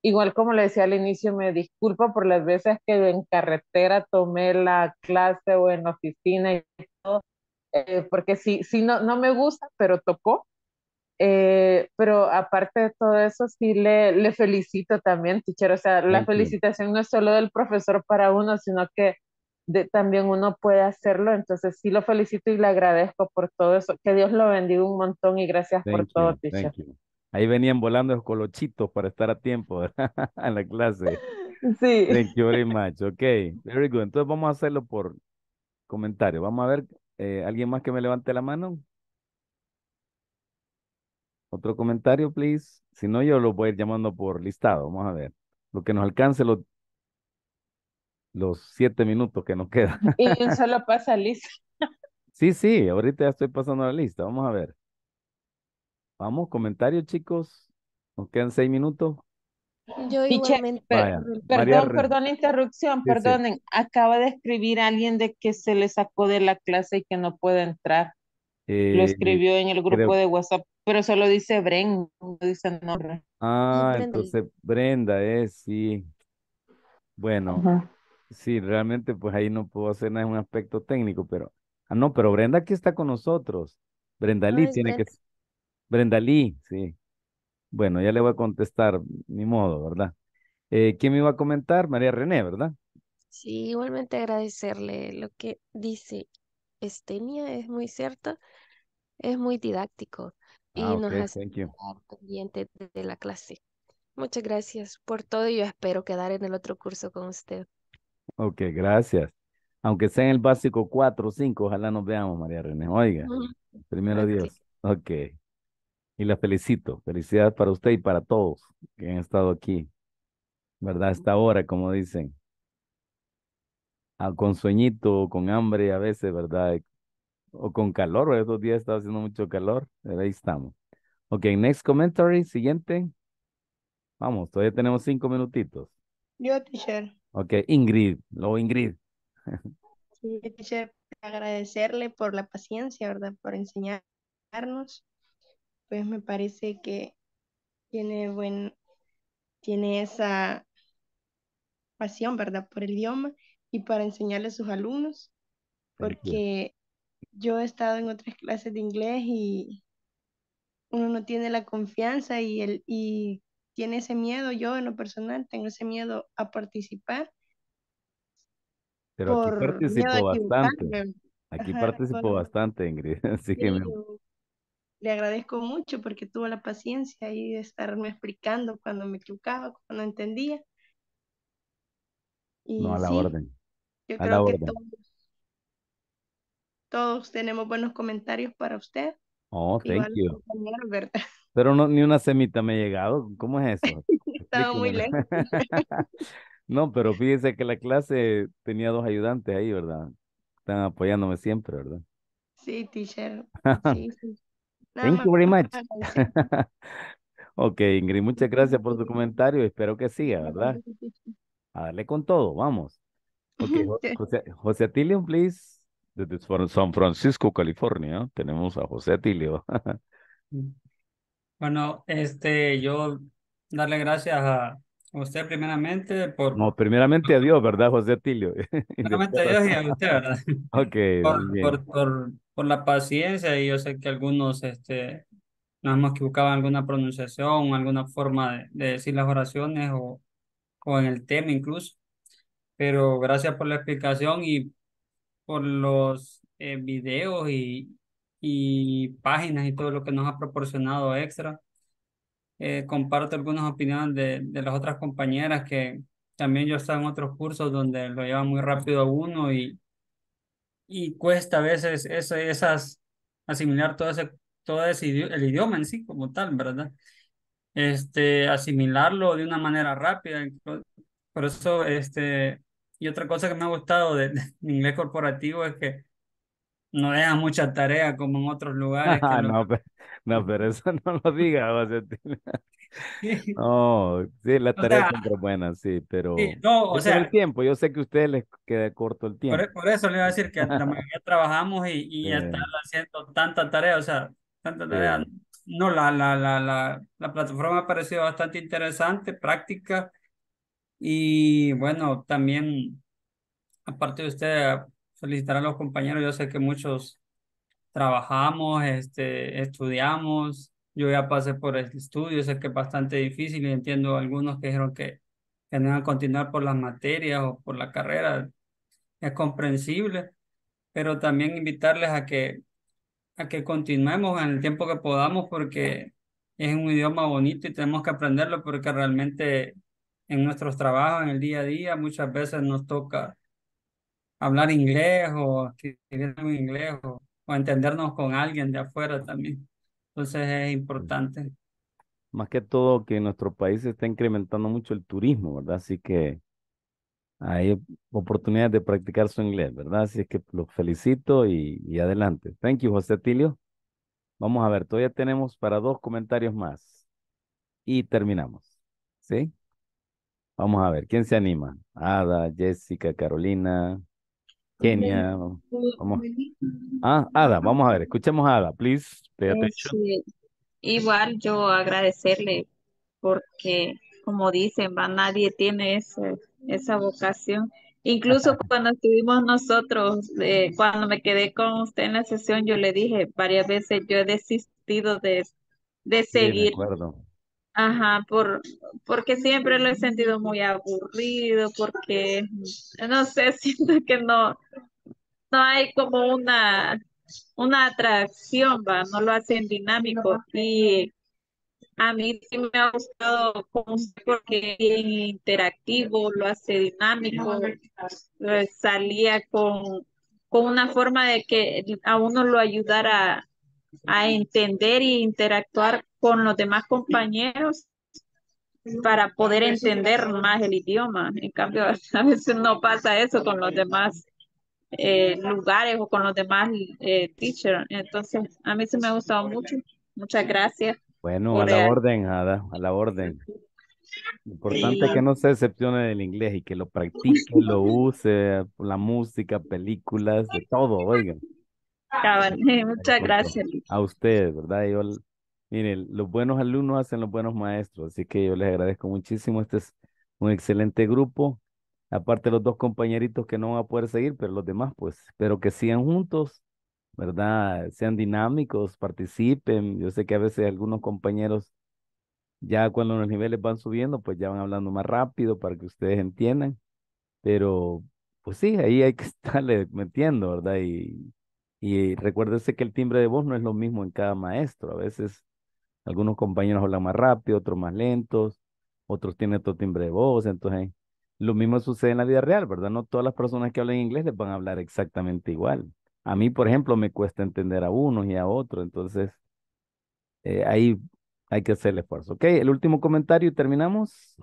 igual como le decía al inicio, me disculpo por las veces que en carretera tomé la clase o en oficina y todo, eh, porque sí, sí no, no me gusta, pero tocó. Eh, pero aparte de todo eso, sí le, le felicito también, Tichero. O sea, la felicitación no es solo del profesor para uno, sino que de, también uno puede hacerlo. Entonces, sí lo felicito y le agradezco por todo eso. Que Dios lo bendiga un montón y gracias por todo, teacher.
Ahí venían volando los colochitos para estar a tiempo en [laughs] la clase. Sí. Thank you very [laughs] much. Ok, very good. Entonces vamos a hacerlo por comentario. Vamos a ver, eh, ¿alguien más que me levante la mano? Otro comentario, please. Si no, yo lo voy a ir llamando por listado. Vamos a ver. Lo que nos alcance los, siete minutos que nos quedan.
Y solo [laughs] pasa lista.
Sí, sí, ahorita ya estoy pasando la lista. Vamos a ver. Vamos, comentarios, chicos. Nos quedan seis minutos.
Yo perdón, perdón la interrupción, perdonen. Acaba de escribir alguien de que se le sacó de la clase y que no puede entrar.
lo
eh, escribió en el grupo de WhatsApp,
pero solo dice Bren, dice Norra.
Ah, entonces Brenda eh, sí. Bueno, sí, realmente pues ahí no puedo hacer nada en un aspecto técnico, pero... Ah, no, pero Brenda aquí está con nosotros. Brenda Lee tiene que que Brenda Lee, sí. Bueno, ya le voy a contestar, ni modo, ¿verdad? Eh, ¿Quién me iba a comentar? María René, ¿verdad?
Sí,
igualmente agradecerle lo que dice Estenia, es muy cierto, es muy didáctico ah, y nos hace de la clase. Muchas gracias por todo y yo espero quedar en el otro curso con usted.
Ok, gracias. Aunque sea en el básico 4 o 5, ojalá nos veamos, María René. Oiga, primero Dios. Ok y la felicito. felicidad para usted y para todos que han estado aquí, ¿verdad? Hasta ahora, como dicen. al ah, con sueñito, con hambre a veces, ¿verdad? O con calor, estos días estaba haciendo mucho calor. Ahí estamos. Ok, next commentary, siguiente. Vamos, todavía tenemos cinco minutitos.
Yo, teacher.
Ok, Ingrid, luego Ingrid.
Sí, teacher, agradecerle por la paciencia, ¿verdad? Por enseñarnos pues me parece que tiene buen, tiene esa pasión, ¿verdad?, por el idioma y para enseñarle a sus alumnos, porque yo he estado en otras clases de inglés y uno no tiene la confianza y, el, y tiene ese miedo, yo en lo personal tengo ese miedo a participar.
Pero aquí participo bastante. Aquí participo bastante, Ingrid. [laughs] Así que
le agradezco mucho porque tuvo la paciencia ahí de estarme explicando cuando me equivocaba, cuando entendía.
no, a la orden. Yo
creo que Todos, todos, tenemos buenos comentarios para usted.
Oh, thank you.
[laughs]
Pero no, ni una semita me ha llegado. ¿Cómo es eso?
Estaba muy lejos. [laughs] [laughs]
no, pero fíjese que la clase tenía dos ayudantes ahí, ¿verdad? Están apoyándome siempre, ¿verdad?
Sí, teacher. Sí, sí. Thank you very [laughs] much. [laughs]
ok, Ingrid, muchas gracias por tu comentario. Espero que siga, ¿verdad? A darle con todo, vamos. [laughs] Okay, José, José Atilio, please. Desde San Francisco, California, tenemos a José Atilio.
bueno, este, yo darle gracias a, Usted primeramente
por... No, primeramente a Dios, ¿verdad, José atilio [laughs] Primeramente a Dios y
a usted, ¿verdad? [laughs] Ok, por, por, por, la paciencia y yo sé que algunos este, nos hemos equivocado en alguna pronunciación, alguna forma de, decir las oraciones o, o en el tema incluso. Pero gracias por la explicación y por los eh, videos y, y páginas y todo lo que nos ha proporcionado extra eh, comparto algunas opiniones de, de, las otras compañeras que también yo estaba en otros cursos donde lo lleva muy rápido uno y, y cuesta a veces eso, esas, asimilar todo ese, todo el idioma en sí como tal, ¿verdad? Este, asimilarlo de una manera rápida. Por eso, este, y otra cosa que me ha gustado de, [laughs] de inglés corporativo es que no deja mucha tarea como en otros
lugares. Que [laughs] no, pero, no, pero eso [laughs] no lo diga. [laughs] no, sí, las tareas son buenas, sí, pero no, o sea, el tiempo, yo sé que a ustedes les queda corto el e, tiempo.
Por, eso le iba a decir que la mayoría trabajamos y, y están haciendo tanta tarea, o sea, tanta tarea. No, la, la, la, la, la plataforma ha parecido bastante interesante, práctica y bueno, también aparte de usted Felicitar a los compañeros. Yo sé que muchos trabajamos, este, estudiamos. Yo ya pasé por el estudio, sé que es bastante difícil y entiendo algunos que dijeron que, que no a continuar por las materias o por la carrera. Es comprensible, pero también invitarles a que, a que continuemos en el tiempo que podamos porque es un idioma bonito y tenemos que aprenderlo porque realmente en nuestros trabajos, en el día a día, muchas veces nos toca hablar inglés o escribir en inglés o, entendernos con alguien de afuera también. Entonces es importante.
Más que todo que nuestro país está incrementando mucho el turismo, ¿verdad? Así que hay oportunidades de practicar su inglés, ¿verdad? Así es que los felicito y, y adelante. Thank you, José Tilio. Vamos a ver, todavía tenemos para dos comentarios más y terminamos. ¿Sí? Vamos a ver, ¿quién se anima? Ada, Jessica, Carolina, Kenia. Vamos. Ah, Ada, vamos a ver, escuchemos a Ada, please, este,
Igual yo agradecerle porque, como dicen, va, nadie tiene esa vocación. Incluso cuando estuvimos nosotros, eh, cuando me quedé con usted en la sesión, yo le dije varias veces, yo he desistido de, de seguir. Ajá, por, porque siempre lo he sentido muy aburrido, porque, no sé, [laughs] siento que no, no hay como una, una atracción, va, no lo hacen dinámico. Y a mí sí me ha gustado porque es interactivo, lo hace dinámico, eh, salía con, con una forma de que a uno lo ayudara a entender y e interactuar con los demás compañeros para poder entender más el idioma. En cambio, [laughs] a veces no pasa eso con los demás eh, lugares o con los demás eh, teachers. Entonces, a mí se me ha gustado mucho. Muchas gracias.
Bueno, a la orden, Ada, a la orden. importante que no se decepcione del inglés y que lo practique, lo use, la música, películas, de todo, oigan.
[laughs] Muchas gracias.
A usted, ¿verdad? Yo Miren, los buenos alumnos hacen los buenos maestros, así que yo les agradezco muchísimo. Este es un excelente grupo. Aparte los dos compañeritos que no van a poder seguir, pero los demás, pues, espero que sigan juntos, ¿verdad? Sean dinámicos, participen. Yo sé que a veces algunos compañeros, ya cuando los niveles van subiendo, pues ya van hablando más rápido para que ustedes entiendan. Pero, pues sí, ahí hay que [laughs] estarle metiendo, ¿verdad? Y, y recuérdense que el timbre de voz no es lo mismo en cada maestro. A veces algunos compañeros hablan más rápido, otros más lentos, otros tienen otro timbre de voz, entonces lo mismo sucede en la vida real, ¿verdad? No todas las personas que hablan inglés les van a hablar exactamente igual. A mí, por ejemplo, me cuesta entender a unos y a otros, entonces eh, ahí hay que hacer el esfuerzo. Ok, el último comentario y terminamos.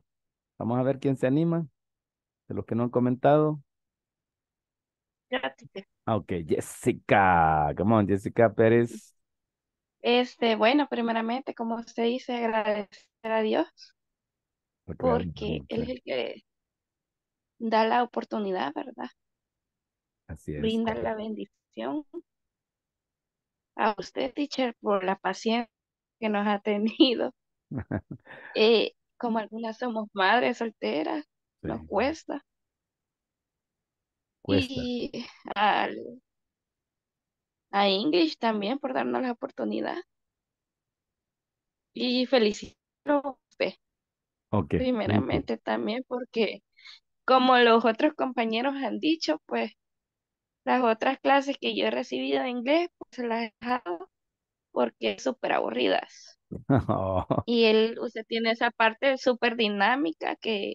Vamos a ver quién se anima de los que no han comentado. Ah, ok, Jessica. Come on, Jessica Pérez.
Este, bueno, primeramente, como usted dice, agradecer a Dios porque Él es el que da la oportunidad, ¿verdad?
Así es. Brinda la
bendición a usted, teacher, por la paciencia que nos ha tenido. [laughs] Eh, como algunas somos madres solteras, nos cuesta. cuesta. Y al, a English también por darnos la oportunidad. Y felicito a usted.
Primeramente
también porque, como los otros compañeros han dicho, pues las otras clases que yo he recibido de inglés, pues se las he dejado porque súper aburridas.
[laughs] Oh.
Y él, usted tiene esa parte súper dinámica que,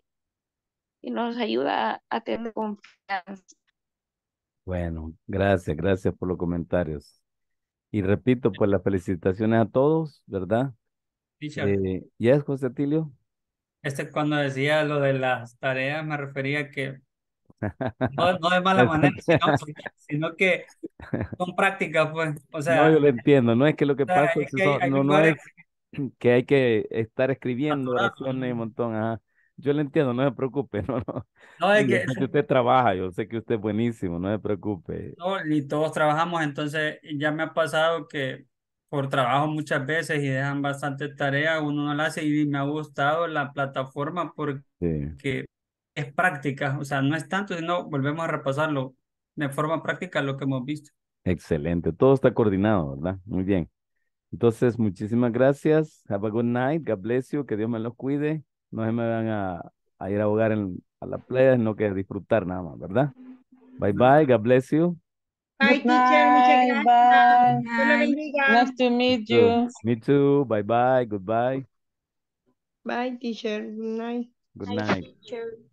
que, nos ayuda a tener confianza.
Bueno, gracias, gracias por los comentarios. Y repito, pues las felicitaciones a todos, ¿verdad? Eh, ¿Ya es José Tilio?
Este, cuando decía lo de las tareas, me refería que [laughs] no, de mala manera, [laughs] sino, que son prácticas, pues. O sea, no, yo lo entiendo, no es que lo que pasa es que, hay, no, que no es
que hay que estar escribiendo oraciones un montón, ajá. Yo le entiendo, no se preocupe, [laughs] no, no. es que... Usted trabaja, yo sé que usted es buenísimo, no se preocupe.
No, ni todos trabajamos, entonces ya me ha pasado que por trabajo muchas veces y dejan bastantes tareas, uno no las hace y me ha gustado la plataforma porque es práctica, o sea, no es tanto, sino volvemos a repasarlo de forma práctica lo que hemos visto.
Excelente, todo está coordinado, ¿verdad? Muy bien. Entonces, muchísimas gracias. Have a good night. God bless you. Que Dios me los cuide no se me van a, ir a jugar en, a la playa, no que disfrutar nada más, ¿verdad? Bye bye, God bless you.
Bye, teacher. Muchas gracias. Bye.
Nice to meet you.
Me too. Bye bye. Goodbye.
Bye, teacher. Good night. Good night.